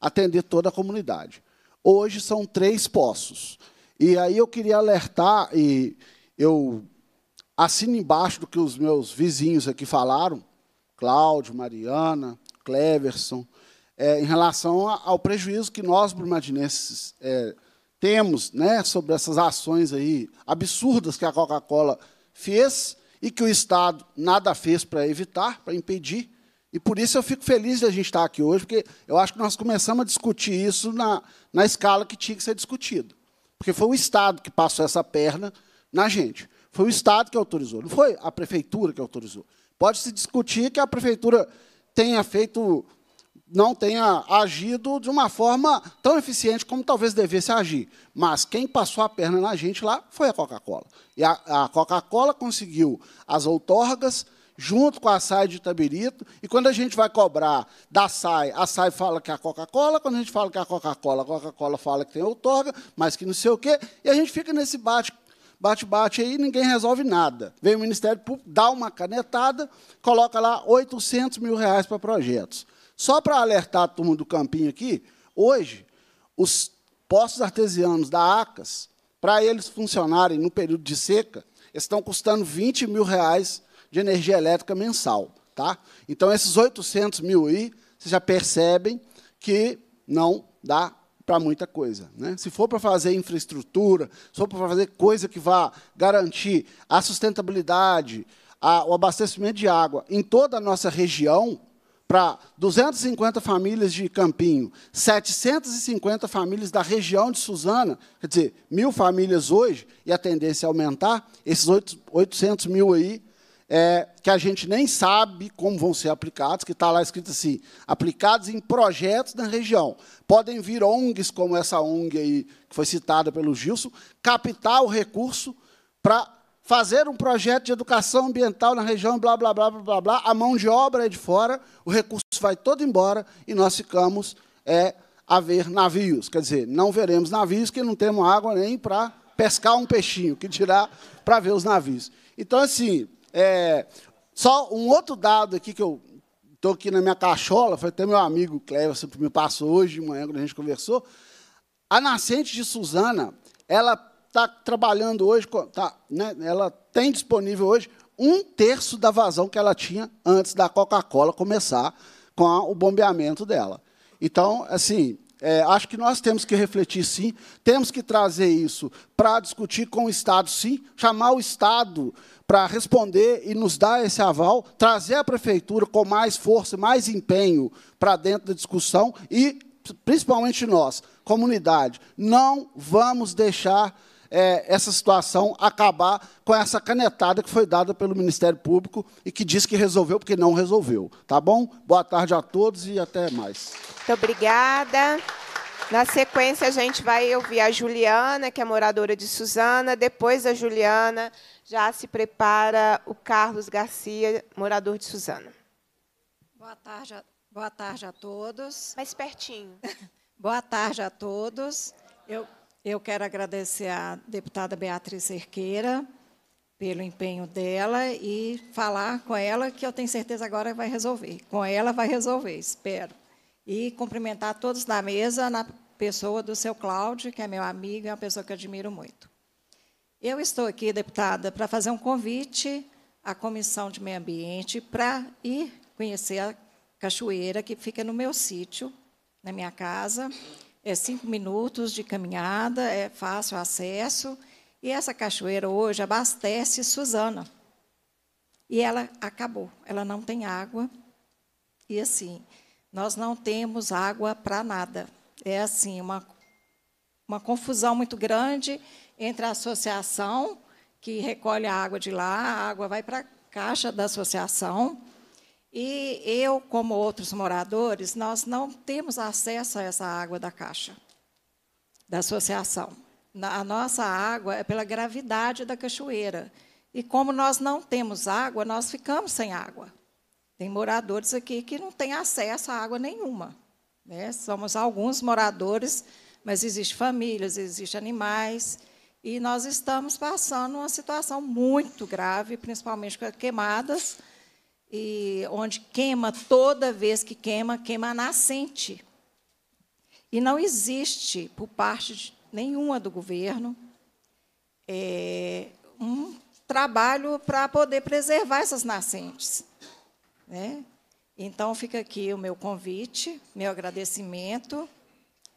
atender toda a comunidade. Hoje são três poços. E aí eu queria alertar, e eu assino embaixo do que os meus vizinhos aqui falaram, Cláudio, Mariana, Cleverson, é, em relação ao prejuízo que nós, brumadinenses, é, temos né, sobre essas ações aí absurdas que a Coca-Cola fez e que o Estado nada fez para evitar, para impedir. E por isso eu fico feliz de a gente estar aqui hoje, porque eu acho que nós começamos a discutir isso na, na escala que tinha que ser discutido. Porque foi o Estado que passou essa perna na gente. Foi o Estado que autorizou, não foi a prefeitura que autorizou. Pode se discutir que a prefeitura tenha feito não tenha agido de uma forma tão eficiente como talvez devesse agir. Mas quem passou a perna na gente lá foi a Coca-Cola. E a, a Coca-Cola conseguiu as outorgas junto com a SAI de Itabirito, e quando a gente vai cobrar da SAI, a SAI fala que é a Coca-Cola, quando a gente fala que é a Coca-Cola, a Coca-Cola fala que tem outorga, mas que não sei o quê, e a gente fica nesse bate bate-bate aí, ninguém resolve nada. Vem o Ministério Público, dá uma canetada, coloca lá 800 mil reais para projetos. Só para alertar todo mundo do campinho aqui, hoje, os postos artesianos da ACAS, para eles funcionarem no período de seca, estão custando 20 mil reais de energia elétrica mensal. Tá? Então, esses 800 mil aí, vocês já percebem que não dá para muita coisa. Né? Se for para fazer infraestrutura, se for para fazer coisa que vá garantir a sustentabilidade, a, o abastecimento de água em toda a nossa região, para 250 famílias de Campinho, 750 famílias da região de Suzana, quer dizer, mil famílias hoje, e a tendência é aumentar, esses 800 mil aí, é, que a gente nem sabe como vão ser aplicados, que está lá escrito assim, aplicados em projetos da região. Podem vir ONGs, como essa ONG aí, que foi citada pelo Gilson, captar o recurso para fazer um projeto de educação ambiental na região, blá, blá, blá, blá, blá, blá, a mão de obra é de fora, o recurso vai todo embora e nós ficamos é, a ver navios. Quer dizer, não veremos navios que não temos água nem para pescar um peixinho, que dirá para ver os navios. Então, assim, é, só um outro dado aqui que eu estou aqui na minha cachola, foi até meu amigo Cleverson que me passou hoje de manhã, quando a gente conversou, a nascente de Suzana, ela está trabalhando hoje, tá, né, ela tem disponível hoje um terço da vazão que ela tinha antes da Coca-Cola começar com a, o bombeamento dela. Então, assim, é, acho que nós temos que refletir, sim, temos que trazer isso para discutir com o Estado, sim, chamar o Estado para responder e nos dar esse aval, trazer a prefeitura com mais força, mais empenho para dentro da discussão e, principalmente nós, comunidade, não vamos deixar é, essa situação acabar com essa canetada que foi dada pelo Ministério Público e que diz que resolveu, porque não resolveu. Tá bom? Boa tarde a todos e até mais. Muito obrigada. Na sequência, a gente vai ouvir a Juliana, que é moradora de Suzana. Depois da Juliana, já se prepara o Carlos Garcia, morador de Suzana. Boa tarde a, boa tarde a todos. Mais pertinho. boa tarde a todos. Eu eu quero agradecer à deputada Beatriz Cerqueira pelo empenho dela e falar com ela, que eu tenho certeza agora vai resolver. Com ela vai resolver, espero. E cumprimentar todos da mesa na pessoa do seu Cláudio, que é meu amigo e é uma pessoa que eu admiro muito. Eu estou aqui, deputada, para fazer um convite à Comissão de Meio Ambiente para ir conhecer a cachoeira que fica no meu sítio, na minha casa, é cinco minutos de caminhada, é fácil acesso. E essa cachoeira hoje abastece Suzana. E ela acabou, ela não tem água. E assim, nós não temos água para nada. É assim, uma, uma confusão muito grande entre a associação, que recolhe a água de lá, a água vai para a caixa da associação, e eu, como outros moradores, nós não temos acesso a essa água da caixa, da associação. A nossa água é pela gravidade da cachoeira. E como nós não temos água, nós ficamos sem água. Tem moradores aqui que não têm acesso a água nenhuma. Né? Somos alguns moradores, mas existem famílias, existem animais. E nós estamos passando uma situação muito grave, principalmente com as queimadas e onde queima toda vez que queima, queima a nascente. E não existe, por parte de nenhuma do governo, é, um trabalho para poder preservar essas nascentes. Né? Então, fica aqui o meu convite, meu agradecimento,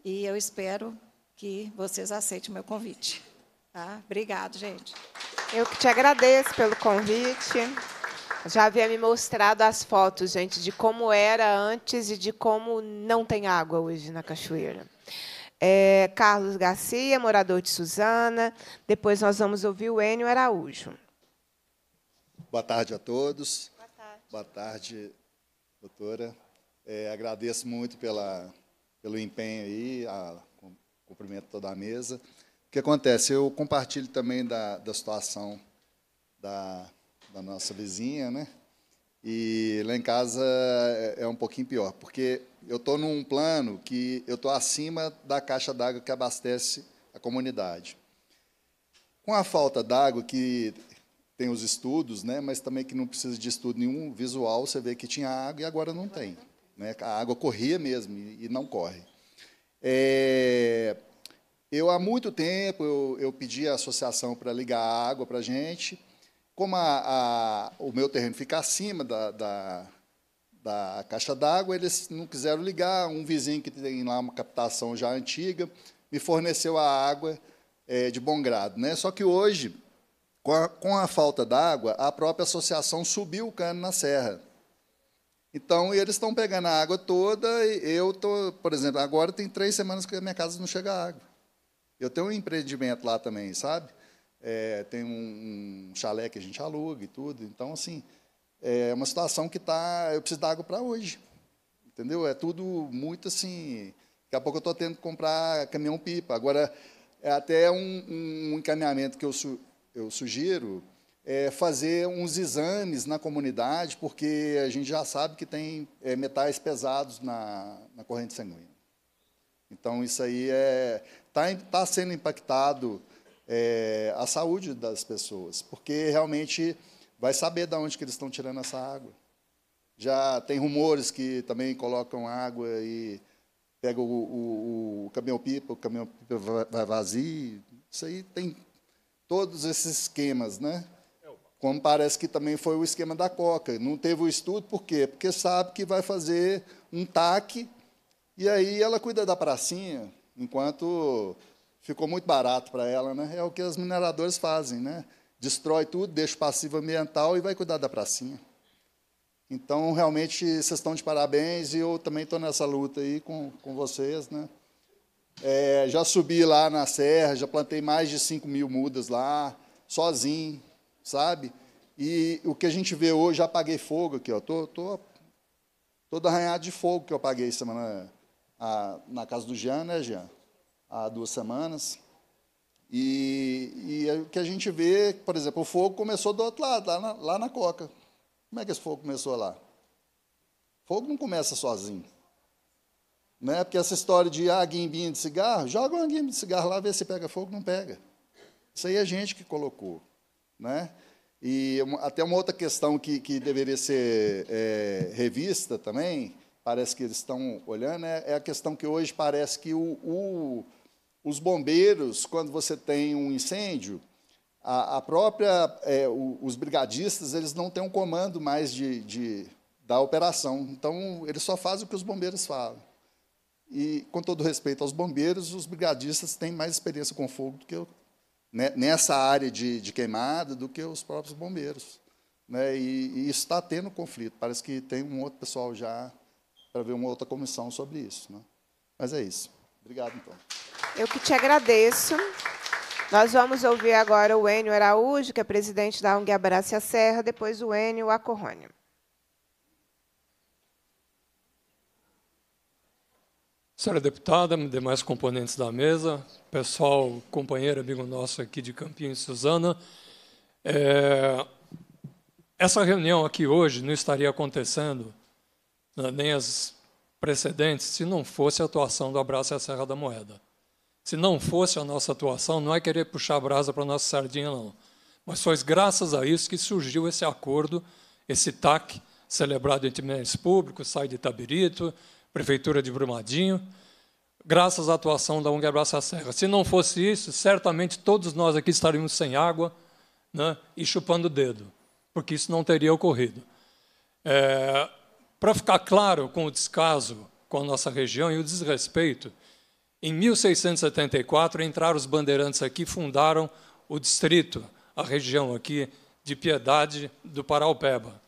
e eu espero que vocês aceitem o meu convite. Tá? Obrigado, gente. Eu que te agradeço pelo convite já havia me mostrado as fotos, gente, de como era antes e de como não tem água hoje na cachoeira. É, Carlos Garcia, morador de Suzana. Depois nós vamos ouvir o Enio Araújo. Boa tarde a todos. Boa tarde, Boa tarde doutora. É, agradeço muito pela, pelo empenho aí, a, cumprimento toda a mesa. O que acontece? Eu compartilho também da, da situação da nossa vizinha, né? E lá em casa é, é um pouquinho pior, porque eu estou num plano que eu estou acima da caixa d'água que abastece a comunidade. Com a falta d'água, que tem os estudos, né, mas também que não precisa de estudo nenhum visual, você vê que tinha água e agora não tem. Né? A água corria mesmo e não corre. É, eu, há muito tempo, eu, eu pedi à associação para ligar a água para a gente, como a, a, o meu terreno fica acima da, da, da caixa d'água, eles não quiseram ligar. Um vizinho que tem lá uma captação já antiga me forneceu a água é, de bom grado. Né? Só que hoje, com a, com a falta d'água, a própria associação subiu o cano na serra. Então, eles estão pegando a água toda e eu estou, por exemplo, agora tem três semanas que a minha casa não chega água. Eu tenho um empreendimento lá também, sabe? é, tem um, um, chalé que a gente aluga e tudo. Então, assim, é uma situação que está. Eu preciso da água para hoje. Entendeu? É tudo muito assim. Daqui a pouco eu estou tendo que comprar caminhão-pipa. Agora, é até um, um encaminhamento que eu, su, eu sugiro é fazer uns exames na comunidade, porque a gente já sabe que tem é, metais pesados na, na, corrente sanguínea. Então, isso aí está é, tá, tá sendo impactado é, a saúde das pessoas, porque realmente vai saber de onde que eles estão tirando essa água. Já tem rumores que também colocam água e pega o, o, o caminhão-pipa, o caminhão-pipa vai vazio. Isso aí tem todos esses esquemas, né? É Como parece que também foi o esquema da Coca. Não teve o estudo, por quê? Porque sabe que vai fazer um taque e aí ela cuida da pracinha, enquanto ficou muito barato para ela, né? É o que os mineradores fazem, né? Destrói tudo, deixa o passivo ambiental e vai cuidar da pracinha. Então, realmente, vocês estão de parabéns e eu também estou nessa luta aí com, com vocês, né? É, já subi lá na serra, já plantei mais de 5 mil mudas lá, sozinho, sabe? E o que a gente vê hoje, já apaguei fogo aqui, ó. Tô, tô todo arranhado de fogo que eu apaguei semana a, na casa do Jean, né, Jean? há duas semanas. E, e é o que a gente vê, por exemplo, o fogo começou do outro lado, lá na, lá na Coca. Como é que esse fogo começou lá? Fogo não começa sozinho. é? Porque essa história de ah, guimbinha de cigarro, joga uma guimbinha de cigarro lá, vê se pega fogo, não pega. Isso aí é a gente que colocou. Né? E até uma outra questão que, que deveria ser é, revista também, parece que eles estão olhando, é, é, a questão que hoje parece que o, o os bombeiros, quando você tem um incêndio, a, a própria, é, o, os brigadistas, eles não têm um comando mais de, de, da operação. Então, eles só fazem o que os bombeiros falam. E, com todo respeito aos bombeiros, os brigadistas têm mais experiência com fogo do que eu, né, nessa área de, de, queimada do que os próprios bombeiros. Né? E, e isso está tendo conflito. Parece que tem um outro pessoal já para ver uma outra comissão sobre isso. Né? Mas é isso. Obrigado, então. Eu que te agradeço. Nós vamos ouvir agora o Enio Araújo, que é presidente da ONG Abrace a Serra, depois o Enio Acorrônio. Senhora deputada, demais componentes da mesa, pessoal, companheiro, amigo nosso aqui de Campinas, Suzana, é, essa reunião aqui hoje não estaria acontecendo, né, nem as precedentes, se não fosse a atuação do Abraço e a Serra da Moeda. Se não fosse a nossa atuação, não é querer puxar a brasa para a nossa sardinha, não. Mas foi graças a isso que surgiu esse acordo, esse TAC, celebrado entre ministérios públicos, SAI de Tabirito, Prefeitura de Brumadinho, graças à atuação da UNG Abraça Serra. Se não fosse isso, certamente todos nós aqui estaríamos sem água né, e chupando o dedo, porque isso não teria ocorrido. É, para ficar claro com o descaso com a nossa região e o desrespeito, em 1674 entraram os bandeirantes aqui, fundaram o distrito, a região aqui de Piedade do Paraupeba.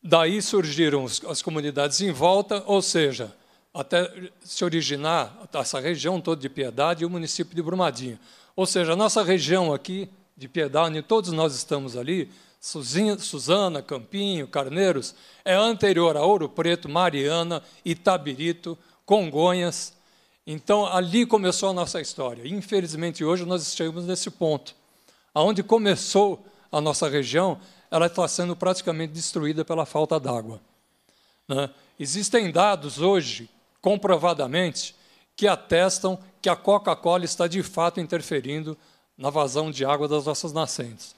Daí surgiram as comunidades em volta, ou seja, até se originar essa região toda de Piedade e o município de Brumadinho. Ou seja, a nossa região aqui de Piedade, todos nós estamos ali, Suzana, Campinho, Carneiros, é anterior a Ouro Preto, Mariana, Itabirito, Congonhas, então, ali começou a nossa história. Infelizmente, hoje nós chegamos nesse ponto. Aonde começou a nossa região, ela está sendo praticamente destruída pela falta d'água. Né? Existem dados hoje, comprovadamente, que atestam que a Coca-Cola está de fato interferindo na vazão de água das nossas nascentes.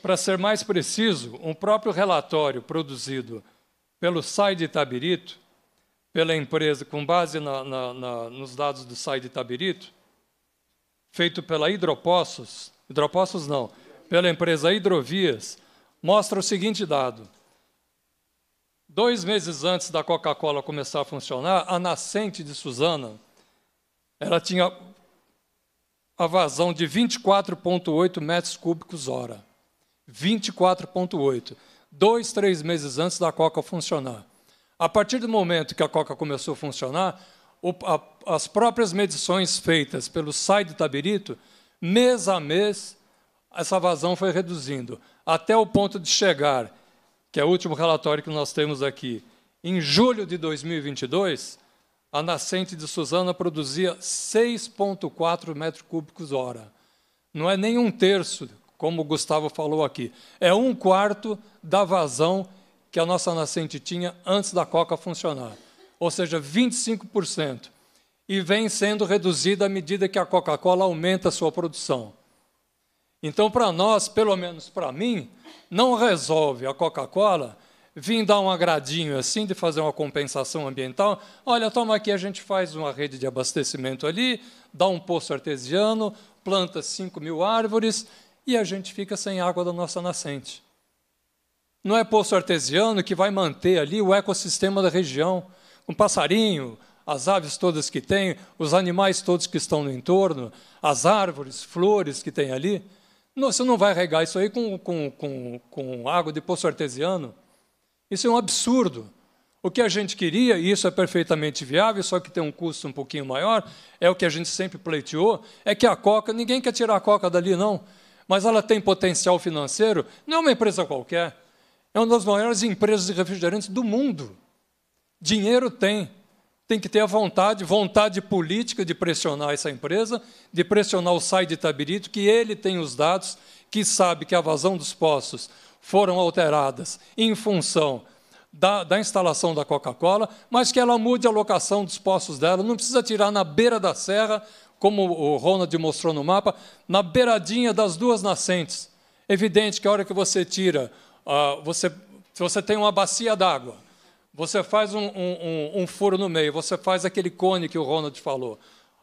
Para ser mais preciso, um próprio relatório produzido pelo SAI de Itabirito pela empresa com base na, na, na, nos dados do site de feito pela Hidropostos, Hidropostos não, pela empresa Hidrovias, mostra o seguinte dado. Dois meses antes da Coca-Cola começar a funcionar, a nascente de Suzana, ela tinha a vazão de 24,8 metros cúbicos hora. 24,8. Dois, três meses antes da Coca funcionar. A partir do momento que a Coca começou a funcionar, as próprias medições feitas pelo SAI do Tabirito, mês a mês, essa vazão foi reduzindo, até o ponto de chegar, que é o último relatório que nós temos aqui, em julho de 2022, a nascente de Suzana produzia 6,4 metros cúbicos hora. Não é nem um terço, como o Gustavo falou aqui, é um quarto da vazão que a nossa nascente tinha antes da coca funcionar, ou seja, 25%, e vem sendo reduzida à medida que a Coca-Cola aumenta a sua produção. Então, para nós, pelo menos para mim, não resolve a Coca-Cola vir dar um agradinho assim, de fazer uma compensação ambiental. Olha, toma aqui, a gente faz uma rede de abastecimento ali, dá um poço artesiano, planta 5 mil árvores e a gente fica sem água da nossa nascente. Não é poço artesiano que vai manter ali o ecossistema da região, um passarinho, as aves todas que tem, os animais todos que estão no entorno, as árvores, flores que tem ali. Não, você não vai regar isso aí com, com, com, com água de poço artesiano. Isso é um absurdo. O que a gente queria, e isso é perfeitamente viável, só que tem um custo um pouquinho maior, é o que a gente sempre pleiteou, é que a Coca, ninguém quer tirar a Coca dali, não, mas ela tem potencial financeiro, não é uma empresa qualquer. É uma das maiores empresas de refrigerantes do mundo. Dinheiro tem. Tem que ter a vontade, vontade política de pressionar essa empresa, de pressionar o SAI de Tabirito, que ele tem os dados, que sabe que a vazão dos poços foram alteradas em função da, da instalação da Coca-Cola, mas que ela mude a locação dos poços dela. Não precisa tirar na beira da serra, como o Ronald mostrou no mapa, na beiradinha das duas nascentes. Evidente que a hora que você tira Uh, você, se você tem uma bacia d'água, você faz um, um, um, um, furo no meio, você faz aquele cone que o Ronald falou.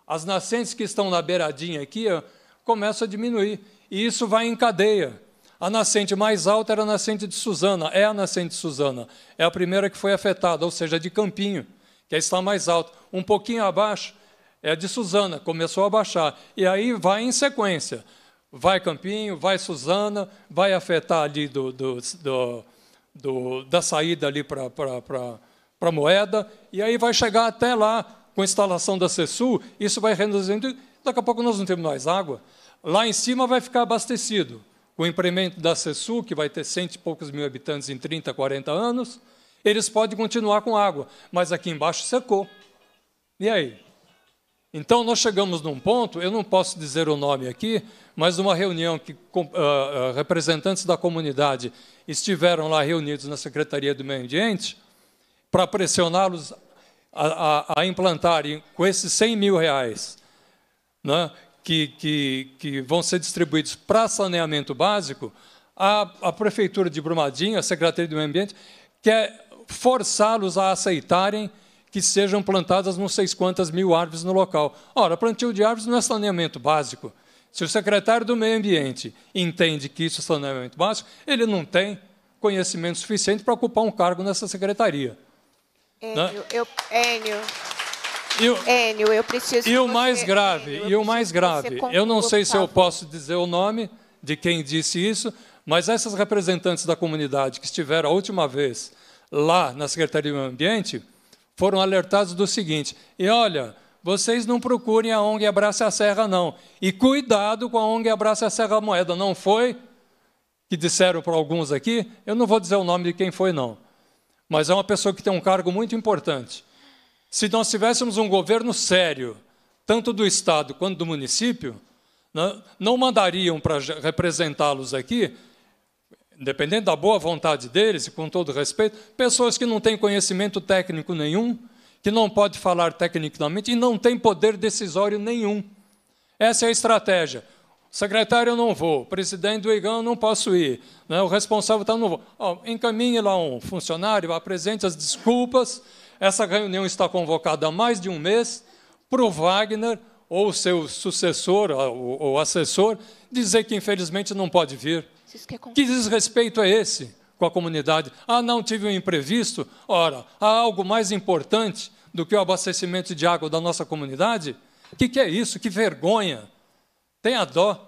As nascentes que estão na beiradinha aqui ó, começam a diminuir. E isso vai em cadeia. A nascente mais alta era a nascente de Suzana, é a nascente de Suzana. É a primeira que foi afetada, ou seja, de Campinho, que está mais alta. Um pouquinho abaixo é a de Suzana, começou a baixar. E aí vai em sequência vai Campinho, vai Suzana, vai afetar ali do, do, do, do da saída ali para a moeda, e aí vai chegar até lá com a instalação da CESU, isso vai reduzindo, daqui a pouco nós não temos mais água. Lá em cima vai ficar abastecido com o implemento da CESU, que vai ter cento e poucos mil habitantes em 30, 40 anos, eles podem continuar com água, mas aqui embaixo secou. E aí? Então, nós chegamos num ponto, eu não posso dizer o nome aqui, mas uma reunião que uh, representantes da comunidade estiveram lá reunidos na Secretaria do Meio Ambiente para pressioná-los a, a, a, implantarem com esses 100 mil reais né, que, que, que vão ser distribuídos para saneamento básico, a, a Prefeitura de Brumadinho, a Secretaria do Meio Ambiente, quer forçá-los a aceitarem que sejam plantadas não sei quantas mil árvores no local. Ora, plantio de árvores não é saneamento básico. Se o secretário do Meio Ambiente entende que isso é saneamento básico, ele não tem conhecimento suficiente para ocupar um cargo nessa secretaria. Enio, né? eu, Enio, eu, Enio, eu preciso. E o mais grave, Enio, e o mais grave, eu não sei se eu posso dizer o nome de quem disse isso, mas essas representantes da comunidade que estiveram a última vez lá na Secretaria do Meio Ambiente foram alertados do seguinte: e olha, vocês não procurem a ONG Abraça a Serra, não. E cuidado com a ONG Abraça a Serra Moeda. Não foi que disseram para alguns aqui, eu não vou dizer o nome de quem foi, não. Mas é uma pessoa que tem um cargo muito importante. Se nós tivéssemos um governo sério, tanto do Estado quanto do município, né, não mandariam para representá-los aqui independente da boa vontade deles, e com todo respeito, pessoas que não têm conhecimento técnico nenhum, que não pode falar tecnicamente e não tem poder decisório nenhum. Essa é a estratégia. Secretário, eu não vou. Presidente do IGAN, eu não posso ir. Né? O responsável está, não vou. Oh, encaminhe lá um funcionário, apresente as desculpas. Essa reunião está convocada há mais de um mês para o Wagner ou seu sucessor ou assessor dizer que, infelizmente, não pode vir. É que desrespeito é esse com a comunidade? Ah, não tive um imprevisto? Ora, há algo mais importante do que o abastecimento de água da nossa comunidade? O que, que é isso? Que vergonha! Tenha dó.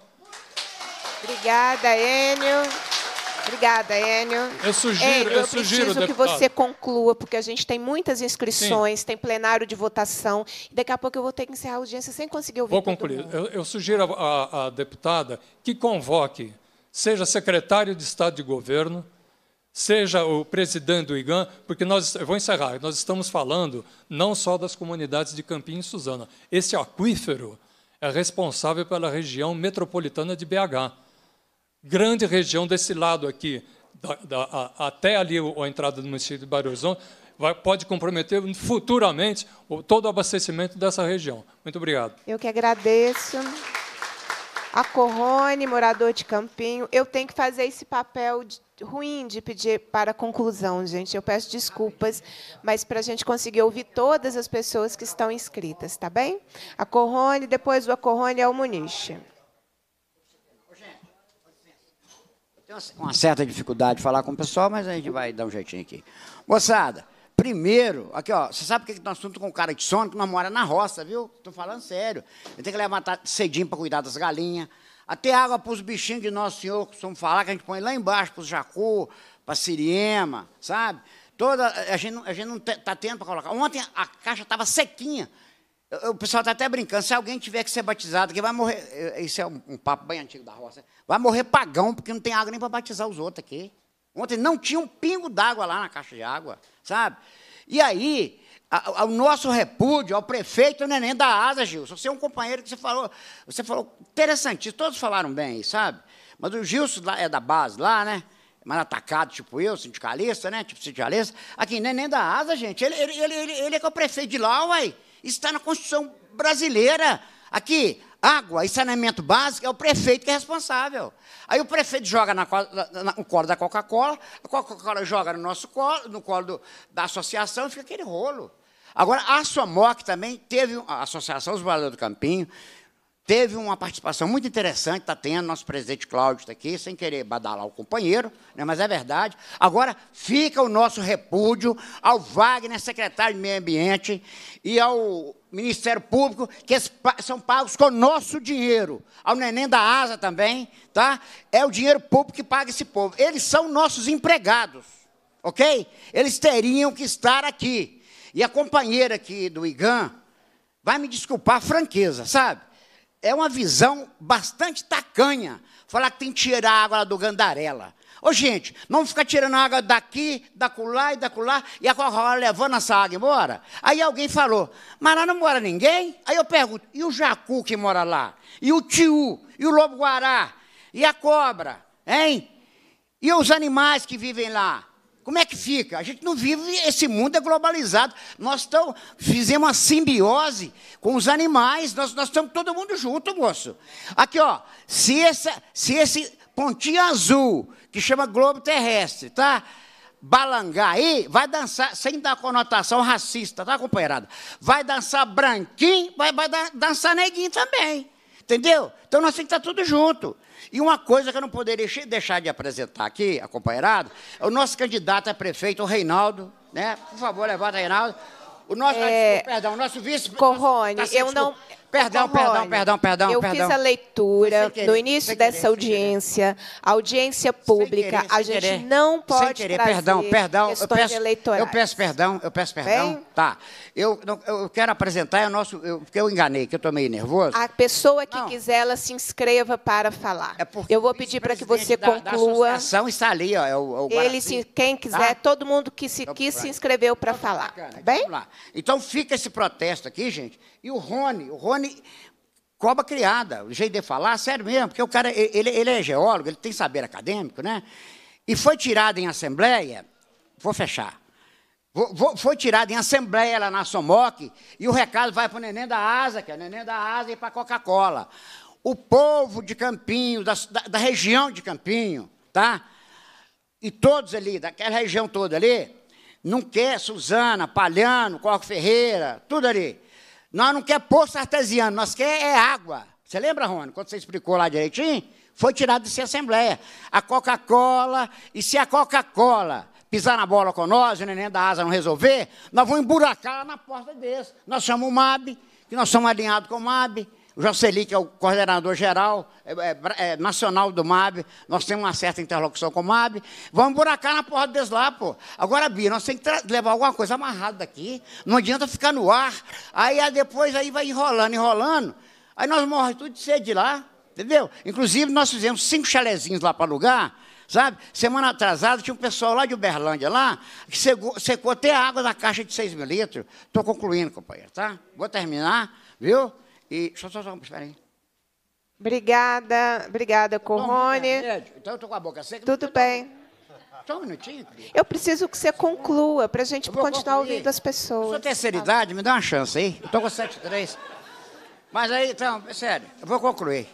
Obrigada, Enio. Obrigada, Enio. Eu sugiro, Enio, eu, eu sugiro, preciso que você conclua, porque a gente tem muitas inscrições, Sim. tem plenário de votação, e daqui a pouco eu vou ter que encerrar a audiência sem conseguir ouvir. Vou concluir. Eu, eu, sugiro à deputada que convoque seja secretário de Estado de Governo, seja o presidente do IGAN, porque nós, eu vou encerrar, nós estamos falando não só das comunidades de Campinho e Suzana. Esse aquífero é responsável pela região metropolitana de BH. Grande região desse lado aqui, da, da, a, até ali a entrada do município de Belo Horizonte, Vai, pode comprometer futuramente todo o abastecimento dessa região. Muito obrigado. Eu que agradeço a Corrone, morador de Campinho. Eu tenho que fazer esse papel de, ruim de pedir para conclusão, gente. Eu peço desculpas, mas para a gente conseguir ouvir todas as pessoas que estão inscritas, tá bem? A Corrone, depois do Corrone é o Muniche. Tenho uma certa dificuldade de falar com o pessoal, mas a gente vai dar um jeitinho aqui. Moçada, Primeiro, aqui ó, você sabe por que um assunto com o cara de sono? Que nós mora na roça, viu? Estou falando sério. Tem que levantar cedinho para cuidar das galinhas. Até água para os bichinhos de Nosso Senhor, costumamos falar, que a gente põe lá embaixo para os jacu, para siriema, sabe? Toda, a gente, a gente não está tendo para colocar. Ontem a caixa estava sequinha. O pessoal está até brincando. Se alguém tiver que ser batizado, que vai morrer. Isso é um, um papo bem antigo da roça. Vai morrer pagão, porque não tem água nem para batizar os outros aqui. Ontem não tinha um pingo d'água lá na caixa de água, sabe? E aí, a, a, o nosso repúdio ao prefeito Neném da Asa, Gilson. Você é um companheiro que você falou, você falou interessantíssimo, todos falaram bem, sabe? Mas o Gilson é da base lá, né? mais atacado, tipo eu, sindicalista, né? Tipo sindicalista. Aqui, neném da asa, gente. Ele, ele, ele, ele é que é o prefeito de lá, uai. Está na Constituição brasileira. Aqui, água e saneamento básico, é o prefeito que é responsável. Aí o prefeito joga na, na, no colo da Coca-Cola, a Coca-Cola joga no nosso colo, no colo do, da associação, e fica aquele rolo. Agora, a SOMOC também teve, a Associação dos Moradores do Campinho, teve uma participação muito interessante, está tendo, nosso presidente Cláudio está aqui, sem querer badalar o companheiro, né, mas é verdade. Agora, fica o nosso repúdio ao Wagner, secretário de Meio Ambiente, e ao Ministério Público, que são pagos com o nosso dinheiro, ao neném da asa também, tá? É o dinheiro público que paga esse povo. Eles são nossos empregados, ok? Eles teriam que estar aqui. E a companheira aqui do IGAN vai me desculpar a franqueza, sabe? é uma visão bastante tacanha. Falar que tem que tirar a água do Gandarela. Ô, gente, não ficar tirando água daqui, da culá e da culá, e a Coca-Cola levando essa água embora. Aí alguém falou, mas lá não mora ninguém? Aí eu pergunto, e o jacu que mora lá? E o tio? E o lobo-guará? E a cobra? Hein? E os animais que vivem lá? Como é que fica? A gente não vive, esse mundo é globalizado. Nós tão, fizemos uma simbiose com os animais, nós, nós estamos todo mundo junto, moço. Aqui, ó, se, essa, se esse pontinho azul, que chama globo terrestre, tá? Balangar aí, vai dançar, sem dar conotação racista, tá, companheirada? Vai dançar branquinho, vai, vai dançar neguinho também. Entendeu? Então nós temos que estar tudo junto. E uma coisa que eu não poderia deixar de apresentar aqui, acompanhado, é o nosso candidato a é prefeito, o Reinaldo. Né? Por favor, levanta, Reinaldo. O nosso, é, desculpa, perdão, o nosso vice... Corrone, tá eu não... Perdão, então, perdão, perdão, perdão, perdão. Eu perdão. fiz a leitura querer, no início dessa querer, audiência, audiência pública. Querer, a gente não pode sem querer, trazer perdão, perdão, eu peço, eleitorais. Eu peço perdão, eu peço perdão. Bem? Tá. Eu, eu quero apresentar é o nosso, eu, porque eu enganei, que eu estou meio nervoso. A pessoa que não. quiser, ela se inscreva para falar. É eu vou pedir para que você conclua. conclua. Ação está ali, ó. É o, é o Ele, se, quem tá? quiser, tá? todo mundo que se então, quis se inscreveu para então, falar. Bacana. Bem? Então fica esse protesto aqui, gente. E o Rony, o Rony, cobra criada, o jeito de falar, sério mesmo, porque o cara, ele, ele é geólogo, ele tem saber acadêmico, né? E foi tirado em assembleia, vou fechar, foi tirado em assembleia lá na Somoc, e o recado vai para o neném da asa, que é o neném da asa, e para a Coca-Cola. O povo de Campinho, da, da região de Campinho, tá? E todos ali, daquela região toda ali, não quer Suzana, Palhano, Corco Ferreira, tudo ali. Nós não quer poço artesiano, nós quer é água. Você lembra, Rony, quando você explicou lá direitinho? Foi tirado de si Assembleia. A Coca-Cola, e se a Coca-Cola pisar na bola com nós, o neném da asa não resolver, nós vamos emburacar na porta deles. Nós chamamos o MAB, que nós somos alinhados com o MAB, o Jocely, que é o coordenador geral é, é, é nacional do MAB, nós temos uma certa interlocução com o MAB. Vamos buracar na porra deles lá, pô. Agora, Bia, nós temos que levar alguma coisa amarrada daqui. Não adianta ficar no ar. Aí, aí depois aí vai enrolando, enrolando. Aí nós morremos tudo de sede lá, entendeu? Inclusive, nós fizemos cinco chalezinhos lá para alugar sabe? Semana atrasada tinha um pessoal lá de Uberlândia, lá, que secou, secou até a água da caixa de 6 mil litros. Estou concluindo, companheiro, tá? Vou terminar, viu? E. Só, só, só, espera aí. Obrigada, obrigada, Corrone. É, é, então eu estou com a boca seca. Tudo então tá bem. Só um minutinho. Eu preciso que você conclua para a gente continuar concluir. ouvindo as pessoas. Sua tá? terceira idade, me dá uma chance aí. Eu estou com 73. Mas aí, então, é sério, eu vou concluir.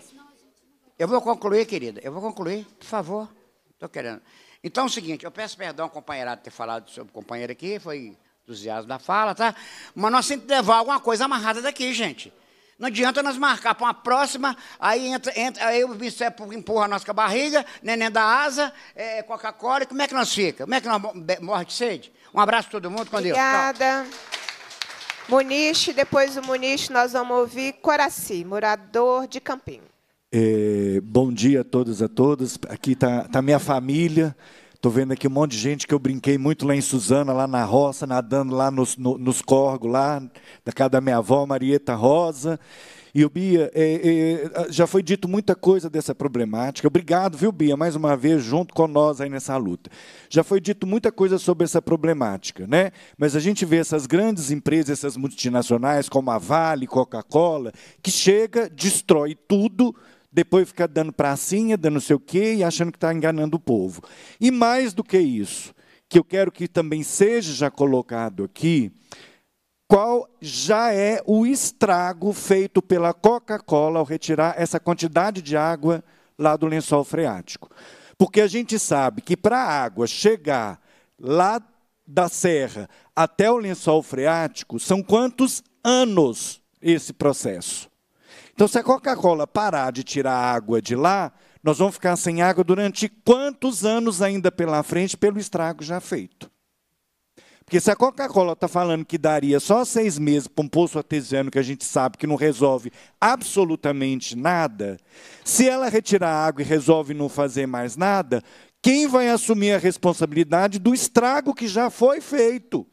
Eu vou concluir, querida. Eu vou concluir, por favor. Estou querendo. Então é o seguinte, eu peço perdão, ao companheirado, por ter falado sobre companheiro aqui, foi entusiasmo da fala, tá? Mas nós temos que levar alguma coisa amarrada daqui, gente. Não adianta nós marcar para uma próxima, aí entra, entra aí o bicep empurra a nossa barriga, neném da asa, é, Coca-Cola, como é que nós fica? Como é que nós morre de sede? Um abraço a todo mundo, com Obrigada. Deus. Obrigada. Muniche, depois do Muniche. nós vamos ouvir Coraci, morador de Campinho. É, bom dia a todos a todas. Aqui está tá minha família. Estou vendo aqui um monte de gente que eu brinquei muito lá em Suzana, lá na roça, nadando lá nos, no, nos corgos, lá da casa da minha avó, Marieta Rosa. E o Bia, é, é, já foi dito muita coisa dessa problemática. Obrigado, viu, Bia, mais uma vez, junto com nós aí nessa luta. Já foi dito muita coisa sobre essa problemática, né? Mas a gente vê essas grandes empresas, essas multinacionais, como a Vale, Coca-Cola, que chega, destrói tudo depois fica dando pracinha, dando não sei o quê e achando que está enganando o povo. E mais do que isso, que eu quero que também seja já colocado aqui, qual já é o estrago feito pela Coca-Cola ao retirar essa quantidade de água lá do lençol freático. Porque a gente sabe que para a água chegar lá da serra até o lençol freático, são quantos anos esse processo? Então, se a Coca-Cola parar de tirar água de lá, nós vamos ficar sem água durante quantos anos ainda pela frente, pelo estrago já feito? Porque se a Coca-Cola está falando que daria só seis meses para um poço artesiano que a gente sabe que não resolve absolutamente nada, se ela retirar a água e resolve não fazer mais nada, quem vai assumir a responsabilidade do estrago que já foi feito?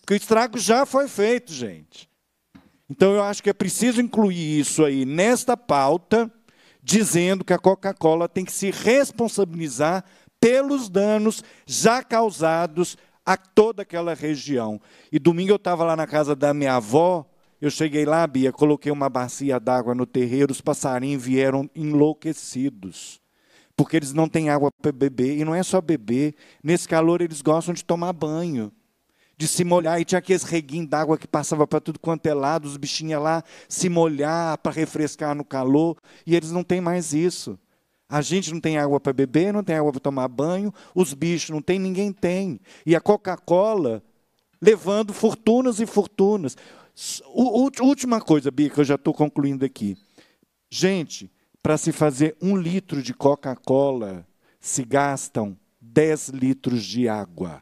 Porque o estrago já foi feito, gente. Então eu acho que é preciso incluir isso aí nesta pauta, dizendo que a Coca-Cola tem que se responsabilizar pelos danos já causados a toda aquela região. E domingo eu estava lá na casa da minha avó, eu cheguei lá, Bia, coloquei uma bacia d'água no terreiro, os passarinhos vieram enlouquecidos. Porque eles não têm água para beber, e não é só beber. Nesse calor, eles gostam de tomar banho de se molhar, e tinha aqueles reguinhos d'água que passava para tudo quanto é lado, os bichinhos lá se molhar para refrescar no calor, e eles não têm mais isso. A gente não tem água para beber, não tem água para tomar banho, os bichos não tem, ninguém tem. E a Coca-Cola levando fortunas e fortunas. U última coisa, Bia, que eu já estou concluindo aqui. Gente, para se fazer um litro de Coca-Cola, se gastam 10 litros de água.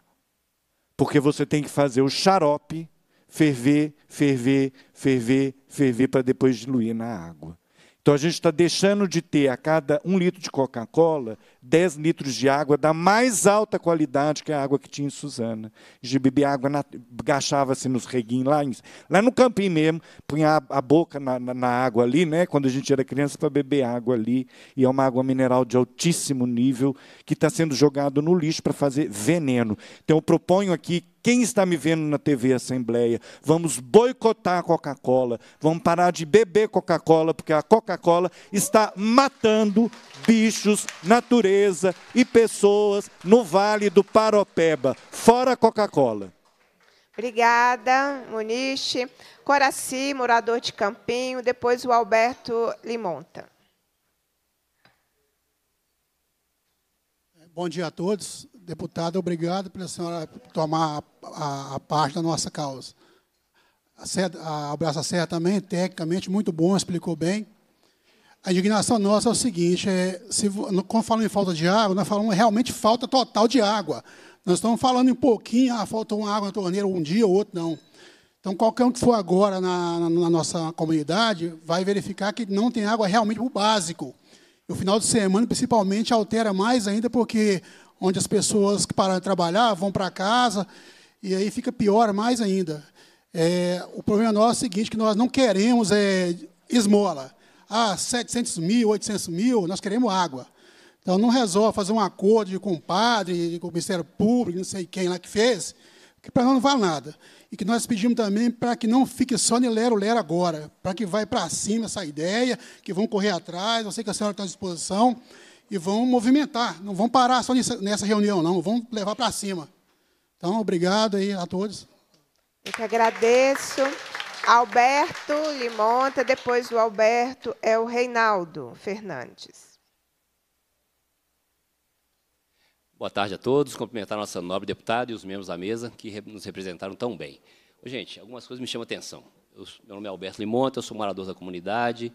Porque você tem que fazer o xarope ferver, ferver, ferver, ferver para depois diluir na água. Então a gente está deixando de ter a cada um litro de Coca-Cola 10 litros de água da mais alta qualidade que a água que tinha em Suzana. De beber água, gachava-se nos reguinhos lá, em, lá no campinho mesmo, punha a, a boca na, na, na, água ali, né? quando a gente era criança, para beber água ali. E é uma água mineral de altíssimo nível que está sendo jogado no lixo para fazer veneno. Então eu proponho aqui quem está me vendo na TV Assembleia? Vamos boicotar a Coca-Cola. Vamos parar de beber Coca-Cola, porque a Coca-Cola está matando bichos, natureza e pessoas no Vale do Paropeba. Fora Coca-Cola. Obrigada, Muniche. Coraci, morador de Campinho. Depois o Alberto Limonta. Bom dia a todos. Deputada, obrigado pela senhora tomar a, a, a parte da nossa causa. A, Serra, a Abraça Serra também, tecnicamente, muito bom, explicou bem. A indignação nossa é o seguinte: é, se, quando falamos em falta de água, nós falamos realmente falta total de água. Nós estamos falando em pouquinho, ah, faltou água na torneira um dia ou outro, não. Então, qualquer um que for agora na, na nossa comunidade vai verificar que não tem água realmente para o básico. o final de semana, principalmente, altera mais ainda, porque onde as pessoas que pararam de trabalhar vão para casa, e aí fica pior mais ainda. É, o problema nosso é o seguinte, que nós não queremos é, esmola. Ah, 700 mil, 800 mil, nós queremos água. Então, não resolve fazer um acordo com o padre, com o Ministério Público, não sei quem lá que fez, que para nós não vale nada. E que nós pedimos também para que não fique só no lero-lero agora, para que vá para cima essa ideia, que vão correr atrás, eu sei que a senhora está à disposição, e vão movimentar, não vão parar só nessa reunião, não, vão levar para cima. Então, obrigado aí a todos. Eu que agradeço. Alberto Limonta, depois do Alberto é o Reinaldo Fernandes. Boa tarde a todos. Cumprimentar a nossa nobre deputada e os membros da mesa que nos representaram tão bem. Gente, algumas coisas me chamam a atenção. Eu, meu nome é Alberto Limonta, eu sou morador da comunidade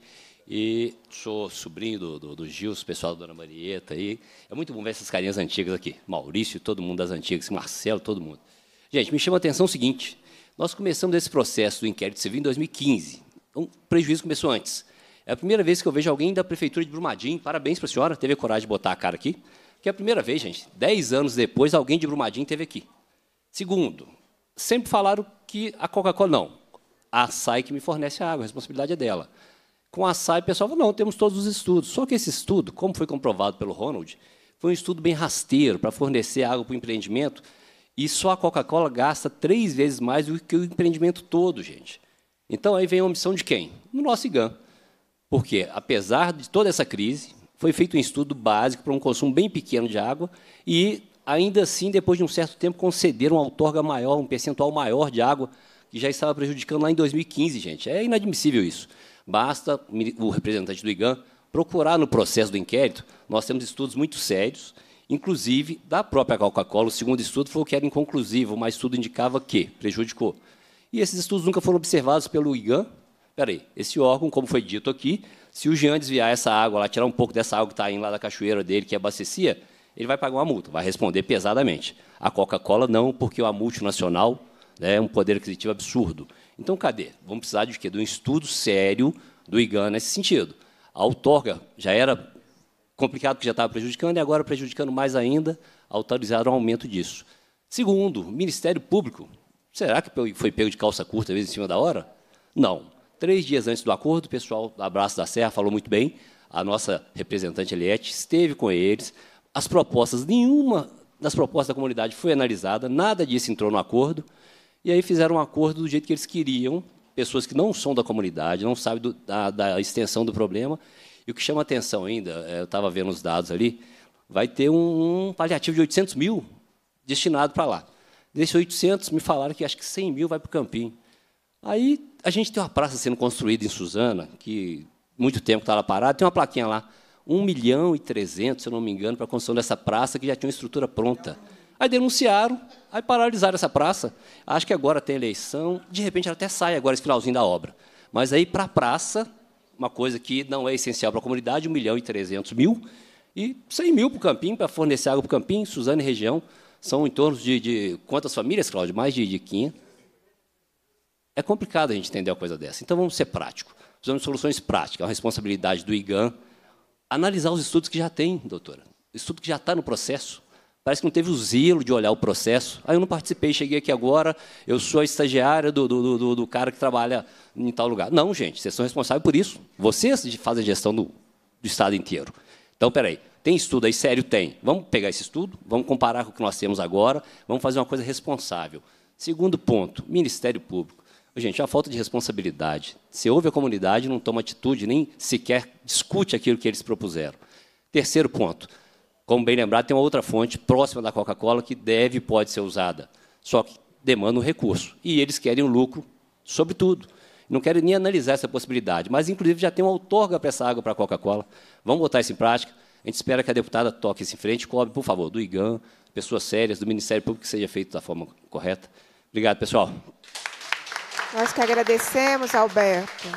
e sou sobrinho do, do, do Gilson, pessoal da Dona Marieta. aí. é muito bom ver essas carinhas antigas aqui. Maurício, todo mundo das antigas. Marcelo, todo mundo. Gente, me chama a atenção o seguinte. Nós começamos esse processo do inquérito civil em 2015. Então, o prejuízo começou antes. É a primeira vez que eu vejo alguém da Prefeitura de Brumadinho. Parabéns para a senhora, teve a coragem de botar a cara aqui. Que é a primeira vez, gente. Dez anos depois, alguém de Brumadinho teve aqui. Segundo, sempre falaram que a Coca-Cola não. A SAI que me fornece a água, a responsabilidade é dela. Com a SAI, o pessoal falou, não, temos todos os estudos. Só que esse estudo, como foi comprovado pelo Ronald, foi um estudo bem rasteiro para fornecer água para o empreendimento, e só a Coca-Cola gasta três vezes mais do que o empreendimento todo, gente. Então, aí vem a omissão de quem? No nosso IGAN. Porque, apesar de toda essa crise, foi feito um estudo básico para um consumo bem pequeno de água e, ainda assim, depois de um certo tempo, concederam uma outorga maior, um percentual maior de água que já estava prejudicando lá em 2015, gente. É inadmissível isso. Basta o representante do IGAN procurar no processo do inquérito. Nós temos estudos muito sérios, inclusive da própria Coca-Cola. O segundo estudo foi o que era inconclusivo, mas tudo indicava que prejudicou. E esses estudos nunca foram observados pelo IGAN. Peraí, esse órgão, como foi dito aqui, se o Jean desviar essa água lá, tirar um pouco dessa água que está indo lá da cachoeira dele, que abastecia, ele vai pagar uma multa, vai responder pesadamente. A Coca-Cola não, porque é uma multinacional, né, é um poder aquisitivo absurdo. Então, cadê? Vamos precisar de quê? De um estudo sério do IGAN nesse sentido. A outorga já era complicado, que já estava prejudicando, e agora prejudicando mais ainda, autorizaram o aumento disso. Segundo, Ministério Público. Será que foi pego de calça curta, às vezes, em cima da hora? Não. Três dias antes do acordo, o pessoal do Abraço da Serra falou muito bem, a nossa representante Eliette esteve com eles, as propostas, nenhuma das propostas da comunidade foi analisada, nada disso entrou no acordo, e aí fizeram um acordo do jeito que eles queriam, pessoas que não são da comunidade, não sabem do, da, da, extensão do problema. E o que chama atenção ainda, é, eu estava vendo os dados ali, vai ter um, um paliativo de 800 mil destinado para lá. Desses 800, me falaram que acho que 100 mil vai para o Campinho. Aí a gente tem uma praça sendo construída em Suzana, que muito tempo estava tá parada, tem uma plaquinha lá, 1 milhão e 300, se eu não me engano, para a construção dessa praça, que já tinha uma estrutura pronta. Aí denunciaram, aí paralisaram essa praça. Acho que agora tem eleição, de repente ela até sai agora esse finalzinho da obra. Mas aí, para a praça, uma coisa que não é essencial para a comunidade, 1 milhão e 300 mil, e 100 mil para o Campinho, para fornecer água para o Campinho, Suzana e região, são em torno de, de quantas famílias, Cláudio? Mais de, de 500. É complicado a gente entender uma coisa dessa. Então, vamos ser práticos. Precisamos de soluções práticas. É uma responsabilidade do IGAN analisar os estudos que já tem, doutora. Estudo que já está no processo. Parece que não teve o zelo de olhar o processo. Ah, eu não participei, cheguei aqui agora, eu sou a estagiária do, do, do, do cara que trabalha em tal lugar. Não, gente, vocês são responsáveis por isso. Vocês fazem a gestão do, do Estado inteiro. Então, peraí, tem estudo aí sério? Tem. Vamos pegar esse estudo, vamos comparar com o que nós temos agora, vamos fazer uma coisa responsável. Segundo ponto, Ministério Público. Gente, é a falta de responsabilidade. Você ouve a comunidade, não toma atitude, nem sequer discute aquilo que eles propuseram. Terceiro ponto, como bem lembrado, tem uma outra fonte próxima da Coca-Cola que deve e pode ser usada, só que demanda um recurso. E eles querem um lucro sobre tudo. Não quero nem analisar essa possibilidade, mas, inclusive, já tem uma outorga para essa água para a Coca-Cola. Vamos botar isso em prática. A gente espera que a deputada toque isso em frente, cobre, por favor, do IGAN, pessoas sérias, do Ministério Público, que seja feito da forma correta. Obrigado, pessoal. Nós que agradecemos, Alberto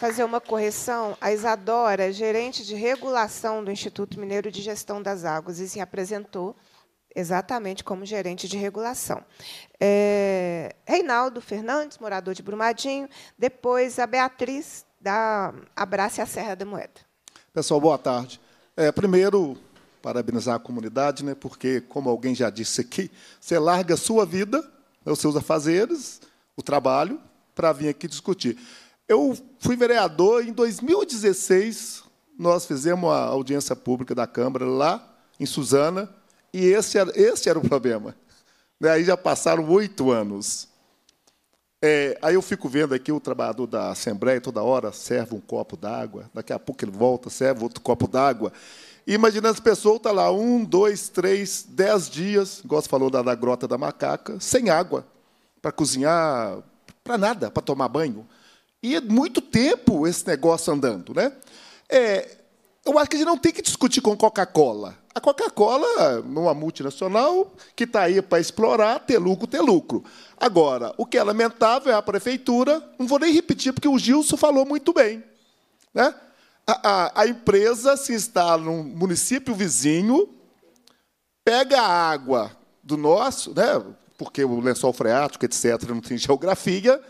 fazer uma correção. A Isadora, gerente de regulação do Instituto Mineiro de Gestão das Águas, e se apresentou exatamente como gerente de regulação. É, Reinaldo Fernandes, morador de Brumadinho, depois a Beatriz, da Abraça a Serra da Moeda. Pessoal, boa tarde. É, primeiro, parabenizar a comunidade, né, porque, como alguém já disse aqui, você larga a sua vida, né, os seus afazeres, o trabalho, para vir aqui discutir. Eu fui vereador em 2016, nós fizemos a audiência pública da Câmara lá em Suzana, e esse era, esse era o problema. Daí né? já passaram oito anos. É, aí eu fico vendo aqui o trabalhador da Assembleia, toda hora serve um copo d'água, daqui a pouco ele volta, serve outro copo d'água. Imagina as pessoas, está lá um, dois, três, dez dias, igual você falou da, da grota da macaca, sem água, para cozinhar, para nada, para tomar banho. E é muito tempo esse negócio andando. Né? É, eu acho que a gente não tem que discutir com Coca-Cola. A Coca-Cola é uma multinacional que está aí para explorar, ter lucro, ter lucro. Agora, o que é lamentável é a prefeitura, não vou nem repetir, porque o Gilson falou muito bem. Né? A, a, a empresa se instala num município vizinho, pega a água do nosso, né? porque o lençol freático, etc., não tem geografia,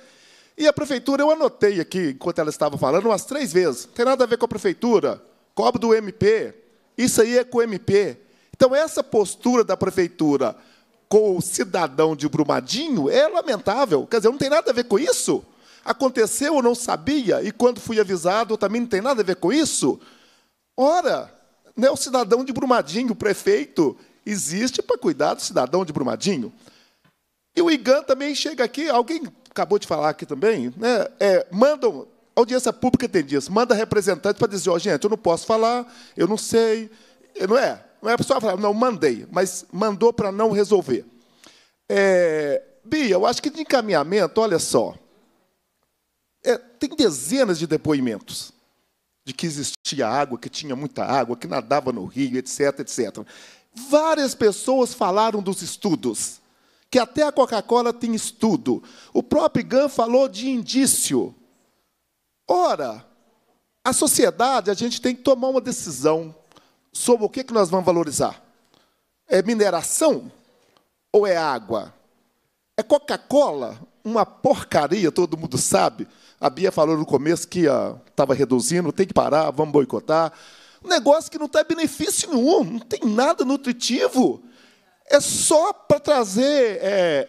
e a prefeitura, eu anotei aqui, enquanto ela estava falando, umas três vezes. Não tem nada a ver com a prefeitura. Cobro do MP. Isso aí é com o MP. Então, essa postura da prefeitura com o cidadão de Brumadinho é lamentável. Quer dizer, não tem nada a ver com isso. Aconteceu, eu não sabia, e quando fui avisado, também não tem nada a ver com isso. Ora, não é o cidadão de Brumadinho, o prefeito existe para cuidar do cidadão de Brumadinho. E o IGAN também chega aqui, alguém acabou de falar aqui também, né, é, mandam, audiência pública tem disso, manda representante para dizer, ó, oh, gente, eu não posso falar, eu não sei, não é? Não é só falar, não, mandei, mas mandou para não resolver. É, Bia, eu acho que de encaminhamento, olha só, é, tem dezenas de depoimentos de que existia água, que tinha muita água, que nadava no rio, etc, etc. Várias pessoas falaram dos estudos que até a Coca-Cola tem estudo. O próprio Gunn falou de indício. Ora, a sociedade, a gente tem que tomar uma decisão sobre o que, que nós vamos valorizar. É mineração ou é água? É Coca-Cola? Uma porcaria, todo mundo sabe. A Bia falou no começo que estava ah, reduzindo, tem que parar, vamos boicotar. Um negócio que não tem benefício nenhum, não tem nada nutritivo. É só para trazer, é,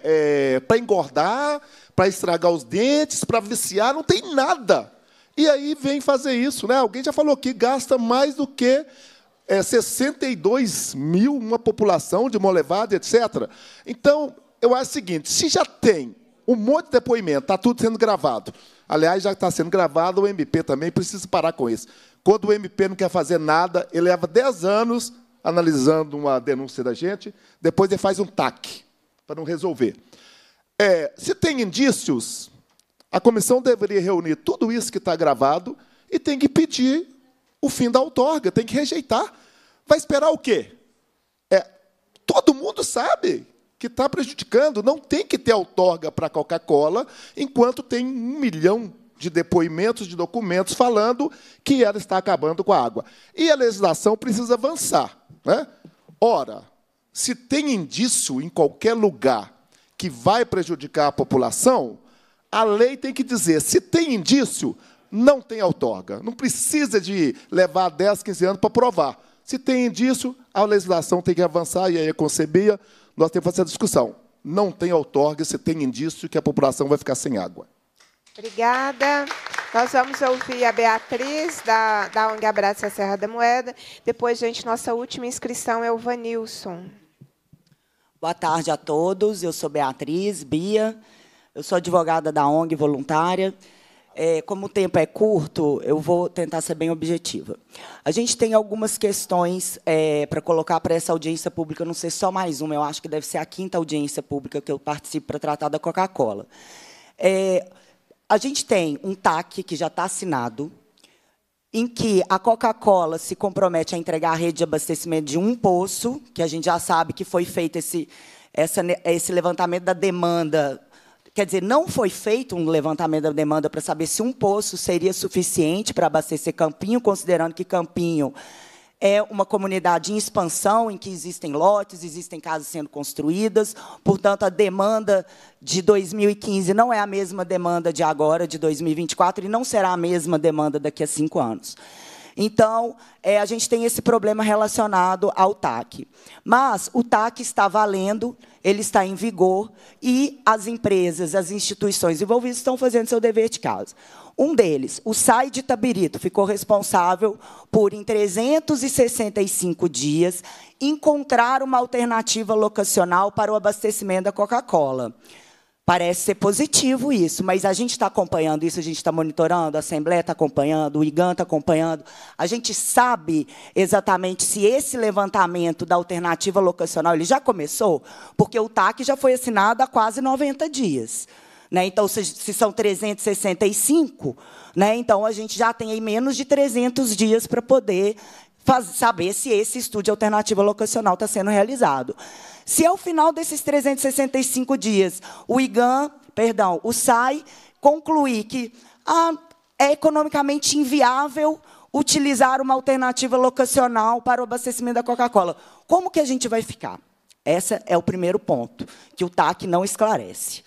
é, para engordar, para estragar os dentes, para viciar, não tem nada. E aí vem fazer isso, né? Alguém já falou que gasta mais do que é, 62 mil, uma população de mão levada, etc. Então, eu acho o seguinte: se já tem um monte de depoimento, está tudo sendo gravado. Aliás, já está sendo gravado o MP também, precisa parar com isso. Quando o MP não quer fazer nada, ele leva 10 anos analisando uma denúncia da gente, depois ele faz um TAC para não resolver. É, se tem indícios, a comissão deveria reunir tudo isso que está gravado e tem que pedir o fim da outorga, tem que rejeitar. Vai esperar o quê? É, todo mundo sabe que está prejudicando. Não tem que ter outorga para a Coca-Cola, enquanto tem um milhão de depoimentos, de documentos falando que ela está acabando com a água. E a legislação precisa avançar. Né? Ora, se tem indício em qualquer lugar que vai prejudicar a população, a lei tem que dizer: se tem indício, não tem outorga. Não precisa de levar 10, 15 anos para provar. Se tem indício, a legislação tem que avançar, e aí a é concebia, nós temos a discussão. Não tem outorga se tem indício que a população vai ficar sem água. Obrigada. Nós vamos ouvir a Beatriz, da, da ONG Abraça Serra da Moeda. Depois, gente, nossa última inscrição é o Vanilson. Boa tarde a todos. Eu sou Beatriz, Bia. Eu sou advogada da ONG voluntária. É, como o tempo é curto, eu vou tentar ser bem objetiva. A gente tem algumas questões é, para colocar para essa audiência pública, não ser só mais uma, eu acho que deve ser a quinta audiência pública que eu participo para tratar da Coca-Cola. É, a gente tem um TAC que já está assinado, em que a Coca-Cola se compromete a entregar a rede de abastecimento de um poço, que a gente já sabe que foi feito esse, essa, esse levantamento da demanda. Quer dizer, não foi feito um levantamento da demanda para saber se um poço seria suficiente para abastecer Campinho, considerando que Campinho é uma comunidade em expansão, em que existem lotes, existem casas sendo construídas, portanto, a demanda de 2015 não é a mesma demanda de agora, de 2024, e não será a mesma demanda daqui a cinco anos. Então, é, a gente tem esse problema relacionado ao TAC. Mas o TAC está valendo, ele está em vigor, e as empresas, as instituições envolvidas estão fazendo seu dever de casa. Um deles, o SAI de Tabirito, ficou responsável por, em 365 dias, encontrar uma alternativa locacional para o abastecimento da Coca-Cola. Parece ser positivo isso, mas a gente está acompanhando isso, a gente está monitorando, a Assembleia está acompanhando, o IGAN está acompanhando. A gente sabe exatamente se esse levantamento da alternativa locacional ele já começou, porque o TAC já foi assinado há quase 90 dias. Né? Então, se, se são 365, né? então a gente já tem aí menos de 300 dias para poder faz, saber se esse estudo de alternativa locacional está sendo realizado. Se ao final desses 365 dias o IGAN, perdão, o SAI concluir que ah, é economicamente inviável utilizar uma alternativa locacional para o abastecimento da Coca-Cola. Como que a gente vai ficar? Esse é o primeiro ponto que o TAC não esclarece.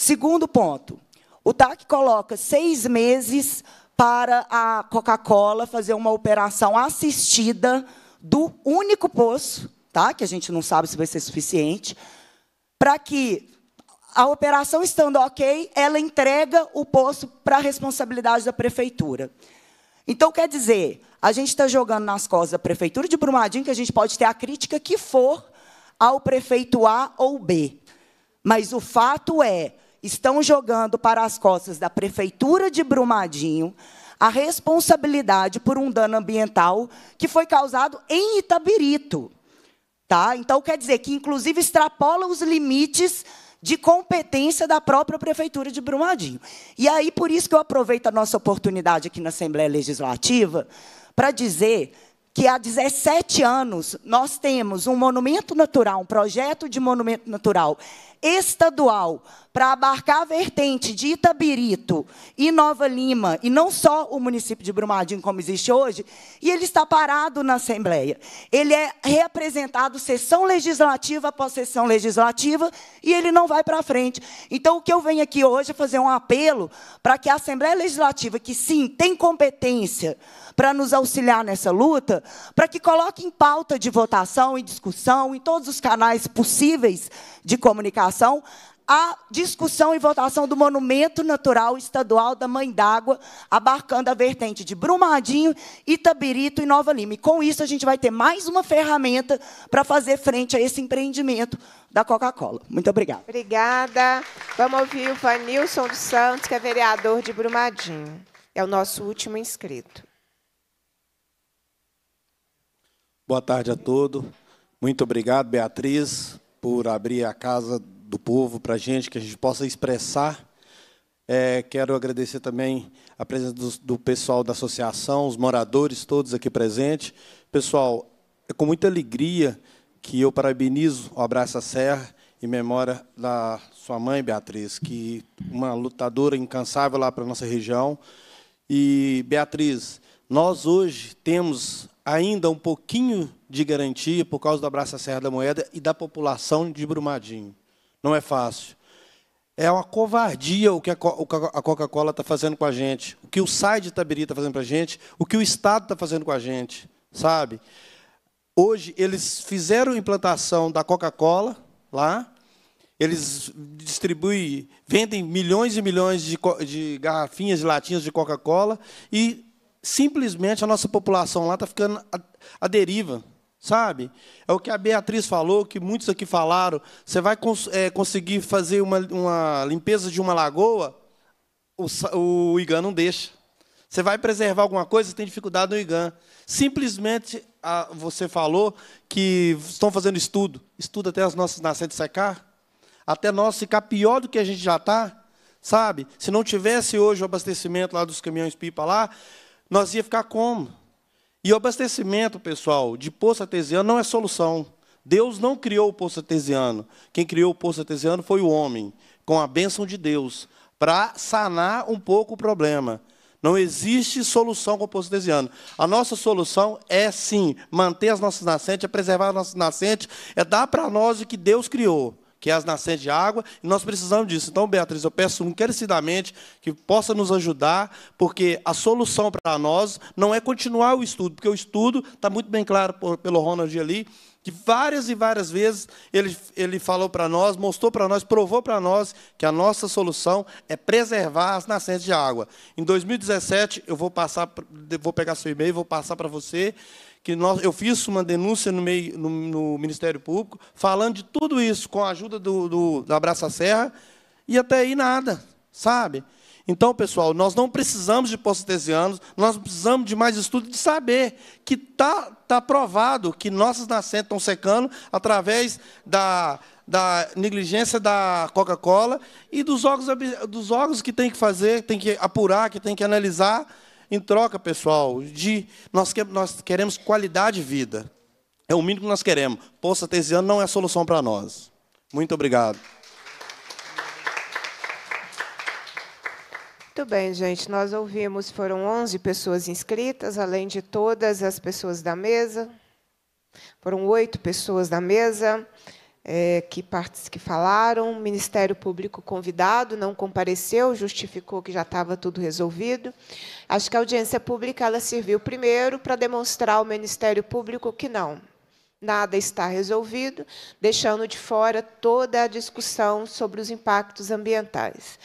Segundo ponto, o TAC coloca seis meses para a Coca-Cola fazer uma operação assistida do único poço, tá? que a gente não sabe se vai ser suficiente, para que a operação estando ok, ela entrega o poço para a responsabilidade da prefeitura. Então, quer dizer, a gente está jogando nas costas da prefeitura de Brumadinho que a gente pode ter a crítica que for ao prefeito A ou B. Mas o fato é, estão jogando para as costas da Prefeitura de Brumadinho a responsabilidade por um dano ambiental que foi causado em Itabirito. Tá? Então, quer dizer que, inclusive, extrapola os limites de competência da própria Prefeitura de Brumadinho. E aí, por isso que eu aproveito a nossa oportunidade aqui na Assembleia Legislativa para dizer que há 17 anos nós temos um monumento natural, um projeto de monumento natural estadual para abarcar a vertente de Itabirito e Nova Lima, e não só o município de Brumadinho como existe hoje, e ele está parado na Assembleia. Ele é reapresentado sessão legislativa após sessão legislativa e ele não vai para frente. Então, o que eu venho aqui hoje é fazer um apelo para que a Assembleia Legislativa, que sim, tem competência para nos auxiliar nessa luta, para que coloque em pauta de votação e discussão em todos os canais possíveis de comunicação a discussão e votação do Monumento Natural Estadual da Mãe d'Água, abarcando a vertente de Brumadinho, Itabirito e Nova Lima. E com isso, a gente vai ter mais uma ferramenta para fazer frente a esse empreendimento da Coca-Cola. Muito obrigada. Obrigada. Vamos ouvir o Vanilson dos Santos, que é vereador de Brumadinho. É o nosso último inscrito. Boa tarde a todos. Muito obrigado, Beatriz, por abrir a casa do povo para a gente, que a gente possa expressar. É, quero agradecer também a presença do, do pessoal da associação, os moradores todos aqui presentes. Pessoal, é com muita alegria que eu parabenizo o Abraça Serra em memória da sua mãe, Beatriz, que uma lutadora incansável lá para a nossa região. E, Beatriz, nós hoje temos ainda um pouquinho de garantia por causa do Abraça Serra da Moeda e da população de Brumadinho. Não é fácil. É uma covardia o que a Coca-Cola está fazendo com a gente, o que o Side de Itabiri está fazendo com a gente, o que o Estado está fazendo com a gente, sabe? Hoje, eles fizeram implantação da Coca-Cola lá, eles distribuem, vendem milhões e milhões de, de garrafinhas, de latinhas de Coca-Cola, e simplesmente a nossa população lá está ficando à deriva. Sabe? É o que a Beatriz falou, que muitos aqui falaram. Você vai cons é, conseguir fazer uma, uma, limpeza de uma lagoa, o, o IGAN não deixa. Você vai preservar alguma coisa, tem dificuldade no IGAN. Simplesmente a, você falou que estão fazendo estudo. Estudo até as nossas nascentes secar, até nós ficar pior do que a gente já está. Sabe? Se não tivesse hoje o abastecimento lá dos caminhões pipa lá, nós ia ficar como? E o abastecimento, pessoal, de poço artesiano não é solução. Deus não criou o poço artesiano. Quem criou o poço artesiano foi o homem, com a bênção de Deus, para sanar um pouco o problema. Não existe solução com o poço artesiano. A nossa solução é, sim, manter as nossas nascentes, é preservar as nossas nascentes, é dar para nós o que Deus criou que é as nascentes de água, e nós precisamos disso. Então, Beatriz, eu peço encarecidamente que possa nos ajudar, porque a solução para nós não é continuar o estudo, porque o estudo, está muito bem claro pelo Ronald ali, que várias e várias vezes ele, ele falou para nós, mostrou para nós, provou para nós que a nossa solução é preservar as nascentes de água. Em 2017, eu vou passar, vou pegar seu e-mail, vou passar para você que nós, eu fiz uma denúncia no, meio, no, no, Ministério Público, falando de tudo isso, com a ajuda do, do, da Abraça Serra, e até aí nada, sabe? Então, pessoal, nós não precisamos de postesianos nós precisamos de mais estudo de saber que está tá provado que nossas nascentes estão secando através da, da negligência da Coca-Cola e dos órgãos, dos órgãos que tem que fazer, tem que apurar, que tem que analisar em troca, pessoal, de nós, que, nós queremos qualidade de vida. É o mínimo que nós queremos. Poço artesiano não é a solução para nós. Muito obrigado. Muito bem, gente. Nós ouvimos, foram 11 pessoas inscritas, além de todas as pessoas da mesa. Foram oito pessoas da mesa é, que, partes, que falaram, o Ministério Público convidado não compareceu, justificou que já estava tudo resolvido. Acho que a audiência pública ela serviu primeiro para demonstrar ao Ministério Público que não, nada está resolvido, deixando de fora toda a discussão sobre os impactos ambientais.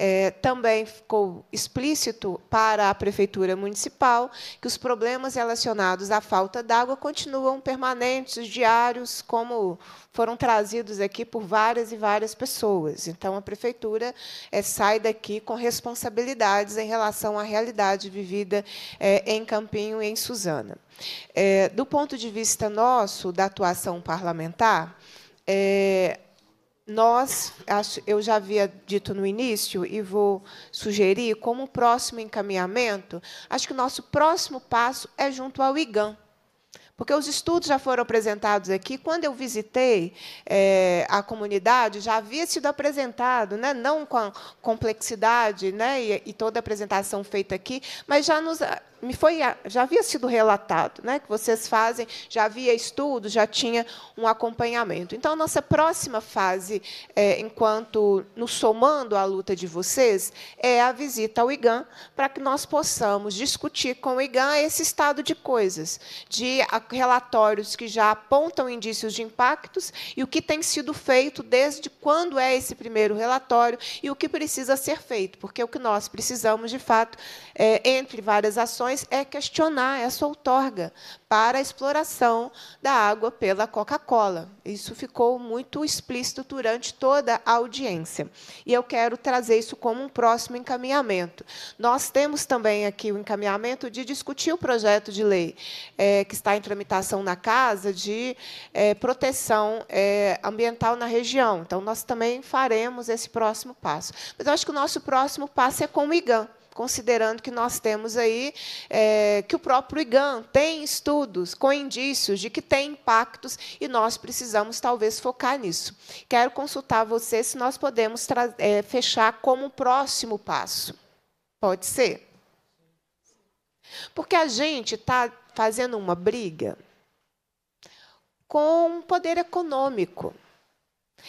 É, também ficou explícito para a Prefeitura Municipal que os problemas relacionados à falta d'água continuam permanentes, diários, como foram trazidos aqui por várias e várias pessoas. Então, a Prefeitura é, sai daqui com responsabilidades em relação à realidade vivida é, em Campinho e em Suzana. É, do ponto de vista nosso, da atuação parlamentar, é, nós, eu já havia dito no início e vou sugerir como próximo encaminhamento, acho que o nosso próximo passo é junto ao IGAN. Porque os estudos já foram apresentados aqui. Quando eu visitei é, a comunidade, já havia sido apresentado, né? não com a complexidade né? e, e toda a apresentação feita aqui, mas já nos me foi já havia sido relatado, né, que vocês fazem, já havia estudo, já tinha um acompanhamento. Então, nossa próxima fase, é, enquanto nos somando à luta de vocês, é a visita ao IGAN, para que nós possamos discutir com o IGAN esse estado de coisas, de relatórios que já apontam indícios de impactos e o que tem sido feito desde quando é esse primeiro relatório e o que precisa ser feito, porque o que nós precisamos, de fato, é, entre várias ações é questionar essa outorga para a exploração da água pela Coca-Cola. Isso ficou muito explícito durante toda a audiência. E eu quero trazer isso como um próximo encaminhamento. Nós temos também aqui o encaminhamento de discutir o projeto de lei é, que está em tramitação na Casa de é, proteção é, ambiental na região. Então, nós também faremos esse próximo passo. Mas eu acho que o nosso próximo passo é com o IGAN considerando que nós temos aí é, que o próprio IGAN tem estudos com indícios de que tem impactos e nós precisamos talvez focar nisso. Quero consultar você se nós podemos é, fechar como próximo passo. Pode ser? Porque a gente está fazendo uma briga com o poder econômico.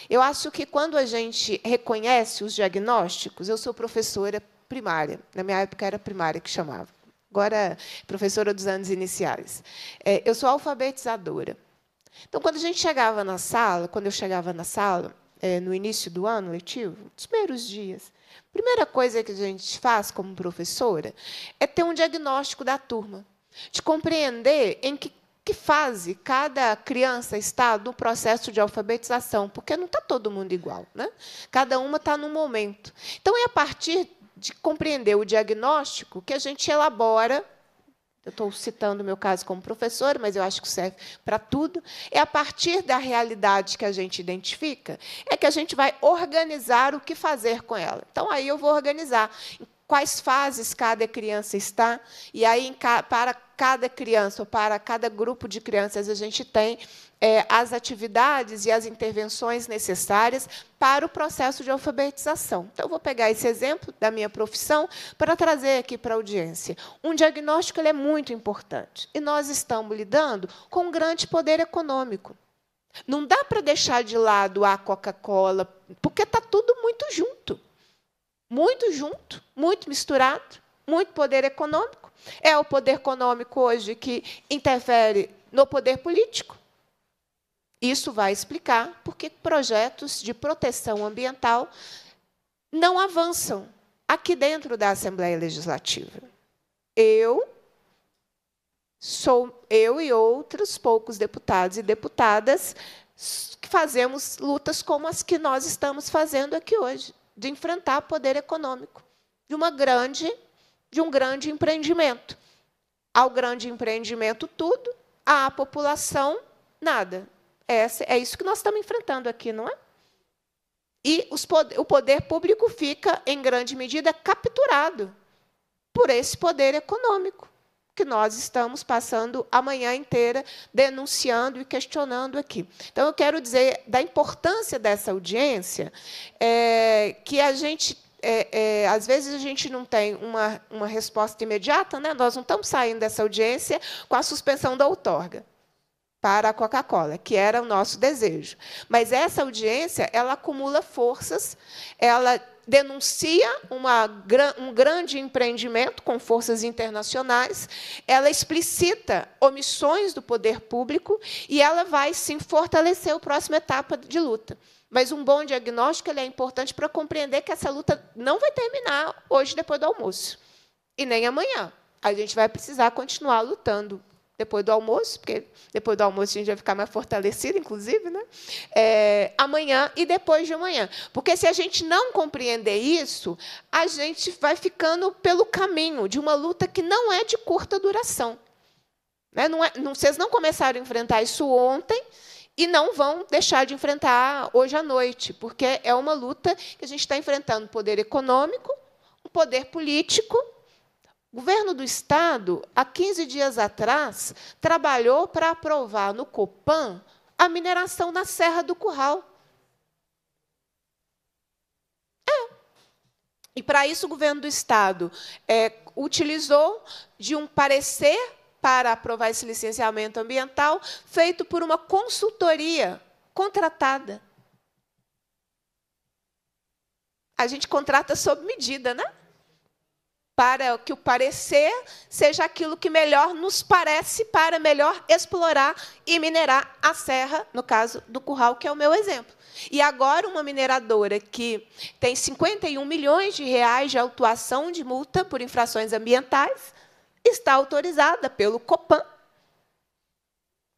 Eu acho que quando a gente reconhece os diagnósticos, eu sou professora primária. Na minha época era primária que chamava. Agora, professora dos anos iniciais. É, eu sou alfabetizadora. Então, quando a gente chegava na sala, quando eu chegava na sala, é, no início do ano letivo, nos primeiros dias, a primeira coisa que a gente faz como professora é ter um diagnóstico da turma, de compreender em que que fase cada criança está no processo de alfabetização, porque não está todo mundo igual, né? Cada uma está num momento. Então é a partir de compreender o diagnóstico que a gente elabora. Eu estou citando o meu caso como professor, mas eu acho que serve para tudo. É a partir da realidade que a gente identifica, é que a gente vai organizar o que fazer com ela. Então, aí eu vou organizar quais fases cada criança está, e aí para cada criança, ou para cada grupo de crianças, a gente tem é, as atividades e as intervenções necessárias para o processo de alfabetização. Então, eu vou pegar esse exemplo da minha profissão para trazer aqui para a audiência. Um diagnóstico ele é muito importante e nós estamos lidando com um grande poder econômico. Não dá para deixar de lado a Coca-Cola, porque está tudo muito junto. Muito junto, muito misturado, muito poder econômico. É o poder econômico hoje que interfere no poder político. Isso vai explicar por que projetos de proteção ambiental não avançam aqui dentro da Assembleia Legislativa. Eu sou eu e outros poucos deputados e deputadas que fazemos lutas como as que nós estamos fazendo aqui hoje, de enfrentar o poder econômico de uma grande de um grande empreendimento. Ao grande empreendimento tudo, à população nada. É essa, é isso que nós estamos enfrentando aqui, não é? E os, o poder público fica, em grande medida, capturado por esse poder econômico que nós estamos passando a manhã inteira denunciando e questionando aqui. Então, eu quero dizer da importância dessa audiência, é, que a gente é, é, às vezes a gente não tem uma, uma resposta imediata, né? nós não estamos saindo dessa audiência com a suspensão da outorga para a Coca-Cola, que era o nosso desejo. Mas essa audiência, ela acumula forças, ela denuncia uma, um grande empreendimento com forças internacionais, ela explicita omissões do poder público e ela vai sim fortalecer a próxima etapa de luta. Mas um bom diagnóstico é importante para compreender que essa luta não vai terminar hoje, depois do almoço, e nem amanhã. A gente vai precisar continuar lutando depois do almoço, porque depois do almoço a gente vai ficar mais fortalecido, inclusive, né? É, amanhã e depois de amanhã. Porque se a gente não compreender isso, a gente vai ficando pelo caminho de uma luta que não é de curta duração. Né? Não é, não, vocês não começaram a enfrentar isso ontem e não vão deixar de enfrentar hoje à noite, porque é uma luta que a gente está enfrentando poder econômico, o poder político o governo do Estado, há 15 dias atrás, trabalhou para aprovar no Copan a mineração na Serra do Curral. É. E para isso o governo do Estado é, utilizou de um parecer para aprovar esse licenciamento ambiental feito por uma consultoria contratada. A gente contrata sob medida, né? para que o parecer seja aquilo que melhor nos parece para melhor explorar e minerar a serra, no caso do curral, que é o meu exemplo. E agora uma mineradora que tem 51 milhões de reais de autuação de multa por infrações ambientais está autorizada pelo Copan,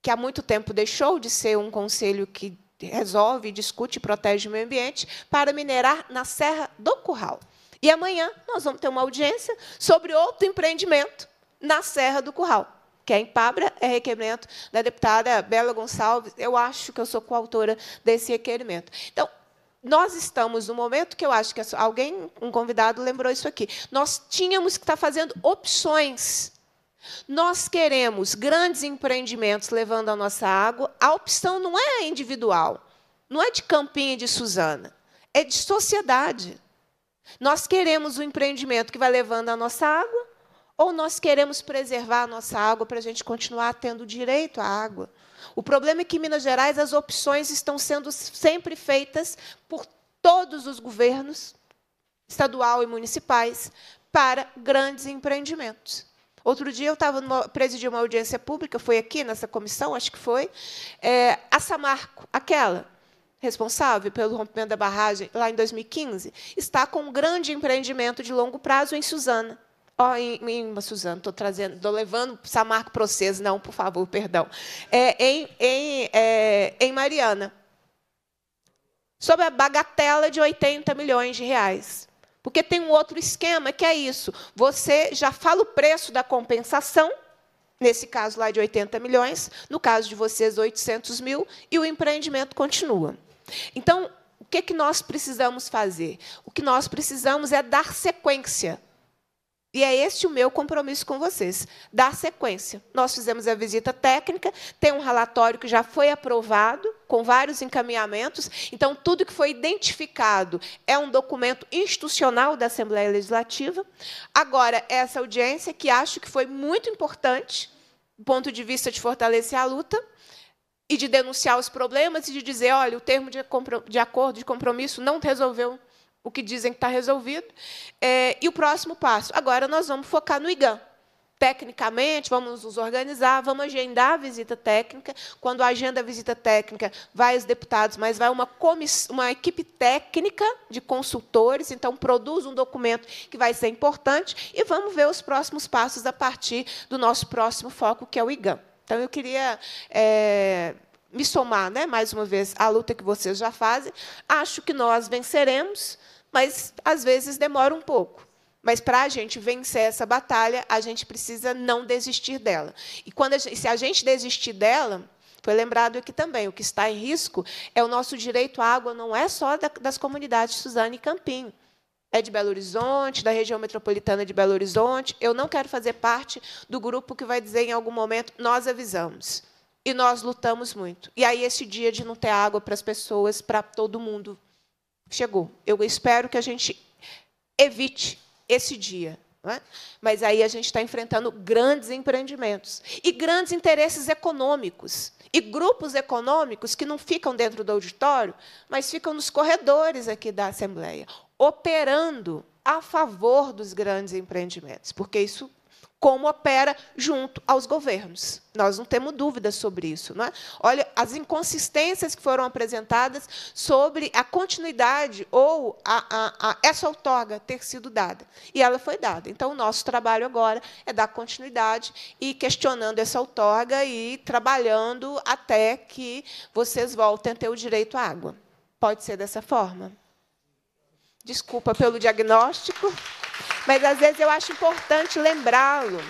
que há muito tempo deixou de ser um conselho que resolve, discute e protege o meio ambiente, para minerar na Serra do Curral. E amanhã nós vamos ter uma audiência sobre outro empreendimento na Serra do Curral que é em Pabra, é requerimento da deputada Bela Gonçalves. Eu acho que eu sou coautora desse requerimento. Então, nós estamos no momento que eu acho que alguém, um convidado, lembrou isso aqui. Nós tínhamos que estar fazendo opções. Nós queremos grandes empreendimentos levando a nossa água. A opção não é individual, não é de Campinha e de Suzana, é de sociedade. Nós queremos um empreendimento que vai levando a nossa água ou nós queremos preservar a nossa água para a gente continuar tendo direito à água? O problema é que em Minas Gerais as opções estão sendo sempre feitas por todos os governos, estadual e municipais, para grandes empreendimentos. Outro dia eu estava presidindo uma audiência pública, foi aqui nessa comissão, acho que foi, é, a Samarco, aquela responsável pelo rompimento da barragem lá em 2015, está com um grande empreendimento de longo prazo em Suzana. Oh, em, em Suzano, estou trazendo, estou levando Samarco para vocês, não, por favor, perdão. É, em, em, é, em Mariana. Sobre a bagatela de 80 milhões de reais. Porque tem um outro esquema que é isso. Você já fala o preço da compensação, nesse caso lá de 80 milhões, no caso de vocês, 800 mil, e o empreendimento continua. Então, o que, é que nós precisamos fazer? O que nós precisamos é dar sequência. E é este o meu compromisso com vocês, dar sequência. Nós fizemos a visita técnica, tem um relatório que já foi aprovado, com vários encaminhamentos. Então, tudo que foi identificado é um documento institucional da Assembleia Legislativa. Agora, essa audiência, que acho que foi muito importante, do ponto de vista de fortalecer a luta, e de denunciar os problemas e de dizer, olha, o termo de, de acordo, de compromisso, não resolveu o que dizem que está resolvido. É, e o próximo passo, agora nós vamos focar no IGAM. Tecnicamente, vamos nos organizar, vamos agendar a visita técnica. Quando agenda a visita técnica, vai os deputados, mas vai uma, uma equipe técnica de consultores, então produz um documento que vai ser importante e vamos ver os próximos passos a partir do nosso próximo foco, que é o IGAM. Então, eu queria é, me somar, né, mais uma vez, à luta que vocês já fazem. Acho que nós venceremos, mas às vezes demora um pouco. Mas para a gente vencer essa batalha, a gente precisa não desistir dela. E quando a gente, se a gente desistir dela, foi lembrado aqui também, o que está em risco é o nosso direito à água, não é só das comunidades Suzane e Campinho é de Belo Horizonte, da região metropolitana de Belo Horizonte. Eu não quero fazer parte do grupo que vai dizer em algum momento nós avisamos. E nós lutamos muito. E aí esse dia de não ter água para as pessoas, para todo mundo, chegou. Eu espero que a gente evite esse dia. É? Mas aí a gente está enfrentando grandes empreendimentos e grandes interesses econômicos e grupos econômicos que não ficam dentro do auditório, mas ficam nos corredores aqui da Assembleia operando a favor dos grandes empreendimentos, porque isso como opera junto aos governos. Nós não temos dúvidas sobre isso. Não é? Olha as inconsistências que foram apresentadas sobre a continuidade ou a, a, a, essa outorga ter sido dada. E ela foi dada. Então, o nosso trabalho agora é dar continuidade e questionando essa outorga e trabalhando até que vocês voltem a ter o direito à água. Pode ser dessa forma? Desculpa pelo diagnóstico, mas às vezes eu acho importante lembrá-lo.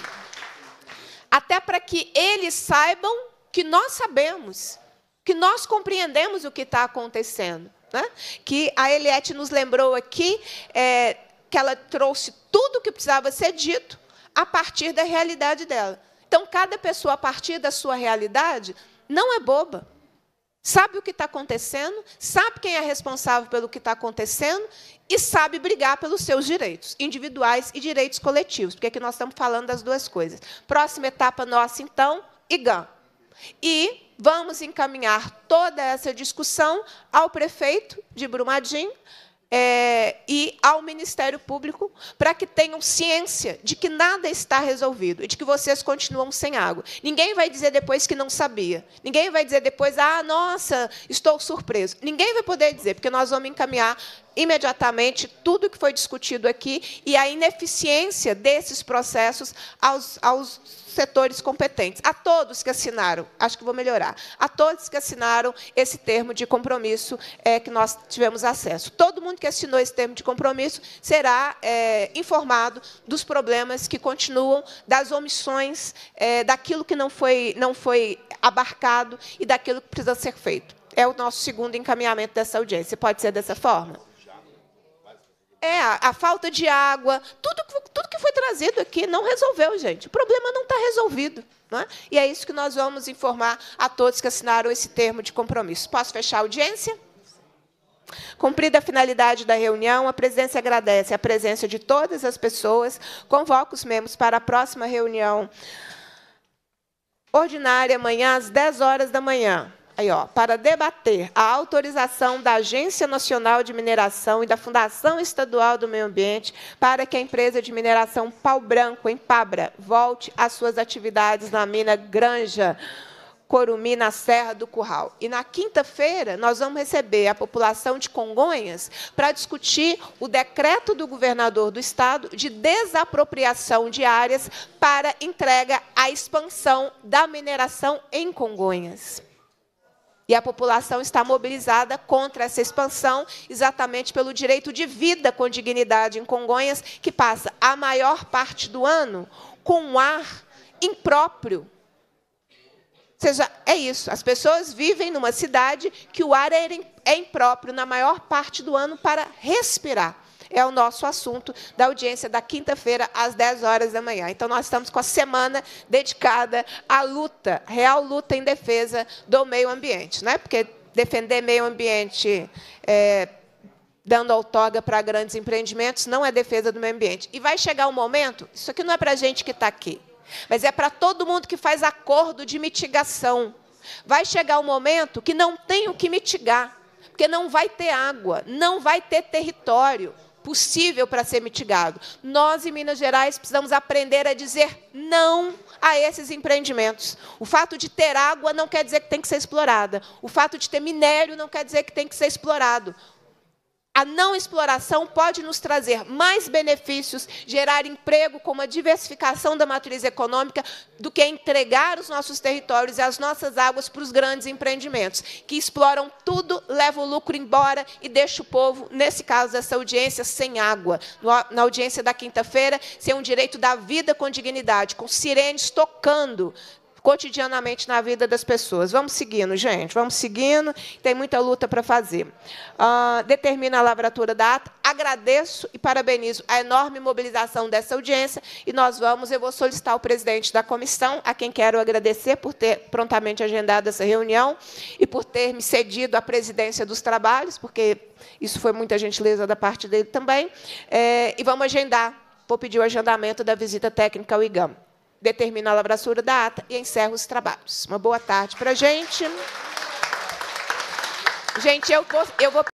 Até para que eles saibam que nós sabemos, que nós compreendemos o que está acontecendo. Né? Que a Eliette nos lembrou aqui é, que ela trouxe tudo o que precisava ser dito a partir da realidade dela. Então, cada pessoa, a partir da sua realidade, não é boba sabe o que está acontecendo, sabe quem é responsável pelo que está acontecendo e sabe brigar pelos seus direitos individuais e direitos coletivos, porque aqui nós estamos falando das duas coisas. Próxima etapa nossa, então, IGAM. E vamos encaminhar toda essa discussão ao prefeito de Brumadinho, é, e ao Ministério Público para que tenham ciência de que nada está resolvido e de que vocês continuam sem água. Ninguém vai dizer depois que não sabia. Ninguém vai dizer depois, ah, nossa, estou surpreso. Ninguém vai poder dizer, porque nós vamos encaminhar imediatamente tudo que foi discutido aqui e a ineficiência desses processos aos, aos setores competentes, a todos que assinaram, acho que vou melhorar, a todos que assinaram esse termo de compromisso é, que nós tivemos acesso. Todo mundo que assinou esse termo de compromisso será é, informado dos problemas que continuam, das omissões, é, daquilo que não foi, não foi abarcado e daquilo que precisa ser feito. É o nosso segundo encaminhamento dessa audiência. Pode ser dessa forma? É, a, falta de água, tudo, tudo que foi trazido aqui não resolveu, gente. O problema não está resolvido. Não é? E é isso que nós vamos informar a todos que assinaram esse termo de compromisso. Posso fechar a audiência? Cumprida a finalidade da reunião, a presidência agradece a presença de todas as pessoas, convoca os membros para a próxima reunião ordinária amanhã às 10 horas da manhã. Aí, ó, para debater a autorização da Agência Nacional de Mineração e da Fundação Estadual do Meio Ambiente para que a empresa de mineração Pau Branco, em Pabra, volte às suas atividades na mina Granja. Corumi, na Serra do Curral. E na quinta-feira, nós vamos receber a população de Congonhas para discutir o decreto do governador do Estado de desapropriação de áreas para entrega à expansão da mineração em Congonhas. E a população está mobilizada contra essa expansão, exatamente pelo direito de vida com dignidade em Congonhas, que passa a maior parte do ano com um ar impróprio. Ou seja, é isso. As pessoas vivem numa cidade que o ar é, é impróprio na maior parte do ano para respirar é o nosso assunto da audiência da quinta-feira, às 10 horas da manhã. Então, nós estamos com a semana dedicada à luta, real luta em defesa do meio ambiente, né? porque defender meio ambiente. É, dando outorga para grandes empreendimentos, não é defesa do meio ambiente. E vai chegar um momento, isso aqui não é para a gente que está aqui, mas é para todo mundo que faz acordo de mitigação. Vai chegar um momento que não tem o que mitigar, porque não vai ter água, não vai ter território possível para ser mitigado. Nós, em Minas Gerais, precisamos aprender a dizer não a esses empreendimentos. O fato de ter água não quer dizer que tem que ser explorada. O fato de ter minério não quer dizer que tem que ser explorado a não exploração pode nos trazer mais benefícios, gerar emprego com uma diversificação da matriz econômica, do que entregar os nossos territórios e as nossas águas para os grandes empreendimentos, que exploram tudo, levam o lucro embora e deixam o povo, nesse caso dessa audiência, sem água. Na audiência da quinta-feira, sem um direito da vida com dignidade, com sirenes tocando, cotidianamente na vida das pessoas. Vamos seguindo, gente, vamos seguindo, tem muita luta para fazer. Uh, determina a lavratura da ata, agradeço e parabenizo a enorme mobilização dessa audiência e nós vamos, eu vou solicitar o presidente da comissão, a quem quero agradecer por ter prontamente agendado essa reunião e por ter me cedido a presidência dos trabalhos, porque isso foi muita gentileza da parte dele também, é, e vamos agendar, vou pedir o agendamento da visita técnica ao IGAM. Determino a labratura da ata e encerro os trabalhos. Uma boa tarde para a gente. Gente, eu vou, eu vou